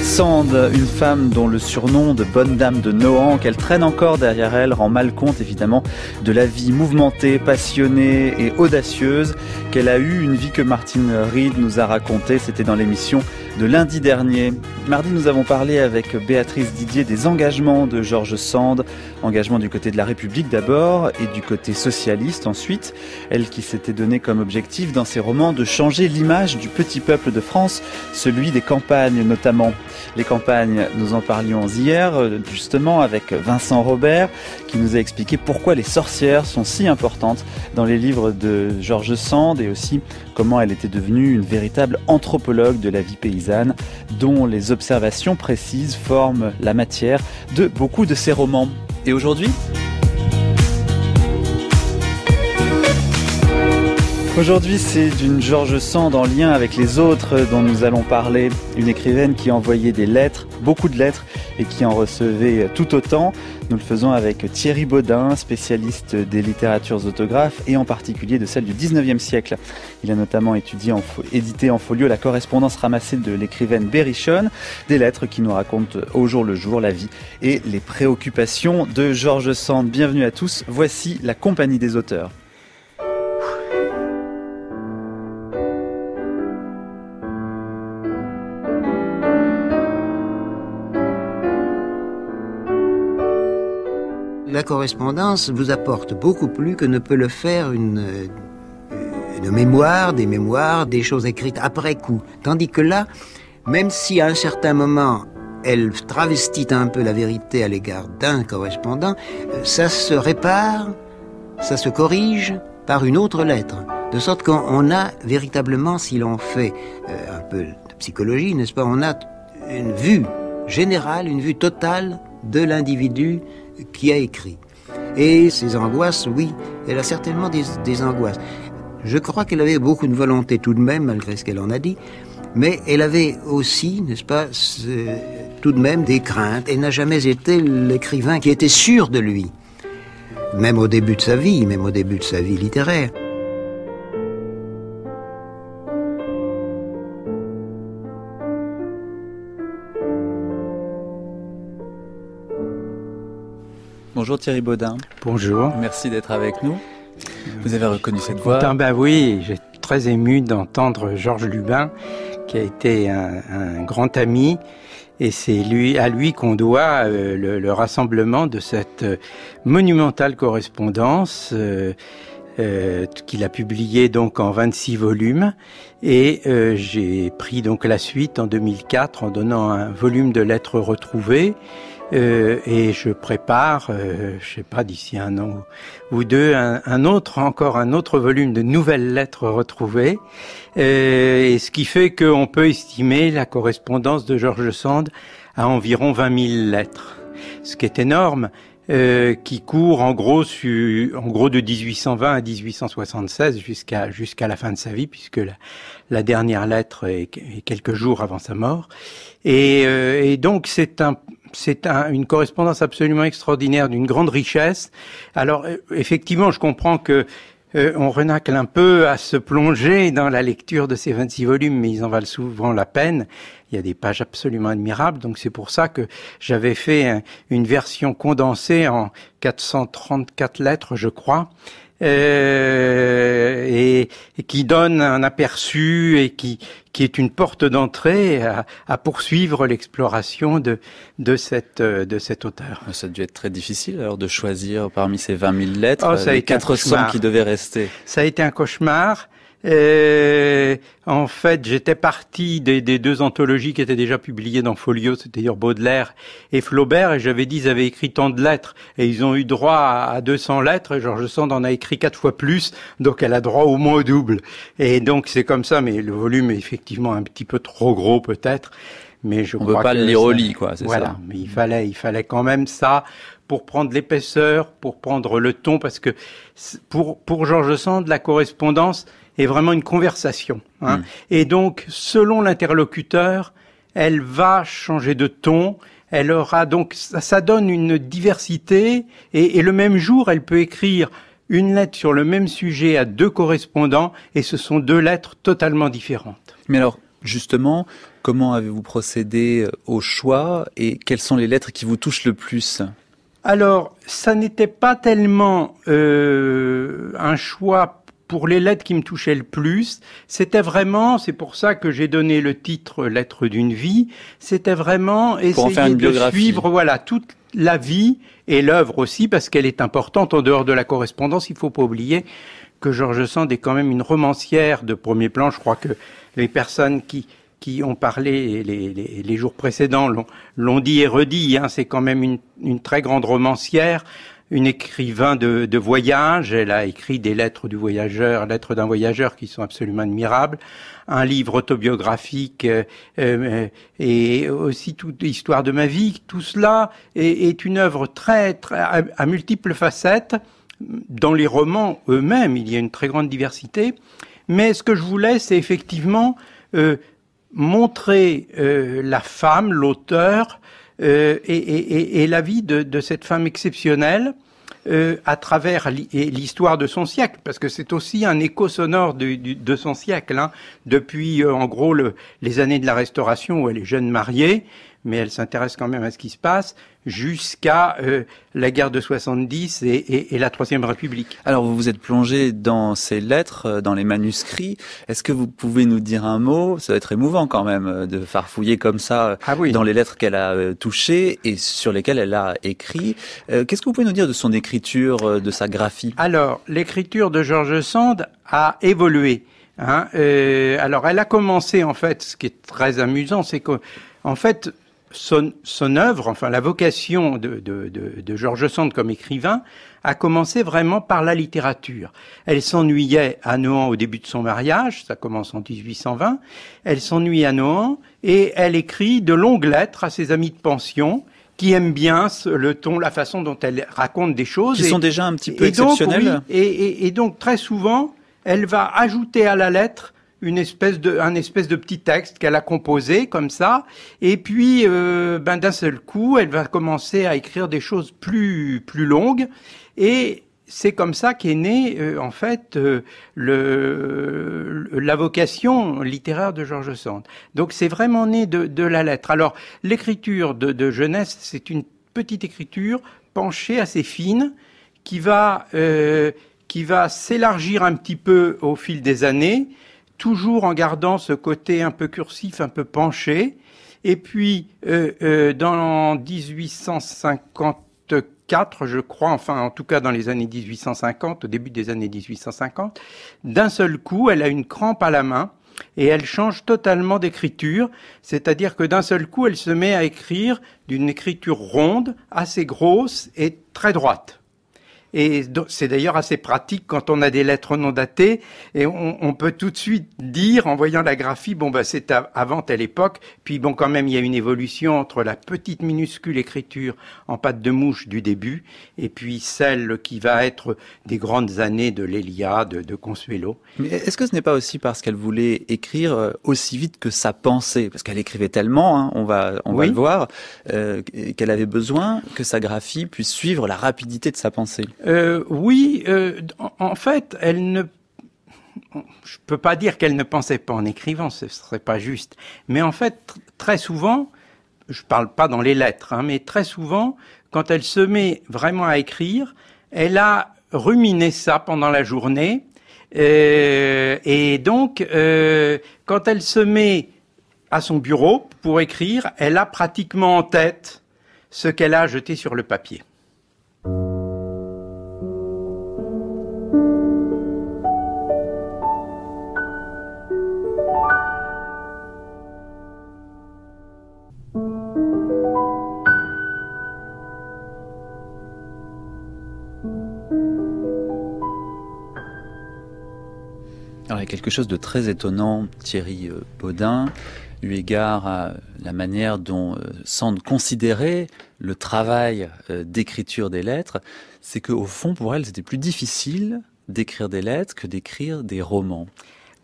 Sand, une femme dont le surnom de Bonne Dame de Nohant, qu'elle traîne encore derrière elle, rend mal compte évidemment de la vie mouvementée, passionnée et audacieuse qu'elle a eu une vie que Martine Reed nous a racontée. C'était dans l'émission de lundi dernier. Mardi, nous avons parlé avec Béatrice Didier des engagements de Georges Sand. Engagement du côté de la République d'abord et du côté socialiste ensuite. Elle qui s'était donnée comme objectif dans ses romans de changer l'image du petit peuple de France, celui des campagnes notamment. Les campagnes, nous en parlions hier euh, justement avec Vincent Robert qui nous a expliqué pourquoi les sorcières sont si importantes dans les livres de Georges Sand aussi comment elle était devenue une véritable anthropologue de la vie paysanne, dont les observations précises forment la matière de beaucoup de ses romans. Et aujourd'hui Aujourd'hui, c'est d'une George Sand en lien avec les autres dont nous allons parler, une écrivaine qui envoyait des lettres beaucoup de lettres et qui en recevait tout autant. Nous le faisons avec Thierry Baudin, spécialiste des littératures autographes et en particulier de celles du 19e siècle. Il a notamment étudié édité en folio la correspondance ramassée de l'écrivaine berrichon des lettres qui nous racontent au jour le jour la vie et les préoccupations de Georges Sand. Bienvenue à tous, voici la compagnie des auteurs. la correspondance vous apporte beaucoup plus que ne peut le faire euh, une, mémoire, des mémoires, des choses écrites après coup. Tandis que là, même si à un certain moment, elle travestit un peu la vérité à l'égard d'un correspondant, euh, ça se répare, ça se corrige par une autre lettre. De sorte qu'on a véritablement, si l'on fait euh, un peu de psychologie, n'est-ce pas, on a une vue générale, une vue totale de l'individu qui a écrit. Et ses angoisses, oui, elle a certainement des, angoisses. Je crois qu'elle avait beaucoup de volonté tout de même, malgré ce qu'elle en a dit, mais elle avait aussi, n'est-ce pas, tout de même des craintes. et n'a jamais été l'écrivain qui était sûr de lui, même au début de sa vie, même au début de sa vie littéraire. Bonjour Thierry Baudin. Bonjour. Merci d'être avec nous. Vous avez reconnu cette voix ah bah Oui, j'ai très ému d'entendre Georges Lubin, qui a été un, grand ami. Et c'est lui, à lui qu'on doit euh, le, rassemblement de cette euh, monumentale correspondance euh, qu'il a publiée donc en 26 volumes. Et j'ai pris donc la suite en 2004 en donnant un volume de lettres retrouvées. Euh, et je prépare, euh, je sais pas, d'ici un an ou, deux, un, autre, encore un autre volume de nouvelles lettres retrouvées, euh, et ce qui fait qu'on peut estimer la correspondance de George Sand à environ 20 000 lettres, ce qui est énorme. Euh, qui court en gros, su, en gros de 1820 à 1876 jusqu'à jusqu'à la fin de sa vie, puisque la, la dernière lettre est, est quelques jours avant sa mort. Et, et donc c'est un, c'est une correspondance absolument extraordinaire, d'une grande richesse. Alors, euh, effectivement, je comprends que euh, on renacle un peu à se plonger dans la lecture de ces 26 volumes, mais ils en valent souvent la peine. Il y a des pages absolument admirables, donc c'est pour ça que j'avais fait une version condensée en 434 lettres, je crois. Euh, et, qui donne un aperçu et qui, est une porte d'entrée à, poursuivre l'exploration de, cette, euh, de cet auteur. Ah, ça a dû être très difficile alors de choisir parmi ces 20 000 lettres oh, ça les 400 qui devaient rester. Ça a été un cauchemar. Euh, en fait, j'étais parti des, deux anthologies qui étaient déjà publiées dans Folio, c'est-à-dire Baudelaire et Flaubert, et j'avais dit ils avaient écrit tant de lettres, et ils ont eu droit à, 200 lettres, et Georges Sand en a écrit quatre fois plus, donc elle a droit au moins au double. Et donc c'est comme ça, mais le volume est effectivement un petit peu trop gros peut-être, mais je ne peut pas les relire quoi, voilà, mais il fallait, il fallait quand même ça pour prendre l'épaisseur, pour prendre le ton, parce que pour, pour Georges Sand, la correspondance, est vraiment une conversation. Hein. Mm. Et donc, selon l'interlocuteur, elle va changer de ton. Elle aura donc ça, donne une diversité et, le même jour, elle peut écrire une lettre sur le même sujet à deux correspondants et ce sont deux lettres totalement différentes. Mais alors, justement, comment avez-vous procédé euh, au choix et quelles sont les lettres qui vous touchent le plus alors, ça n'était pas tellement euh, un choix pour les lettres qui me touchaient le plus, c'était vraiment, c'est pour ça que j'ai donné le titre Lettres d'une vie, c'était vraiment essayer de suivre voilà toute la vie et l'œuvre aussi parce qu'elle est importante en dehors de la correspondance, il faut pas oublier que Georges Sand est quand même une romancière de premier plan, je crois que les personnes qui qui ont parlé les, les, jours précédents l'ont dit et redit. Hein. c'est quand même une, une, très grande romancière une écrivain de, voyage. Elle a écrit des lettres du voyageur, lettres d'un voyageur qui sont absolument admirables. Un livre autobiographique euh, euh, et aussi toute l'histoire de ma vie. Tout cela est, une œuvre très, très à, multiples facettes. Dans les romans eux-mêmes, il y a une très grande diversité. Mais ce que je voulais, c'est effectivement euh, montrer la femme, l'auteur, et, la vie de, de, cette femme exceptionnelle euh, à travers l'histoire de son siècle, parce que c'est aussi un écho sonore de son siècle, hein. depuis euh, en gros les années de la Restauration où elle est jeune mariée, mais elle s'intéresse quand même à ce qui se passe jusqu'à euh, la guerre de 70 et, la Troisième République. Alors vous vous êtes plongé dans ces lettres, euh, dans les manuscrits. Est-ce que vous pouvez nous dire un mot Ça va être émouvant quand même euh, de farfouiller comme ça ah dans les lettres qu'elle a touchées et sur lesquelles elle a écrit. Qu'est-ce que vous pouvez nous dire de son écriture, de sa graphie Alors l'écriture de Georges Sand a évolué. Hein, alors elle a commencé en fait, ce qui est très amusant, c'est que en fait son, son, œuvre, enfin la vocation de, de, de, George Sand comme écrivain, a commencé vraiment par la littérature. Elle s'ennuyait à Nohant au début de son mariage, ça commence en 1820, elle s'ennuie à Nohant et elle écrit de longues lettres à ses amis de pension qui aiment bien le ton, la façon dont elle raconte des choses. Qui sont déjà un petit peu exceptionnelles. et, donc très souvent, elle va ajouter à la lettre une espèce de, un espèce de petit texte qu'elle a composé comme ça. Et puis, euh, ben, d'un seul coup, elle va commencer à écrire des choses plus, plus longues. Et c'est comme ça qu'est née, euh, en fait, euh, le, la vocation littéraire de Georges Sand. Donc, c'est vraiment né de, la lettre. Alors, l'écriture de, jeunesse, c'est une petite écriture penchée assez fine qui va, qui va s'élargir un petit peu au fil des années toujours en gardant ce côté un peu cursif, un peu penché. Et puis, euh, euh, dans 1854, je crois, enfin en tout cas dans les années 1850, au début des années 1850, d'un seul coup, elle a une crampe à la main et elle change totalement d'écriture, c'est-à-dire que d'un seul coup, elle se met à écrire d'une écriture ronde, assez grosse et très droite. Et c'est d'ailleurs assez pratique quand on a des lettres non datées et on, peut tout de suite dire en voyant la graphie, bon, bah, c'est avant telle époque. Puis bon, quand même, il y a une évolution entre la petite minuscule écriture en pâte de mouche du début et puis celle qui va être des grandes années de Lélia, de Consuelo. Mais est-ce que ce n'est pas aussi parce qu'elle voulait écrire euh, aussi vite que sa pensée Parce qu'elle écrivait tellement, hein, on, va, on le voir, euh, qu'elle avait besoin que sa graphie puisse suivre la rapidité de sa pensée. Euh, oui, euh, en fait, elle ne je peux pas dire qu'elle ne pensait pas en écrivant, ce serait pas juste. Mais en fait, très souvent, je parle pas dans les lettres, hein, mais très souvent, quand elle se met vraiment à écrire, elle a ruminé ça pendant la journée, euh, et donc quand elle se met à son bureau pour écrire, elle a pratiquement en tête ce qu'elle a jeté sur le papier. chose de très étonnant, Thierry euh, Baudin, eu égard à la manière dont euh, Sand considérer le travail euh, d'écriture des lettres, c'est qu'au fond, pour elle, c'était plus difficile d'écrire des lettres que d'écrire des romans.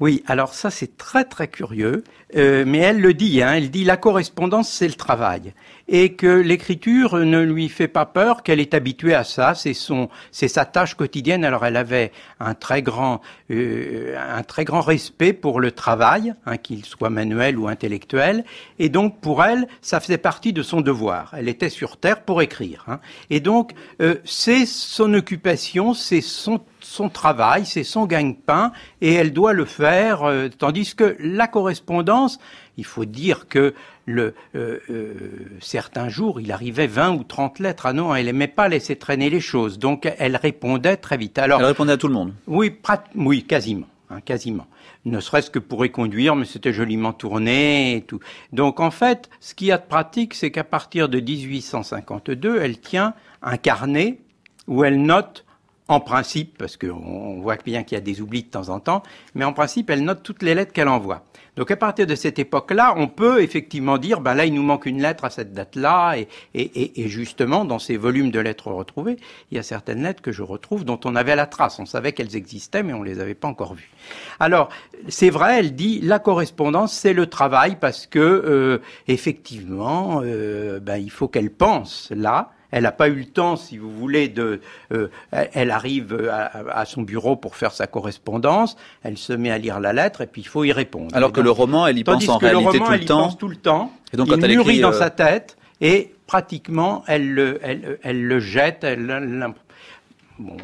Oui, alors ça c'est très très curieux, euh, mais elle le dit, hein. elle dit la correspondance c'est le travail et que l'écriture ne lui fait pas peur, qu'elle est habituée à ça, c'est son, c'est sa tâche quotidienne. Alors elle avait un très grand, euh, un très grand respect pour le travail, hein, qu'il soit manuel ou intellectuel, et donc pour elle ça faisait partie de son devoir. Elle était sur terre pour écrire, hein. et donc euh, c'est son occupation, c'est son son travail, c'est son gagne-pain, et elle doit le faire, euh, tandis que la correspondance, il faut dire que le, euh, euh, certains jours, il arrivait 20 ou 30 lettres. Ah non, elle n'aimait pas laisser traîner les choses, donc elle répondait très vite. Alors, elle répondait à tout le monde Oui, oui quasiment. Hein, quasiment. Ne serait-ce que pour conduire, mais c'était joliment tourné Donc en fait, ce qu'il y a de pratique, c'est qu'à partir de 1852, elle tient un carnet où elle note en principe, parce qu'on voit bien qu'il y a des oublis de temps en temps, mais en principe, elle note toutes les lettres qu'elle envoie. Donc à partir de cette époque-là, on peut effectivement dire, ben là, il nous manque une lettre à cette date-là, et, et, justement, dans ces volumes de lettres retrouvées, il y a certaines lettres que je retrouve dont on avait la trace, on savait qu'elles existaient, mais on ne les avait pas encore vues. Alors, c'est vrai, elle dit, la correspondance, c'est le travail, parce que, euh, effectivement, euh, ben, il faut qu'elle pense là, elle n'a pas eu le temps, si vous voulez, de. Euh, elle arrive euh, à, son bureau pour faire sa correspondance. Elle se met à lire la lettre et puis il faut y répondre. Alors que le roman, elle y pense en réalité tout le temps. Pense tout le temps. Et donc elle écrit, dans euh, sa tête et pratiquement elle le, elle, le jette,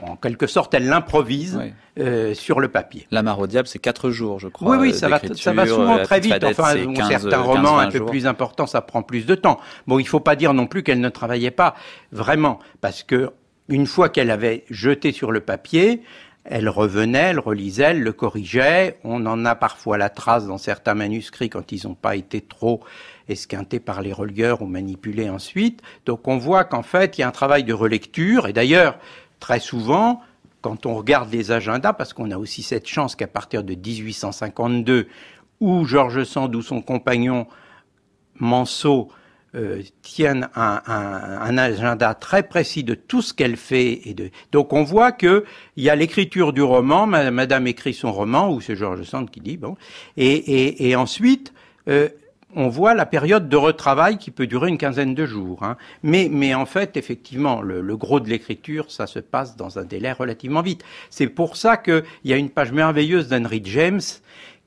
en quelque sorte, elle l'improvise euh, sur le papier. La au diable, c'est quatre jours, je crois. Oui, oui, ça va, ça souvent euh, très vite. Enfin, certains romans un peu plus importants, ça prend plus de temps. Bon, il ne faut pas dire non plus qu'elle ne travaillait pas vraiment, parce que une fois qu'elle avait jeté sur le papier, elle revenait, elle relisait, elle le corrigeait. On en a parfois la trace dans certains manuscrits quand ils n'ont pas été trop esquintés par les relieurs ou manipulés ensuite. Donc on voit qu'en fait, il y a un travail de relecture. Et d'ailleurs, très souvent, quand on regarde les agendas, parce qu'on a aussi cette chance qu'à partir de 1852, où Georges Sand ou son compagnon Manceau euh, tiennent un, agenda très précis de tout ce qu'elle fait. Et Donc on voit que il y a l'écriture du roman, Madame écrit son roman, ou c'est Georges Sand qui dit, bon, et, ensuite... Euh, on voit la période de retravail qui peut durer une quinzaine de jours. Hein. Mais, en fait, effectivement, le, le gros de l'écriture, ça se passe dans un délai relativement vite. C'est pour ça qu'il y a une page merveilleuse d'Henry James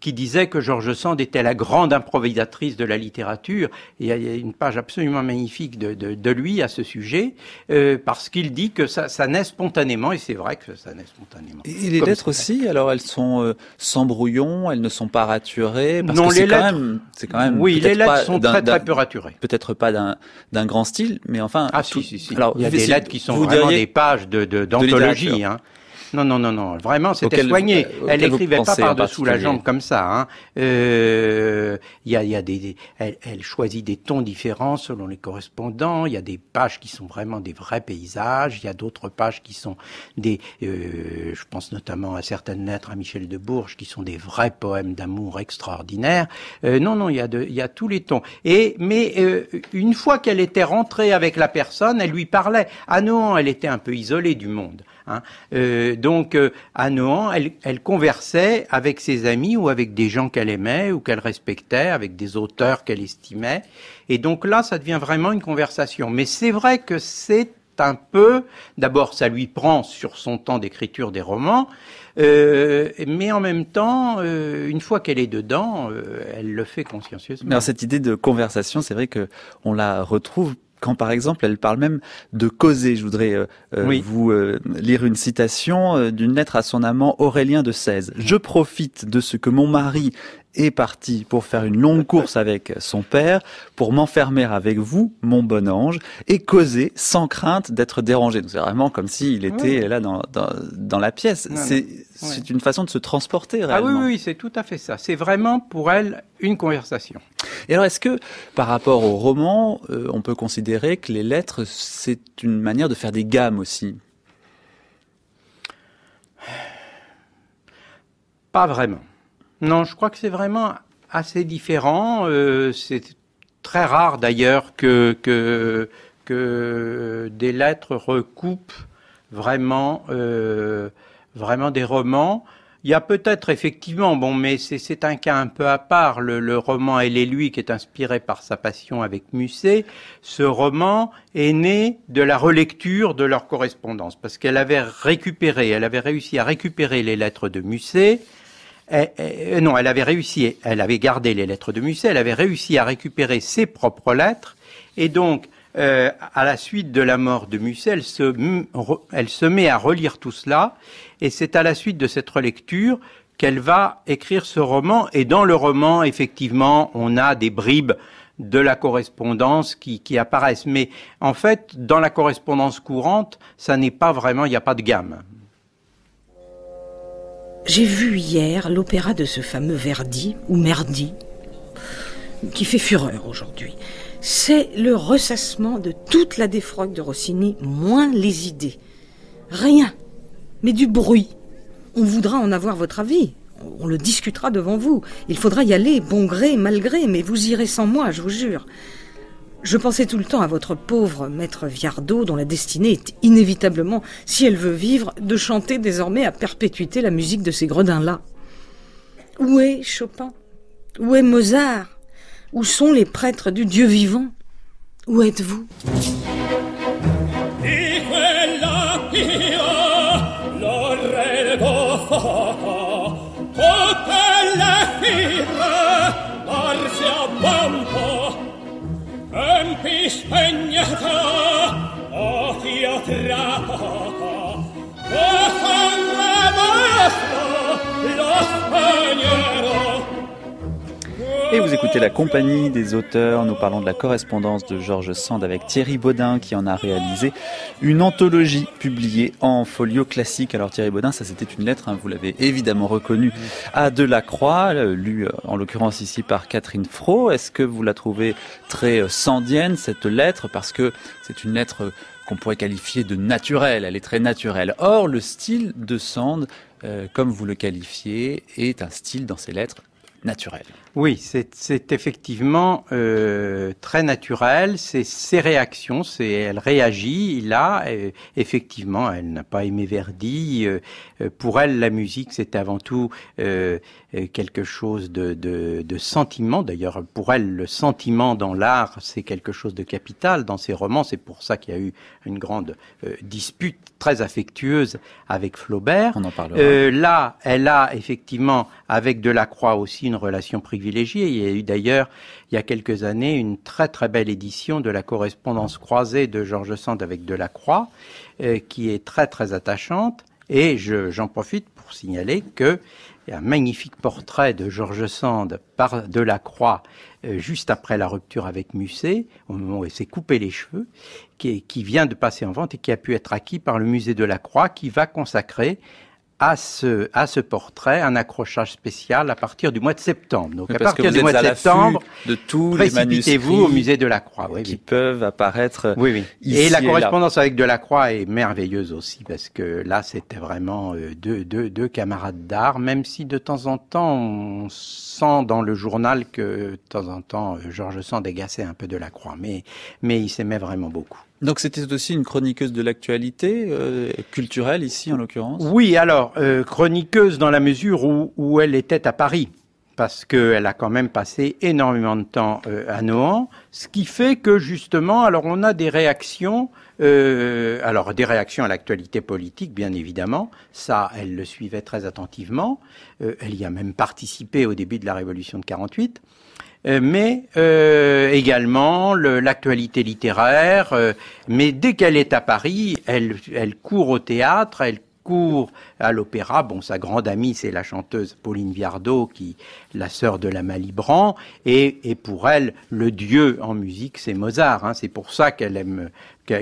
qui disait que Georges Sand était la grande improvisatrice de la littérature. Et il y a une page absolument magnifique de, de, de lui à ce sujet, euh, parce qu'il dit que ça, ça naît spontanément, et c'est vrai que ça naît spontanément. Et, les lettres aussi, alors elles sont euh, sans brouillon, elles ne sont pas raturées, parce non, que c'est lettres... quand même... Quand même oui, les lettres sont très très peu raturées. Peut-être pas d'un grand style, mais enfin... Ah si, si, si. Alors, il y a des lettres qui sont vraiment des pages d'anthologie, de, d'anthologie hein. Non, non, non, non. Vraiment, c'était soigné. Euh, elle écrivait pas par-dessous la jambe comme ça. Hein. Euh, y a, y a des, elle, choisit des tons différents selon les correspondants. Il y a des pages qui sont vraiment des vrais paysages. Il y a d'autres pages qui sont des... Euh, je pense notamment à certaines lettres à Michel de Bourges qui sont des vrais poèmes d'amour extraordinaires. non, non, il y, a y a tous les tons. Et Mais une fois qu'elle était rentrée avec la personne, elle lui parlait. Ah non, elle était un peu isolée du monde. Hein. Euh, donc, euh, à Nohant, elle, conversait avec ses amis ou avec des gens qu'elle aimait ou qu'elle respectait, avec des auteurs qu'elle estimait. Et donc là, ça devient vraiment une conversation. Mais c'est vrai que c'est un peu, d'abord, ça lui prend sur son temps d'écriture des romans, euh, mais en même temps, une fois qu'elle est dedans, elle le fait consciencieusement. Alors cette idée de conversation, c'est vrai que on la retrouve quand par exemple elle parle même de causer. Je voudrais euh, euh, vous euh, lire une citation d'une lettre à son amant Aurélien de 16. Je profite de ce que mon mari est parti pour faire une longue course avec son père, pour m'enfermer avec vous, mon bon ange, et causer sans crainte d'être dérangé. c'est vraiment comme s'il ah était là dans, la pièce. C'est une façon de se transporter ah réellement. Ah oui, c'est tout à fait ça. C'est vraiment pour elle une conversation. Et alors, est-ce que par rapport au roman, euh, on peut considérer que les lettres, c'est une manière de faire des gammes aussi Pas vraiment. Non, je crois que c'est vraiment assez différent. Euh, c'est très rare d'ailleurs que, des lettres recoupent vraiment, euh, vraiment des romans. Il y a peut-être effectivement, bon, mais c'est un cas un peu à part. Le, roman Elle est lui, qui est inspiré par sa passion avec Musset, ce roman est né de la relecture de leur correspondance, parce qu'elle avait récupéré, elle avait réussi à récupérer les lettres de Musset. non, elle avait réussi, elle avait gardé les lettres de Musset, elle avait réussi à récupérer ses propres lettres, et donc euh, à la suite de la mort de Musset, se, elle se met à relire tout cela et c'est à la suite de cette relecture qu'elle va écrire ce roman, et dans le roman, effectivement, on a des bribes de la correspondance qui, apparaissent. Mais en fait, dans la correspondance courante, ça n'est pas vraiment, il n'y a pas de gamme. J'ai vu hier l'opéra de ce fameux Verdi, ou Merdi, qui fait fureur aujourd'hui. C'est le ressassement de toute la défroque de Rossini, moins les idées. Rien mais du bruit. On voudra en avoir votre avis. On le discutera devant vous. Il faudra y aller, bon gré, mal gré, mais vous irez sans moi, je vous jure. Je pensais tout le temps à votre pauvre maître Viardot, dont la destinée est inévitablement, si elle veut vivre, de chanter désormais à perpétuité la musique de ces gredins-là. Où est Chopin Où est Mozart Où sont les prêtres du Dieu vivant Où êtes-vous lampi spegnata, occhio trapata, o con la lo spegnerò. Et vous écoutez la compagnie des auteurs. Nous parlons de la correspondance de Georges Sand avec Thierry Baudin qui en a réalisé une anthologie publiée en folio classique. Alors Thierry Baudin, ça c'était une lettre, hein. vous l'avez évidemment reconnue, à Delacroix, euh, lue en l'occurrence ici par Catherine Fro. Est-ce que vous la trouvez très euh, sandienne cette lettre parce que c'est une lettre euh, qu'on pourrait qualifier de naturelle, elle est très naturelle. Or, le style de Sand, comme vous le qualifiez, est un style dans ses lettres naturel. Oui, c'est effectivement euh, très naturel. C'est ses réactions, c'est elle réagit. Là, effectivement, elle n'a pas aimé Verdi. Euh, euh, pour elle, la musique, c'est avant tout euh, quelque chose de, de, de sentiment. D'ailleurs, pour elle, le sentiment dans l'art, c'est quelque chose de capital. Dans ses romans, c'est pour ça qu'il y a eu une grande dispute très affectueuse avec Flaubert. On en parlera. là, elle a effectivement avec Delacroix aussi une relation privée il y a eu d'ailleurs, il y a quelques années, une très très belle édition de la correspondance croisée de Georges Sand avec Delacroix, euh, qui est très très attachante. Et j'en profite pour signaler que y a un magnifique portrait de Georges Sand par Delacroix euh, juste après la rupture avec Musset, au moment où il s'est coupé les cheveux, qui, qui vient de passer en vente et qui a pu être acquis par le musée Delacroix, qui va consacrer à ce, à ce portrait un accrochage spécial à partir du mois de septembre. Donc, que à partir du mois de septembre, de tous précipitez-vous au musée de la Croix. qui peuvent apparaître. Oui, et la correspondance avec Delacroix est merveilleuse aussi parce que là, c'était vraiment euh, deux, deux, deux camarades d'art, même si de temps en temps, on sent dans le journal que de temps en temps, euh, Georges Sand dégassait un peu Delacroix, mais, mais il s'aimait vraiment beaucoup. Donc c'était aussi une chroniqueuse de l'actualité euh, culturelle ici en l'occurrence. Oui, alors euh, chroniqueuse dans la mesure où, elle était à Paris parce qu'elle a quand même passé énormément de temps euh, à Nohant, ce qui fait que justement, alors on a des réactions, alors des réactions à l'actualité politique, bien évidemment, ça, elle le suivait très attentivement, elle y a même participé au début de la Révolution de 48, euh, mais euh, également l'actualité littéraire. Euh, mais dès qu'elle est à Paris, elle, elle court au théâtre, elle court à l'opéra. Bon, sa grande amie, c'est la chanteuse Pauline Viardot, qui la sœur de la Malibran, et, et pour elle, le dieu en musique, c'est Mozart. Hein. C'est pour ça qu'elle aime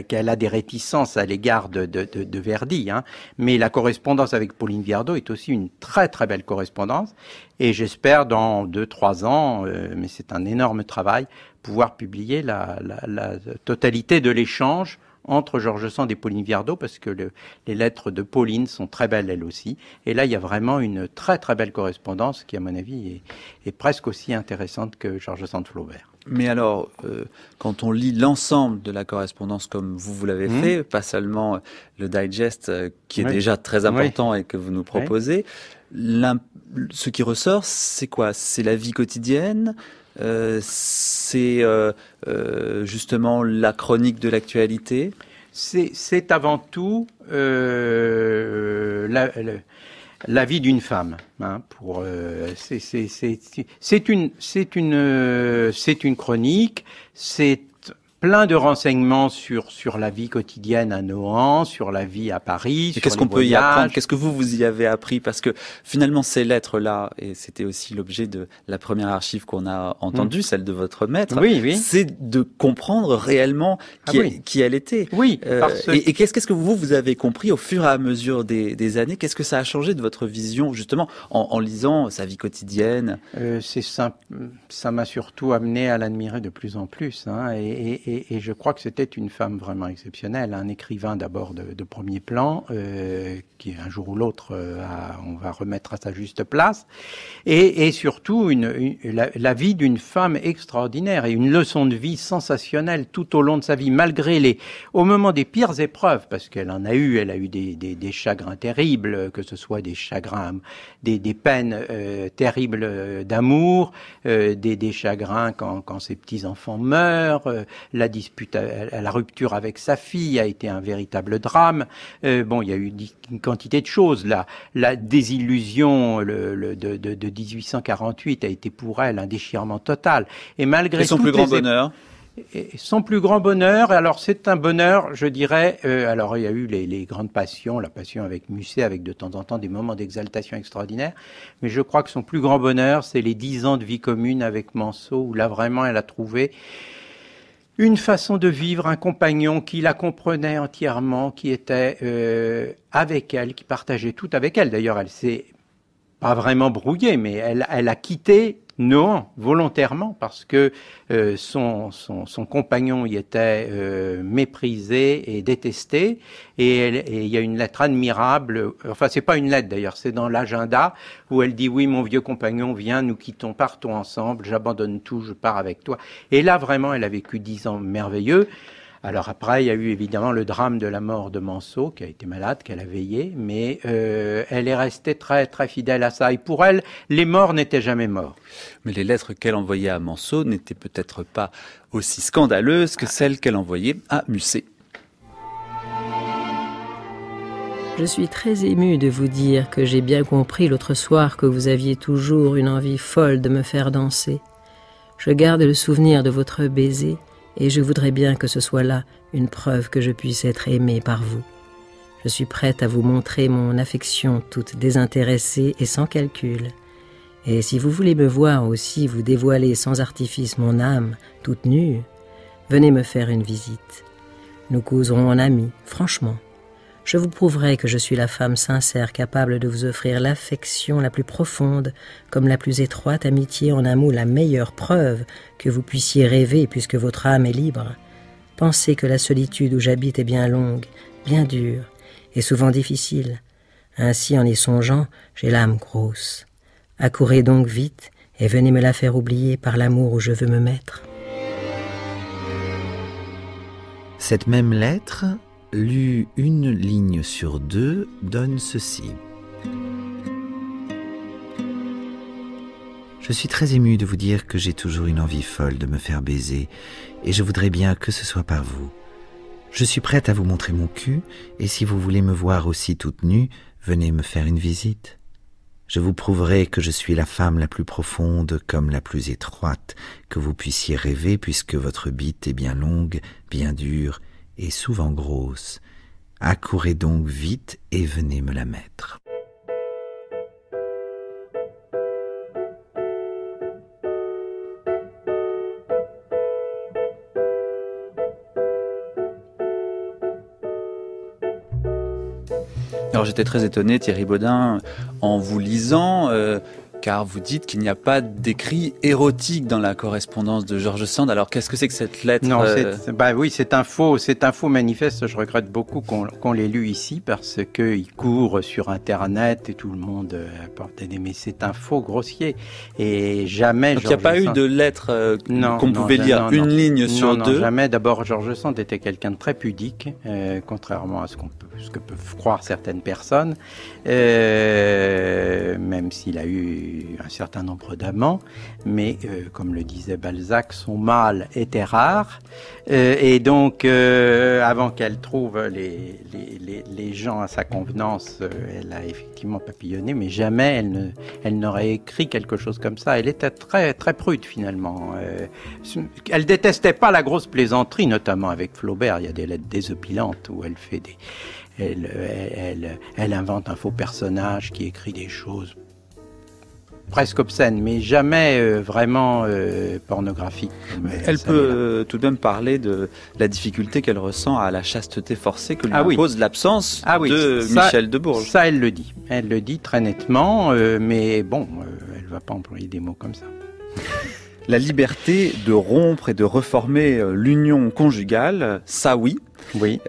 qu'elle a des réticences à l'égard de, Verdi. Hein. Mais la correspondance avec Pauline Viardot est aussi une très très belle correspondance. Et j'espère dans deux trois ans, euh, mais c'est un énorme travail, pouvoir publier la, totalité de l'échange entre Georges Sand et Pauline Viardot, parce que les lettres de Pauline sont très belles elles aussi. Et là, il y a vraiment une très très belle correspondance qui, à mon avis, est, est presque aussi intéressante que Georges Sand Flaubert. Mais alors, euh, quand on lit l'ensemble de la correspondance comme vous, vous l'avez mmh. fait, pas seulement euh, le digest euh, qui est déjà très important et que vous nous proposez, ce qui ressort, c'est quoi C'est la vie quotidienne C'est justement la chronique de l'actualité C'est avant tout la vie d'une femme. Hein, pour euh, c'est une c'est une euh, c'est une chronique. C'est plein de renseignements sur sur la vie quotidienne à Nohant, sur la vie à Paris. Qu'est-ce qu'on peut y apprendre Qu'est-ce que vous vous y avez appris Parce que finalement ces lettres là, et c'était aussi l'objet de la première archive qu'on a entendue, mm. celle de votre maître. Oui, oui. C'est de comprendre réellement ah qui, qui elle était. Oui. Euh, et, qu'est-ce que vous vous avez compris au fur et à mesure des, des années Qu'est-ce que ça a changé de votre vision justement en, lisant sa vie quotidienne euh, C'est Ça m'a surtout amené à l'admirer de plus en plus. Hein, et et, je crois que c'était une femme vraiment exceptionnelle, un écrivain d'abord de, premier plan, euh, qui un jour ou l'autre euh, on va remettre à sa juste place, et, surtout une, la, vie d'une femme extraordinaire et une leçon de vie sensationnelle tout au long de sa vie, malgré les, au moment des pires épreuves, parce qu'elle en a eu, elle a eu des, chagrins terribles, que ce soit des chagrins, des, peines euh, terribles d'amour, des, chagrins quand, quand ses petits enfants meurent la dispute, euh, la rupture avec sa fille a été un véritable drame. Euh, bon, il y a eu une quantité de choses. La, la désillusion de, 1848 a été pour elle un déchirement total. Et malgré son plus grand bonheur. son plus grand bonheur, alors c'est un bonheur, je dirais, euh, alors il y a eu les, les, grandes passions, la passion avec Musset, avec de temps en temps des moments d'exaltation extraordinaire, mais je crois que son plus grand bonheur, c'est les dix ans de vie commune avec Manceau, où là vraiment elle a trouvé une façon de vivre, un compagnon qui la comprenait entièrement, qui était euh, avec elle, qui partageait tout avec elle. D'ailleurs, elle s'est pas vraiment brouillée, mais elle a quitté non, volontairement, parce que euh, son, son, compagnon y était euh, méprisé et détesté. Et il y a une lettre admirable, enfin c'est pas une lettre d'ailleurs, c'est dans l'agenda, où elle dit « Oui, mon vieux compagnon, viens, nous quittons, partons ensemble, j'abandonne tout, je pars avec toi ». Et là, vraiment, elle a vécu dix ans merveilleux. Alors après, il y a eu évidemment le drame de la mort de Manceau, qui a été malade, qu'elle a veillé, mais euh, elle est restée très très fidèle à ça. Et pour elle, les morts n'étaient jamais morts. Mais les lettres qu'elle envoyait à Manceau n'étaient peut-être pas aussi scandaleuses que celles qu'elle envoyait à Musset. Je suis très émue de vous dire que j'ai bien compris l'autre soir que vous aviez toujours une envie folle de me faire danser. Je garde le souvenir de votre baiser et je voudrais bien que ce soit là une preuve que je puisse être aimée par vous. Je suis prête à vous montrer mon affection toute désintéressée et sans calcul. Et si vous voulez me voir aussi vous dévoiler sans artifice mon âme, toute nue, venez me faire une visite. Nous causerons en amis, franchement je vous prouverai que je suis la femme sincère capable de vous offrir l'affection la plus profonde, comme la plus étroite amitié, en amour la meilleure preuve que vous puissiez rêver puisque votre âme est libre. Pensez que la solitude où j'habite est bien longue, bien dure, et souvent difficile. Ainsi, en y songeant, j'ai l'âme grosse. Accourez donc vite, et venez me la faire oublier par l'amour où je veux me mettre. Cette même lettre lue une ligne sur deux, donne ceci. Je suis très ému de vous dire que j'ai toujours une envie folle de me faire baiser, et je voudrais bien que ce soit par vous. Je suis prête à vous montrer mon cul, et si vous voulez me voir aussi toute nue, venez me faire une visite. Je vous prouverai que je suis la femme la plus profonde comme la plus étroite que vous puissiez rêver, puisque votre bite est bien longue, bien dure et souvent grosse. Accourez donc vite et venez me la mettre. Alors j'étais très étonné, Thierry Baudin, en vous lisant, euh, car vous dites qu'il n'y a pas d'écrit érotique dans la correspondance de George Sand. Alors qu'est-ce que c'est que cette lettre Non, euh, bah oui, c'est un faux, c'est un faux manifeste. Je regrette beaucoup qu'on l'ait lu ici parce que il court sur Internet et tout le monde euh, porte des. Mais c'est un faux grossier et jamais. Donc il n'y a pas eu de lettre euh, qu'on pouvait lire une ligne non, sur deux. jamais. D'abord, George Sand était quelqu'un de très pudique, contrairement à ce ce que peuvent croire certaines personnes, même s'il a eu un certain nombre d'amants, mais euh, comme le disait Balzac, son mal était rare. Euh, et donc, euh, avant qu'elle trouve les, les, gens à sa convenance, elle a effectivement papillonné, mais jamais elle, ne, elle n'aurait écrit quelque chose comme ça. Elle était très, très prude finalement. elle détestait pas la grosse plaisanterie, notamment avec Flaubert. Il y a des lettres désopilantes où elle fait des, elle, elle, invente un faux personnage qui écrit des choses presque obscène, mais jamais euh, vraiment euh, pornographique. Euh, elle peut tout de même parler de la difficulté qu'elle ressent à la chasteté forcée que lui ah impose l'absence ah de Michel de Ça, elle le dit. Elle le dit très nettement, mais bon, elle ne va pas employer des mots comme ça. la liberté de rompre et de reformer l'union conjugale, ça oui. Oui.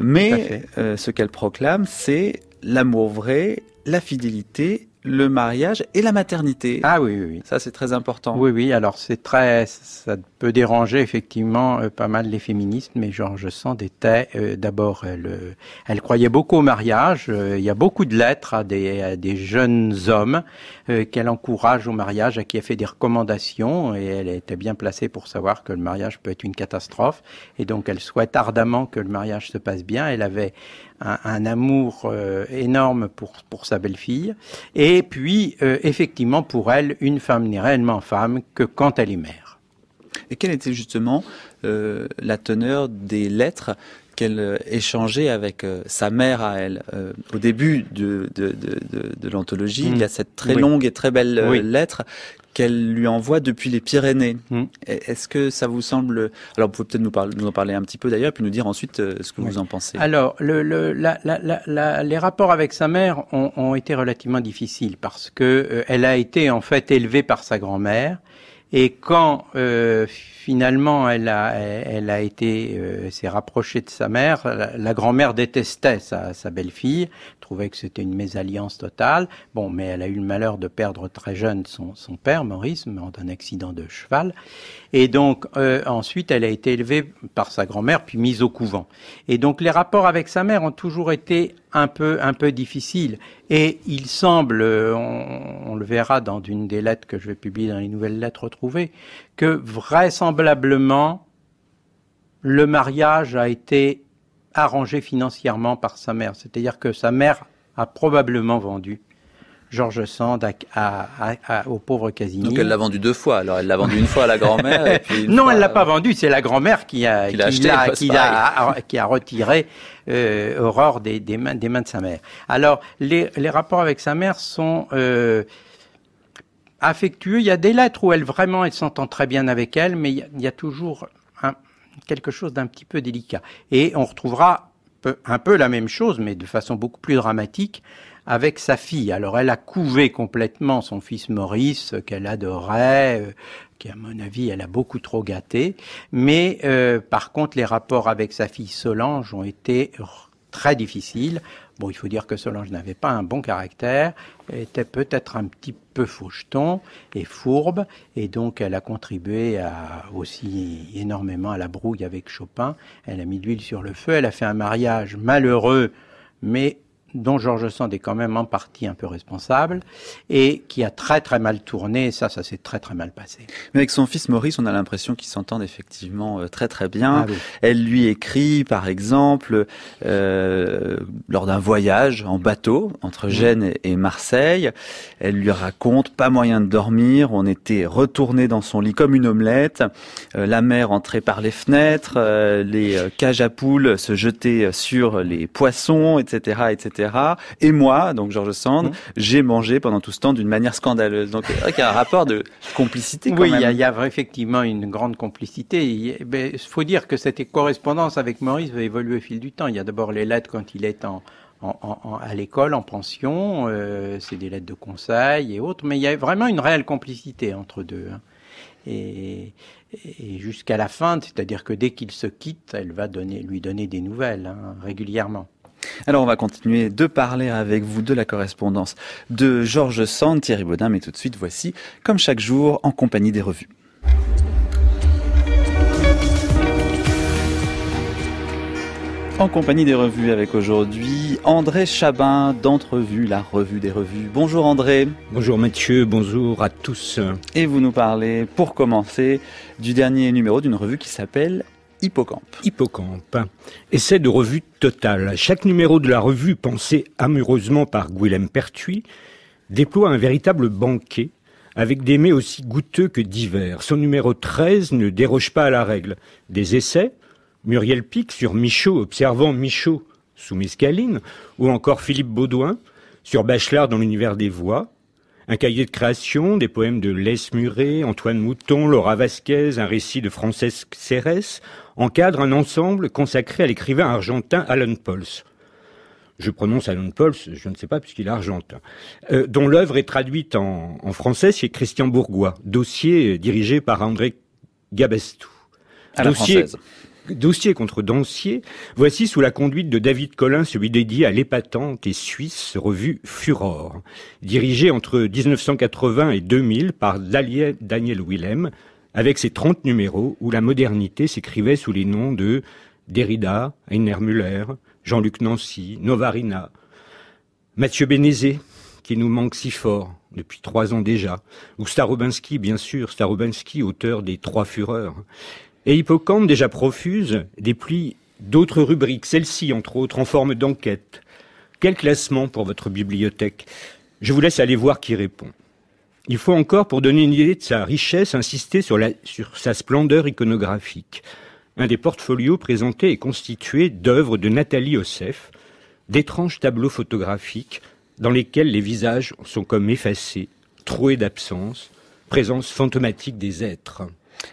mais ce qu'elle proclame, c'est l'amour vrai, la fidélité le mariage et la maternité. Ah oui, oui, oui. Ça, c'est très important. Oui, oui. Alors, c'est très, ça peut déranger effectivement euh, pas mal les féministes, mais Georges Sand était d'abord, elle, euh, elle, croyait beaucoup au mariage. Euh, il y a beaucoup de lettres à des, des jeunes hommes qu'elle encourage au mariage, à qui elle fait des recommandations, et elle était bien placée pour savoir que le mariage peut être une catastrophe. Et donc, elle souhaite ardemment que le mariage se passe bien. Elle avait un, amour euh, énorme pour, pour sa belle-fille, et puis euh, effectivement pour elle, une femme n'est réellement femme que quand elle est mère. Et quelle était justement euh, la teneur des lettres qu'elle échangeait avec sa mère à elle. au début de, de, l'anthologie, il y a mm. cette très longue et très belle lettre qu'elle lui envoie depuis les Pyrénées. Mm. E, est-ce que ça vous semble... Alors, vous pouvez peut-être nous, nous en parler un petit peu d'ailleurs, puis nous dire ensuite euh, ce que vous en pensez. Alors, le, les rapports avec sa mère ont, été relativement difficiles parce que euh, elle a été en fait élevée par sa grand-mère. Et quand euh, finalement, elle a, elle a été, euh, s'est rapprochée de sa mère. La, grand-mère détestait sa, sa belle-fille, trouvait que c'était une mésalliance totale. Bon, mais elle a eu le malheur de perdre très jeune son, père, Maurice, mort d'un accident de cheval. Et donc, euh, ensuite, elle a été élevée par sa grand-mère, puis mise au couvent. Et donc, les rapports avec sa mère ont toujours été un peu, un peu difficiles. Et il semble, euh, on le verra dans une des lettres que je vais publier dans les nouvelles lettres retrouvées, que vraisemblablement le mariage a été arrangé financièrement par sa mère. C'est-à-dire que sa mère a probablement vendu Georges Sand à, au pauvre Casimir. Donc elle l'a vendu deux fois. Alors elle l'a vendu une fois à la grand-mère. non, elle l'a pas vendu. C'est la grand-mère qui a qui, a, qui, a, qui a retiré euh, Aurore des, des, mains, des mains de sa mère. Alors les, les rapports avec sa mère sont euh, affectueux. Il y a des lettres où elle vraiment, elle s'entend très bien avec elle, mais il y a, toujours quelque chose d'un petit peu délicat. Et on retrouvera un peu la même chose, mais de façon beaucoup plus dramatique, avec sa fille. Alors elle a couvé complètement son fils Maurice, qu'elle adorait, euh, qui à mon avis elle a beaucoup trop gâté, mais euh, par contre les rapports avec sa fille Solange ont été très difficiles. Bon, il faut dire que Solange n'avait pas un bon caractère, était peut-être un petit peu faucheton et fourbe, et donc elle a contribué à, aussi énormément à la brouille avec Chopin. Elle a mis de l'huile sur le feu, elle a fait un mariage malheureux, mais dont Georges Sand est quand même en partie un peu responsable, et qui a très très mal tourné, ça, ça s'est très très mal passé. Mais avec son fils Maurice, on a l'impression qu'ils s'entendent effectivement euh, très très bien. Ah elle lui écrit, par exemple, euh, lors d'un voyage en bateau entre Gênes et Marseille, elle lui raconte, pas moyen de dormir, on était retourné dans son lit comme une omelette, euh, la mer entrait par les fenêtres, les cages à poules se jetaient sur les poissons, etc., etc et moi, donc Georges Sand, mmh. j'ai mangé pendant tout ce temps d'une manière scandaleuse. Donc il y a un rapport de complicité. oui, il y, a effectivement une grande complicité. Ben, il faut dire que cette correspondance avec Maurice va évoluer au fil du temps. Il y a d'abord les lettres quand il est en, à l'école, en pension, euh, c'est des lettres de conseil et autres, mais il y a vraiment une réelle complicité entre deux. Hein. Et, jusqu'à la fin, c'est-à-dire que dès qu'il se quitte, elle va donner, lui donner des nouvelles hein, régulièrement. Alors on va continuer de parler avec vous de la correspondance de Georges Sand, Thierry Baudin, mais tout de suite voici, comme chaque jour, en compagnie des revues. En compagnie des revues avec aujourd'hui André Chabin d'Entrevue, la revue des revues. Bonjour André. Bonjour Mathieu, bonjour à tous. Et vous nous parlez, pour commencer, du dernier numéro d'une revue qui s'appelle Hippocampe. Hippocampe. Essai de revue totale. Chaque numéro de la revue, pensé amoureusement par Guillaume Pertuis, déploie un véritable banquet avec des mets aussi goûteux que divers. Son numéro 13 ne déroge pas à la règle. Des essais, Muriel Pic sur Michaud, observant Michaud sous Mescaline, ou encore Philippe Baudouin sur Bachelard dans l'univers des voix, un cahier de création, des poèmes de Les Muret, Antoine Mouton, Laura Vasquez, un récit de Francesc Serres, encadre un ensemble consacré à l'écrivain argentin Alan Pauls je prononce Alan Pauls, je ne sais pas puisqu'il est argentin, euh, dont l'œuvre est traduite en, français chez Christian Bourgois, dossier dirigé par André Gabestou. française dossier contre Dancier, voici sous la conduite de David Collin celui dédié à l'épatante et suisse revue Furore, dirigée entre 1980 et 2000 par Daniel Willem, avec ses 30 numéros où la modernité s'écrivait sous les noms de Derrida, Heiner Müller, Jean-Luc Nancy, Novarina, Mathieu Bénézé, qui nous manque si fort depuis trois ans déjà, ou Starobinski, bien sûr, Starobinski, auteur des Trois Fureurs. Et Hippocampe, déjà profuse, déplie d'autres rubriques, celle-ci entre autres, en forme d'enquête. Quel classement pour votre bibliothèque Je vous laisse aller voir qui répond. Il faut encore, pour donner une idée de sa richesse, insister sur, sa splendeur iconographique. Un des portfolios présentés est constitué d'œuvres de Nathalie Osef, d'étranges tableaux photographiques dans lesquels les visages sont comme effacés, troués d'absence, présence fantomatique des êtres.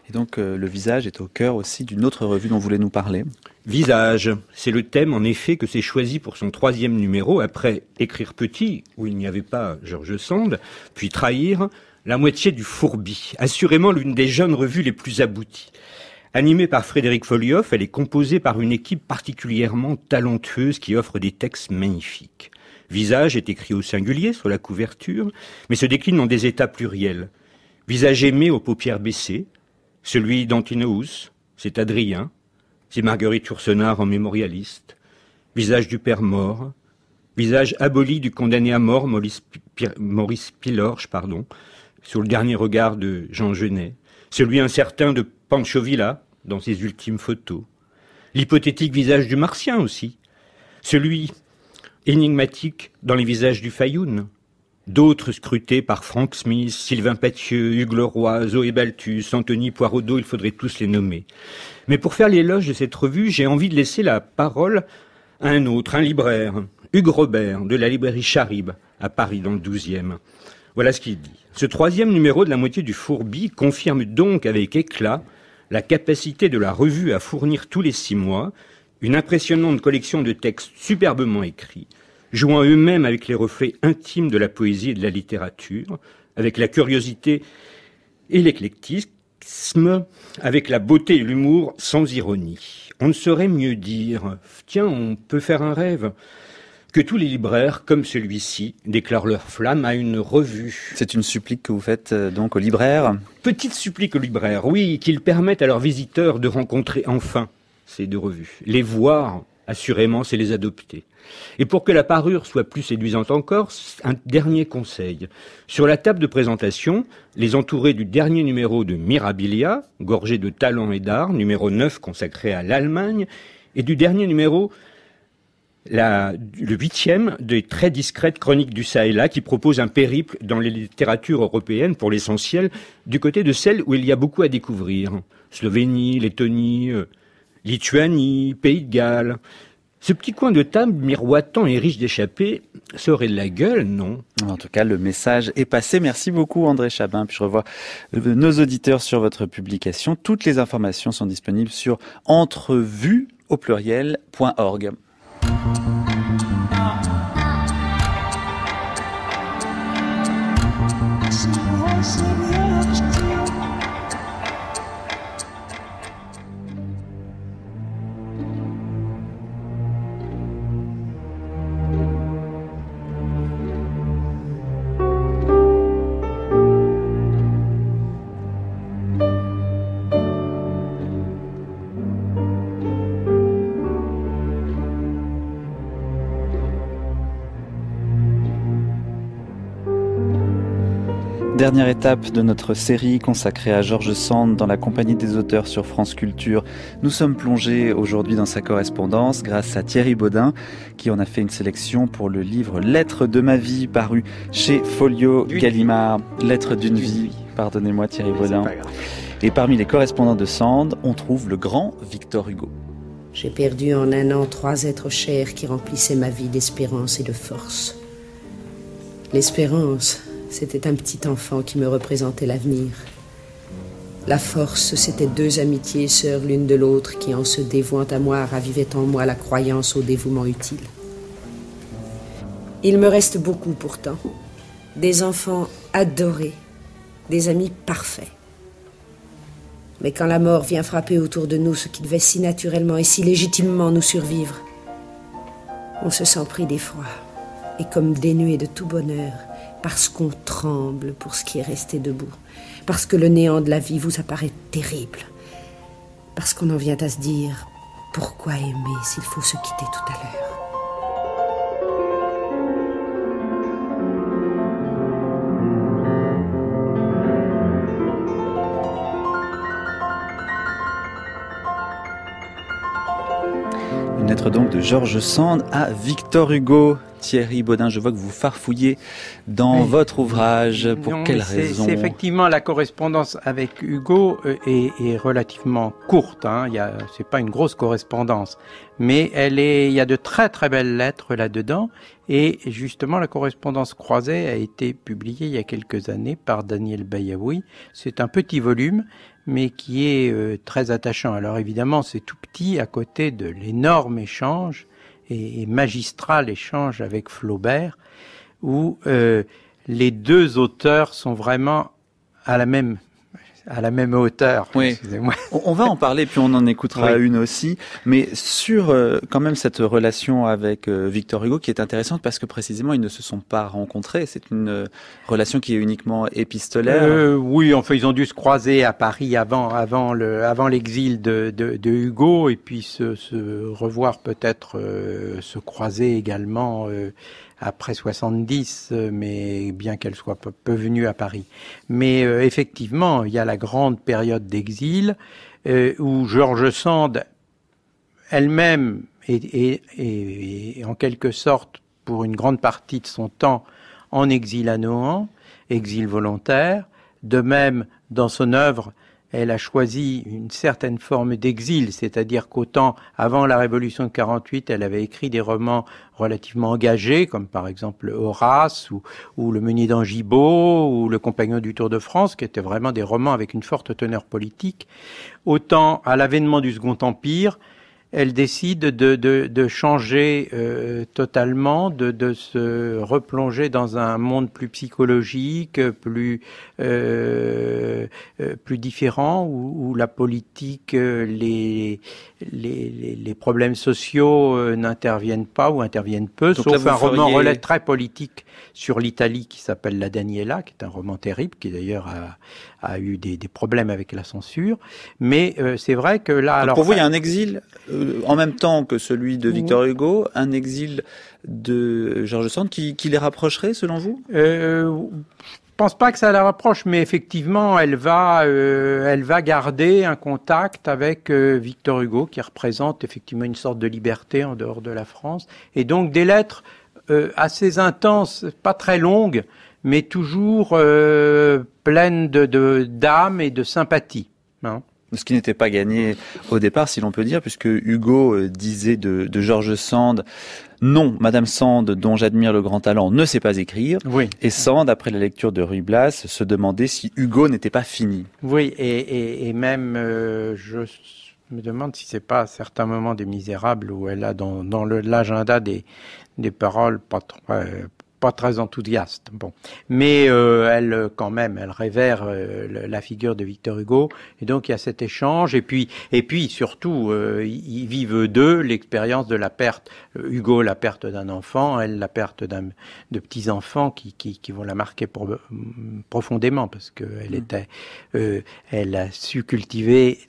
Et donc euh, le visage est au cœur aussi d'une autre revue dont vous voulez nous parler. Visage, c'est le thème en effet que s'est choisi pour son troisième numéro après Écrire petit, où il n'y avait pas Georges Sand, puis Trahir, la moitié du fourbi, assurément l'une des jeunes revues les plus abouties. Animée par Frédéric Folioff, elle est composée par une équipe particulièrement talentueuse qui offre des textes magnifiques. Visage est écrit au singulier sur la couverture, mais se décline en des états pluriels. Visage aimé aux paupières baissées, celui d'Antinous, c'est Adrien, c'est Marguerite Yourcenar en mémorialiste, visage du père mort, visage aboli du condamné à mort Maurice, Pilorge, pardon, sous le dernier regard de Jean Genet, celui incertain de Villa dans ses ultimes photos, l'hypothétique visage du Martien aussi, celui énigmatique dans les visages du Fayoun, D'autres scrutés par Frank Smith, Sylvain Pathieu, Hugues Leroy, Zoé Balthus, Anthony Poiraudot, il faudrait tous les nommer. Mais pour faire l'éloge de cette revue, j'ai envie de laisser la parole à un autre, un libraire, Hugues Robert, de la librairie Charib, à Paris, dans le 12e. Voilà ce qu'il dit. Ce troisième numéro de la moitié du Fourbi confirme donc avec éclat la capacité de la revue à fournir tous les six mois une impressionnante collection de textes superbement écrits, jouant eux-mêmes avec les reflets intimes de la poésie et de la littérature, avec la curiosité et l'éclectisme, avec la beauté et l'humour sans ironie. On ne saurait mieux dire, tiens, on peut faire un rêve, que tous les libraires, comme celui-ci, déclarent leur flamme à une revue. C'est une supplique que vous faites euh, donc aux libraires Petite supplique aux libraires, oui, qu'ils permettent à leurs visiteurs de rencontrer enfin ces deux revues, les voir Assurément, c'est les adopter. Et pour que la parure soit plus séduisante encore, un dernier conseil. Sur la table de présentation, les entourer du dernier numéro de Mirabilia, gorgé de talents et d'art, numéro 9 consacré à l'Allemagne, et du dernier numéro, le huitième, des très discrètes chroniques du Sahel, qui propose un périple dans les littératures européennes, pour l'essentiel, du côté de celles où il y a beaucoup à découvrir. Slovénie, Lettonie, euh, Lituanie, Pays de Galles. Ce petit coin de table miroitant et riche d'échappées, serait de la gueule, non En tout cas, le message est passé. Merci beaucoup André Chabin. je revois euh, nos auditeurs sur votre publication. Toutes les informations sont disponibles sur entrevues au pluriel.org. dernière étape de notre série consacrée à Georges Sand dans la compagnie des auteurs sur France Culture. Nous sommes plongés aujourd'hui dans sa correspondance grâce à Thierry Baudin qui en a fait une sélection pour le livre Lettres de ma vie paru chez Folio Gallimard. Lettres d'une vie, pardonnez-moi Thierry Baudin. Et parmi les correspondants de Sand, on trouve le grand Victor Hugo. J'ai perdu en un an trois êtres chers qui remplissaient ma vie d'espérance et de force. L'espérance, c'était un petit enfant qui me représentait l'avenir. La force, c'était deux amitiés sœurs l'une de l'autre qui, en se dévouant à moi, ravivaient en moi la croyance au dévouement utile. Il me reste beaucoup pourtant. Des enfants adorés, des amis parfaits. Mais quand la mort vient frapper autour de nous ce qui devait si naturellement et si légitimement nous survivre, on se sent pris d'effroi et comme dénué de tout bonheur parce qu'on tremble pour ce qui est resté debout, parce que le néant de la vie vous apparaît terrible, parce qu'on en vient à se dire pourquoi aimer s'il faut se quitter tout à l'heure. Une lettre donc de Georges Sand à Victor Hugo. Thierry Baudin, je vois que vous farfouillez dans votre ouvrage. Pour quelle raison C'est effectivement la correspondance avec Hugo euh, est, relativement courte. Ce hein. C'est pas une grosse correspondance, mais elle est. Il y a de très très belles lettres là-dedans. Et justement, la correspondance croisée a été publiée il y a quelques années par Daniel Bayaoui. C'est un petit volume, mais qui est euh, très attachant. Alors évidemment, c'est tout petit à côté de l'énorme échange et, magistral échange avec Flaubert, où euh, les deux auteurs sont vraiment à la même à la même hauteur. Oui. On va en parler, puis on en écoutera une aussi. Mais sur euh, quand même cette relation avec euh, Victor Hugo qui est intéressante parce que précisément ils ne se sont pas rencontrés. C'est une euh, relation qui est uniquement épistolaire. oui, enfin fait, ils ont dû se croiser à Paris avant, avant le, avant l'exil de, de, Hugo et puis se, se revoir peut-être, se croiser également après 70, euh, mais bien qu'elle soit peu, venue à Paris. Mais euh, effectivement, il y a la grande période d'exil euh, où George Sand elle-même est, est, en quelque sorte pour une grande partie de son temps en exil à Nohant, exil volontaire. De même, dans son œuvre, elle a choisi une certaine forme d'exil, c'est-à-dire qu'autant avant la Révolution de 48, elle avait écrit des romans relativement engagés, comme par exemple Horace ou, Le Meunier d'Angibault ou Le Compagnon du Tour de France, qui étaient vraiment des romans avec une forte teneur politique, autant à l'avènement du Second Empire, elle décide de, changer euh, totalement, de, se replonger dans un monde plus psychologique, plus, euh, euh, plus différent, où, où, la politique, les, les, problèmes sociaux n'interviennent pas ou interviennent peu, sauf un roman roman très politique sur l'Italie qui s'appelle La Daniela, qui est un roman terrible, qui d'ailleurs a, eu des, problèmes avec la censure. Mais c'est vrai que là... alors, pour vous, il y a un exil euh, en même temps que celui de Victor Hugo, un exil de Georges Sand qui, les rapprocherait selon vous Je euh, je pense pas que ça la rapproche, mais effectivement, elle va, euh, elle va garder un contact avec Victor Hugo, qui représente effectivement une sorte de liberté en dehors de la France, et donc des lettres assez intenses, pas très longues, mais toujours pleines de d'âme et de sympathie. Hein ce qui n'était pas gagné au départ, si l'on peut dire, puisque Hugo euh, disait de, de Georges Sand, non, Madame Sand, dont j'admire le grand talent, ne sait pas écrire. Oui. Et Sand, après la lecture de Ruy Blas, se demandait si Hugo n'était pas fini. Oui, et, même, euh, je me demande si c'est pas à certains moments des Misérables où elle a dans, l'agenda des, des paroles pas, trop... Euh, très enthousiaste. Bon, mais euh, elle, euh, quand même, elle révère euh, la figure de Victor Hugo, et donc il y a cet échange. Et puis, et puis surtout, ils vivent deux l'expérience de la perte. Hugo, la perte d'un enfant, elle, la perte de petits enfants qui, vont la marquer mm, profondément parce qu'elle mm. était, elle a su cultiver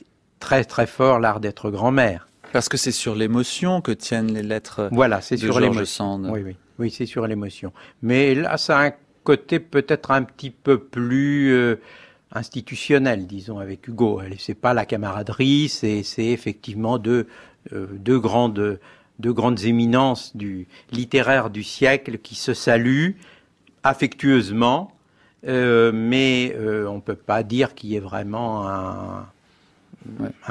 très très fort l'art d'être grand-mère. Parce que c'est sur l'émotion que tiennent les lettres. Voilà, c'est sur l'émotion. Oui, oui. Oui, c'est sur l'émotion. Mais là, ça a un côté peut-être un petit peu plus euh, institutionnel, disons, avec Hugo. C'est pas la camaraderie, c'est effectivement deux, euh, deux, grandes, deux grandes éminences du littéraire du siècle qui se saluent affectueusement, euh, mais on peut pas dire qu'il y ait vraiment un,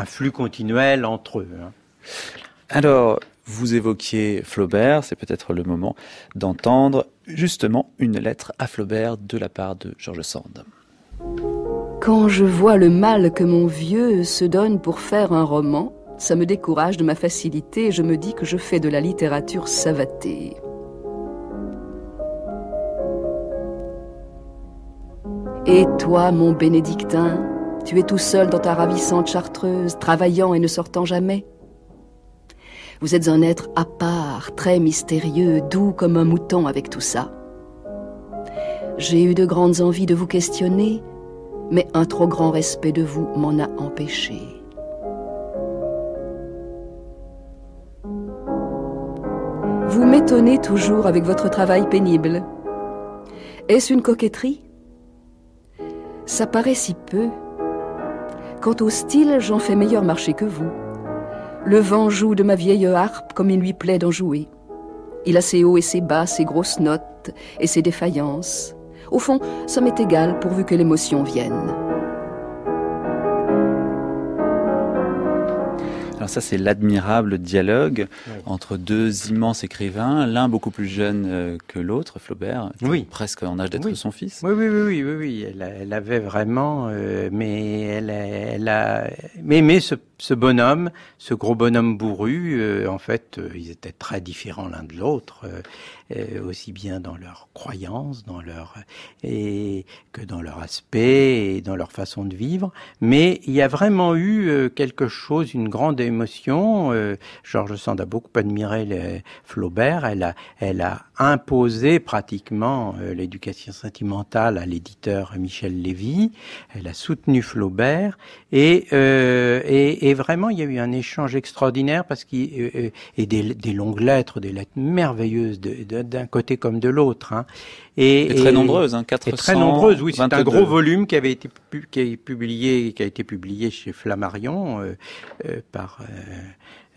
flux continuel entre eux. Hein. Alors, vous évoquiez Flaubert, c'est peut-être le moment d'entendre justement une lettre à Flaubert de la part de Georges Sand. Quand je vois le mal que mon vieux se donne pour faire un roman, ça me décourage de ma facilité et je me dis que je fais de la littérature savatée. Et toi, mon bénédictin, tu es tout seul dans ta ravissante chartreuse, travaillant et ne sortant jamais. Vous êtes un être à part, très mystérieux, doux comme un mouton avec tout ça. J'ai eu de grandes envies de vous questionner, mais un trop grand respect de vous m'en a empêché. Vous m'étonnez toujours avec votre travail pénible. Est-ce une coquetterie Ça paraît si peu. Quant au style, j'en fais meilleur marché que vous. Le vent joue de ma vieille harpe comme il lui plaît d'en jouer. Il a ses hauts et ses bas, ses grosses notes et ses défaillances. Au fond, ça m'est égal pourvu que l'émotion vienne. Alors ça, c'est l'admirable dialogue entre deux immenses écrivains, l'un beaucoup plus jeune euh, que l'autre, Flaubert, presque en âge d'être son fils. Oui, oui, oui, oui, oui. Elle, elle avait vraiment, euh, mais elle, elle, a aimé ce ce bonhomme, ce gros bonhomme bourru, euh, en fait, euh, ils étaient très différents l'un de l'autre, euh, aussi bien dans leurs croyances, dans leur et que dans leur aspect et dans leur façon de vivre. Mais il y a vraiment eu quelque chose, une grande émotion. Georges Sand a beaucoup admiré Flaubert. Elle a, elle a imposé pratiquement euh, l'éducation sentimentale à l'éditeur Michel Lévy. Elle a soutenu Flaubert et, euh, et, vraiment il y a eu un échange extraordinaire parce qu'il euh, euh, et des, longues lettres, des lettres merveilleuses d'un côté comme de l'autre. Hein. Et, très nombreuses, hein, 400. très nombreuses, oui, c'est un gros volume qui avait été publié, qui a été publié chez Flammarion par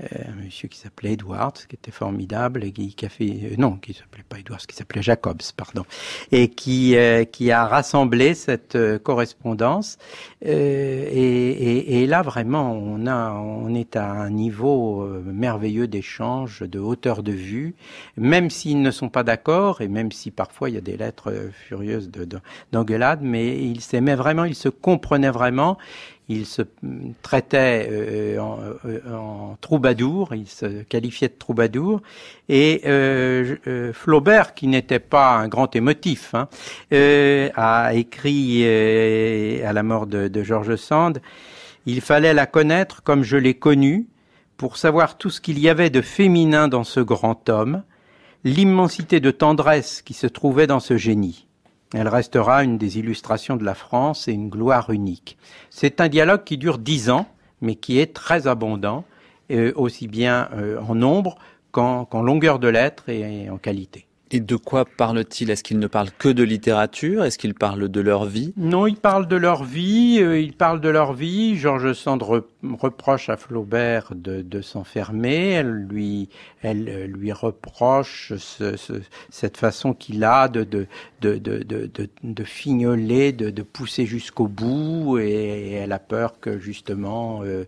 euh, un monsieur qui s'appelait Edwards, qui était formidable, et qui, qui a fait, euh, non, qui s'appelait pas Edwards, qui s'appelait Jacobs, pardon, et qui, euh, qui a rassemblé cette correspondance. et, et, et, là, vraiment, on, a, on est à un niveau merveilleux d'échange, de hauteur de vue, même s'ils ne sont pas d'accord, et même si parfois il y a des lettres furieuses de, mais ils s'aimaient vraiment, ils se comprenaient vraiment, il se traitait euh, euh, euh, en, troubadour, il se qualifiait de troubadour, et Flaubert, qui n'était pas un grand émotif, hein, a écrit à la mort de, de George Sand, il fallait la connaître comme je l'ai connue, pour savoir tout ce qu'il y avait de féminin dans ce grand homme, l'immensité de tendresse qui se trouvait dans ce génie. Elle restera une des illustrations de la France et une gloire unique. C'est un dialogue qui dure dix ans, mais qui est très abondant, euh, aussi bien euh, en nombre qu'en longueur de lettres et en qualité. Et de quoi parle-t-il Est-ce qu'il ne parle que de littérature Est-ce qu'il parle de leur vie Non, il parle de leur vie. Euh, il parle de leur vie. Georges Sand reproche à Flaubert de, s'enfermer. Elle lui, elle euh, lui reproche cette façon qu'il a de de, de de de fignoler, de, de pousser jusqu'au bout. Et, elle a peur que justement euh,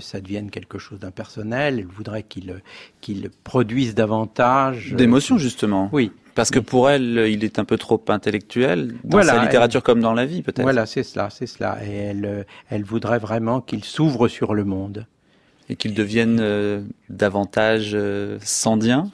ça devienne quelque chose d'impersonnel. Elle voudrait qu'il qu'il produise davantage d'émotions justement. Oui. Parce que pour elle, il est un peu trop intellectuel dans voilà, sa littérature comme dans la vie, peut-être. Voilà, c'est cela, c'est cela. Et elle, euh, elle voudrait vraiment qu'il s'ouvre sur le monde. Et qu'il devienne euh, davantage euh, sandien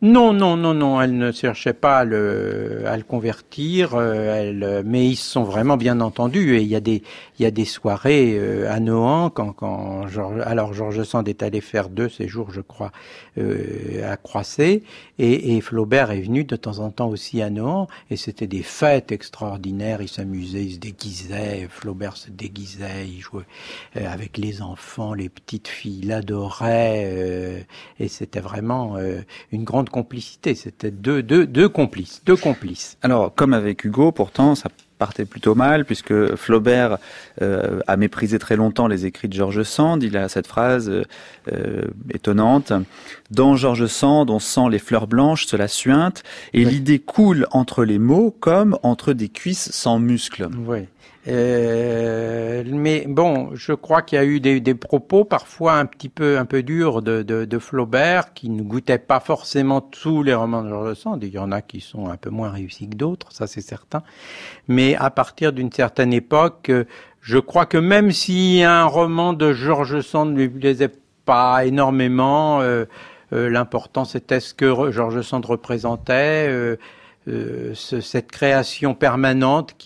non, non, non, non, elle ne cherchait pas à le, convertir, elle, mais ils sont vraiment bien entendus et il y a des, il y a des soirées à euh, Nohant, quand, quand alors Georges Sand est allé faire deux séjours, je crois, euh, à Croisset, et, et, Flaubert est venu de temps en temps aussi à Nohant, et c'était des fêtes extraordinaires, il s'amusait, il se déguisait, Flaubert se déguisait, il jouait euh, avec les enfants, les petites filles l'adorait et c'était vraiment une grande complicité, c'était deux, deux, deux complices, deux complices. Alors, comme avec Hugo, pourtant, ça partait plutôt mal, puisque Flaubert euh, a méprisé très longtemps les écrits de George Sand. Il a cette phrase euh, euh, étonnante. Dans George Sand, on sent les fleurs blanches, cela suinte, et l'idée coule entre les mots comme entre des cuisses sans muscles. Euh, mais bon, je crois qu'il y a eu des, des, propos parfois un petit peu un peu durs de, de, de, Flaubert qui ne goûtait pas forcément tous les romans de Georges Sand. Il y en a qui sont un peu moins réussis que d'autres, ça c'est certain. Mais à partir d'une certaine époque, je crois que même si un roman de Georges Sand ne lui plaisait pas énormément, euh, euh, l'important c'était ce que Georges Sand représentait. Euh, euh, cette création permanente,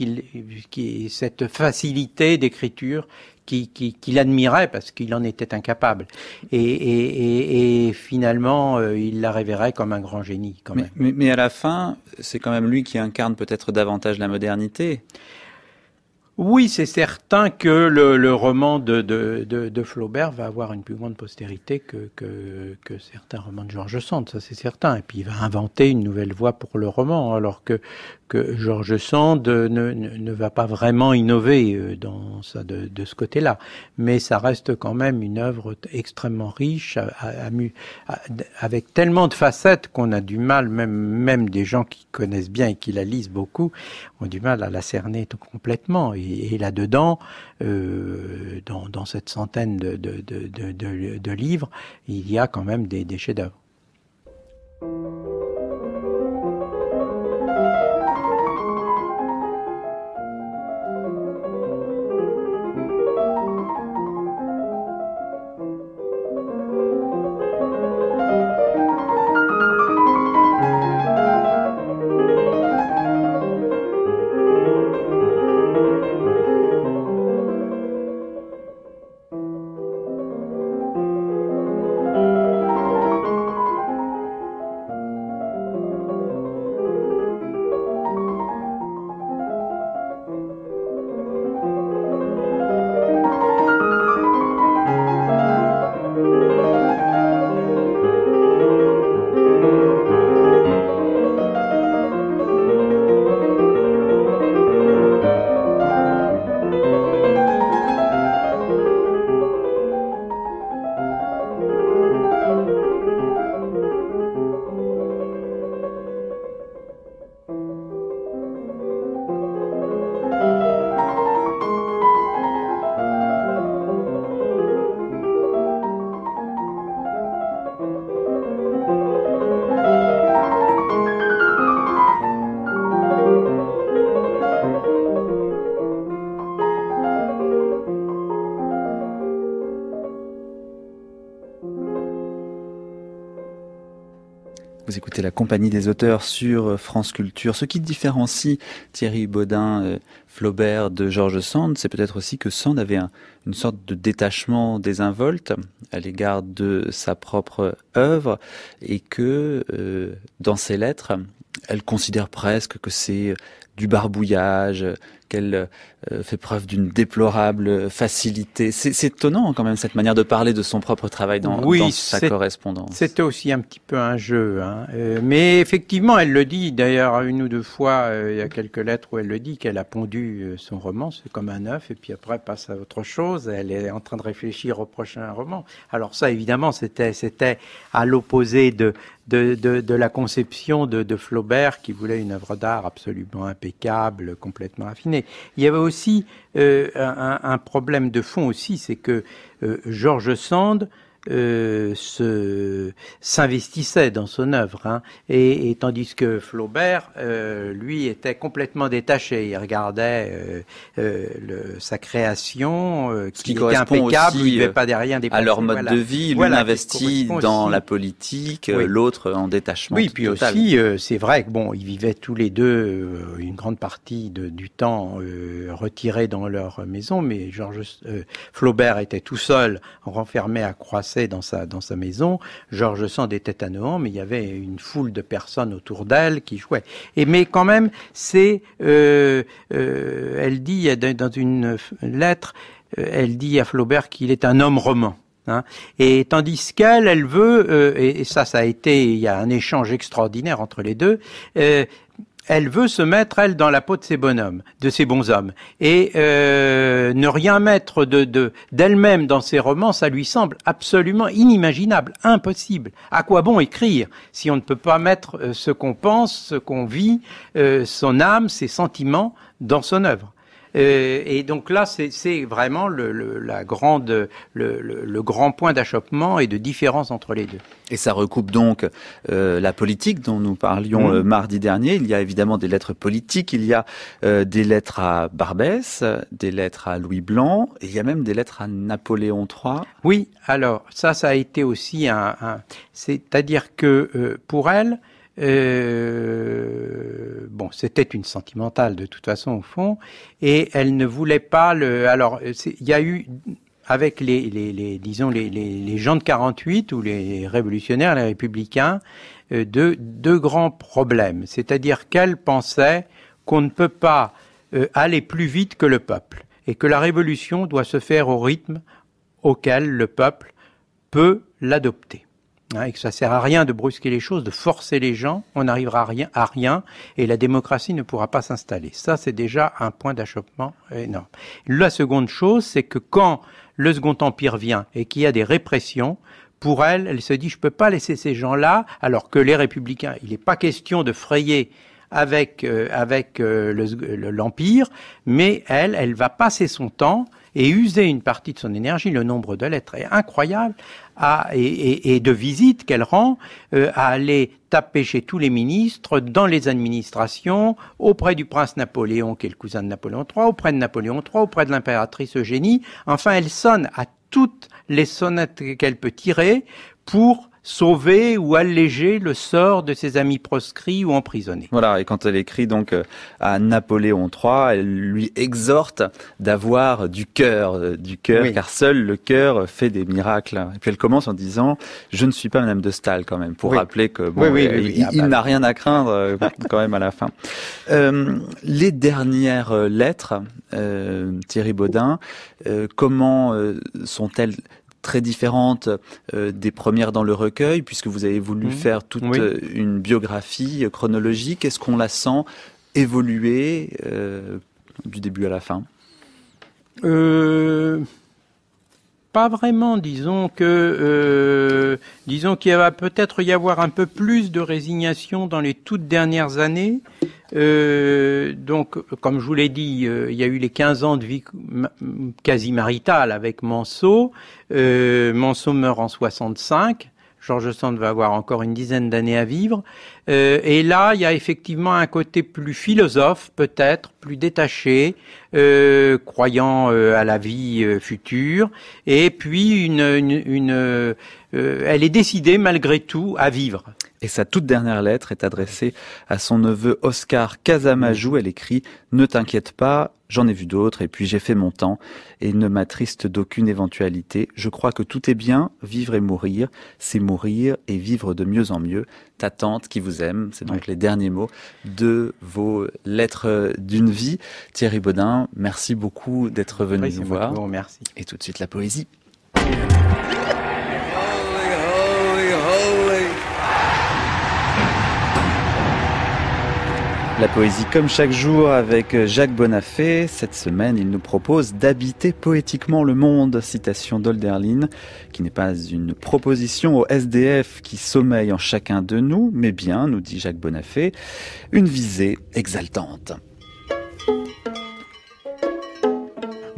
cette facilité d'écriture qu'il qui, admirait parce qu'il en était incapable. Et, finalement, euh, il la révérait comme un grand génie. mais à la fin, c'est quand même lui qui incarne peut-être davantage la modernité. Oui, c'est certain que le, le roman de, de, de, Flaubert va avoir une plus grande postérité que, que, que certains romans de George Sand, ça c'est certain. Et puis il va inventer une nouvelle voie pour le roman, alors que que Georges Sand ne, va pas vraiment innover euh, dans de, ce côté-là, mais ça reste quand même une œuvre extrêmement riche, avec tellement de facettes qu'on a du mal, même, même des gens qui connaissent bien et qui la lisent beaucoup, ont du mal à la cerner complètement. Et, là-dedans, euh, dans, cette centaine de, de, livres, il y a quand même des, des chefs-d'œuvre. compagnie des auteurs sur euh, France Culture. Ce qui différencie Thierry Baudin, euh, Flaubert de Georges Sand, c'est peut-être aussi que Sand avait une sorte de détachement désinvolte à l'égard de sa propre œuvre et que euh, dans ses lettres, elle considère presque que c'est du barbouillage, qu'elle euh, fait preuve d'une déplorable facilité. C'est étonnant hein, quand même cette manière de parler de son propre travail dans, sa correspondance. C'était aussi un petit peu un jeu, hein. euh, mais effectivement, elle le dit d'ailleurs une ou deux fois. Euh, il y a quelques lettres où elle le dit qu'elle a pondu son roman, c'est comme un œuf, et puis après passe à autre chose. Elle est en train de réfléchir au prochain roman. Alors ça, évidemment, c'était à l'opposé de de, la conception de, Flaubert qui voulait une œuvre d'art absolument impeccable, complètement affiné. Il y avait aussi euh, un, un, problème de fond aussi, c'est que euh, Georges Sand euh, se s'investissait dans son œuvre, hein. et, tandis que Flaubert, euh, lui, était complètement détaché. Il regardait euh, sa création, qui, qui, était impeccable, il ne pas derrière des à leur mode de vie. L'un investit dans la politique, l'autre en détachement. Oui, puis aussi, c'est vrai que bon, ils vivaient tous les deux une grande partie du temps retirés dans leur maison, mais Georges Flaubert était tout seul, renfermé à Croissant dans sa, dans sa maison. Georges Sand était à Nohant, mais il y avait une foule de personnes autour d'elle qui jouaient. Et mais quand même, c'est, euh, euh, elle dit dans une lettre, euh, elle dit à Flaubert qu'il est un homme roman. Hein. et tandis qu'elle, elle veut, et, et, ça, ça a été, il y a un échange extraordinaire entre les deux, elle veut se mettre, elle, dans la peau de ces bonhommes, de ces bons hommes. Et euh, ne rien mettre de, d'elle-même dans ses romans, ça lui semble absolument inimaginable, impossible. À quoi bon écrire si on ne peut pas mettre euh, ce qu'on pense, ce qu'on vit, euh, son âme, ses sentiments dans son œuvre euh, et donc là, c'est vraiment le, la grande, le, grand point d'achoppement et de différence entre les deux. Et ça recoupe donc euh, la politique dont nous parlions euh, mm. mardi dernier. Il y a évidemment des lettres politiques, il y a des lettres à Barbès, des lettres à Louis Blanc, et il y a même des lettres à Napoléon III. Oui, alors ça, ça a été aussi un... un C'est-à-dire que pour elle, euh, bon, c'était une sentimentale de toute façon au fond, et elle ne voulait pas le. Alors, il y a eu avec les, disons les, les, gens de 48 ou les révolutionnaires, les républicains, euh, deux, grands problèmes. C'est-à-dire qu'elle pensait qu'on ne peut pas euh, aller plus vite que le peuple et que la révolution doit se faire au rythme auquel le peuple peut l'adopter et que ça sert à rien de brusquer les choses, de forcer les gens, on n'arrivera à rien, à rien, et la démocratie ne pourra pas s'installer. Ça, c'est déjà un point d'achoppement énorme. La seconde chose, c'est que quand le Second Empire vient et qu'il y a des répressions, pour elle, elle se dit, je ne peux pas laisser ces gens-là, alors que les républicains, il n'est pas question de frayer avec, euh, avec euh, l'Empire, mais elle, elle va passer son temps et user une partie de son énergie, le nombre de lettres est incroyable, et, de visites qu'elle rend euh, à aller taper chez tous les ministres, dans les administrations, auprès du prince Napoléon, qui est le cousin de Napoléon III, auprès de Napoléon III, auprès de l'impératrice Eugénie. Enfin, elle sonne à toutes les sonnettes qu'elle peut tirer pour sauver ou alléger le sort de ses amis proscrits ou emprisonnés. Voilà, et quand elle écrit donc euh, à Napoléon III, elle lui exhorte d'avoir du cœur, euh, du cœur, car seul le cœur fait des miracles. Et puis elle commence en disant, je ne suis pas Madame de Stahl quand même, pour rappeler que bon, euh, il, ah, bah, n'a rien à craindre quand même à la fin. les dernières lettres, Thierry Baudin, comment sont-elles très différente euh, des premières dans le recueil, puisque vous avez voulu mmh. faire toute euh, une biographie euh, chronologique. Est-ce qu'on la sent évoluer du début à la fin pas vraiment. Disons que, euh, disons qu'il va peut-être y avoir un peu plus de résignation dans les toutes dernières années. Euh, donc, comme je vous l'ai dit, euh, il y a eu les 15 ans de vie quasi maritale avec Euh, Manso meurt en 65. Georges Sand va avoir encore une dizaine d'années à vivre. Euh, et là, il y a effectivement un côté plus philosophe, peut-être, plus détaché, euh, croyant euh, à la vie future. Et puis, une, elle est décidée malgré tout à vivre. Et sa toute dernière lettre est adressée à son neveu Oscar Casamajou. Elle écrit Ne t'inquiète pas, j'en ai vu d'autres, et puis j'ai fait mon temps, et ne m'attriste d'aucune éventualité. Je crois que tout est bien, vivre et mourir, c'est mourir et vivre de mieux en mieux tante qui vous aime. C'est donc les derniers mots de vos lettres d'une vie. Thierry Baudin, merci beaucoup d'être venu nous voir. merci. Et tout de suite la poésie. La poésie comme chaque jour avec Jacques Bonafé. Cette semaine, il nous propose d'habiter poétiquement le monde. Citation d'Olderlin, qui n'est pas une proposition au SDF qui sommeille en chacun de nous, mais bien, nous dit Jacques Bonafé, une visée exaltante.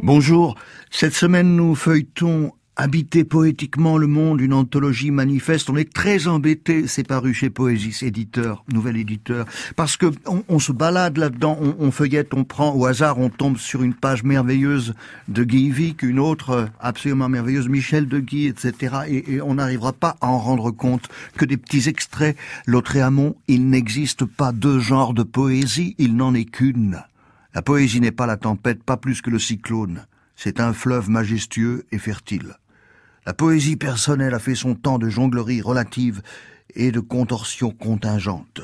Bonjour. Cette semaine, nous feuilletons habiter poétiquement le monde, une anthologie manifeste. On est très embêté, c'est paru chez Poésis, éditeur, nouvel éditeur, parce que on, se balade là-dedans, on, feuillette, on prend au hasard, on tombe sur une page merveilleuse de Guy Vic, une autre euh, absolument merveilleuse, Michel de Guy, etc. Et, on n'arrivera pas à en rendre compte que des petits extraits. L'autre amont, il n'existe pas deux genres de poésie, il n'en est qu'une. La poésie n'est pas la tempête, pas plus que le cyclone. C'est un fleuve majestueux et fertile. La poésie personnelle a fait son temps de jonglerie relative et de contorsion contingente.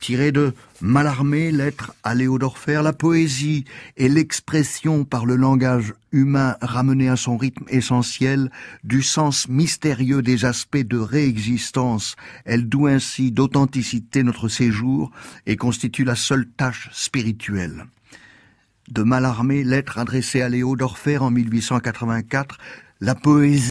Tirée de Malarmé, lettre à Léodorfer, la poésie est l'expression par le langage humain ramené à son rythme essentiel du sens mystérieux des aspects de réexistence. Elle doue ainsi d'authenticité notre séjour et constitue la seule tâche spirituelle. De Malarmé, lettre adressée à Léo en 1884, la poésie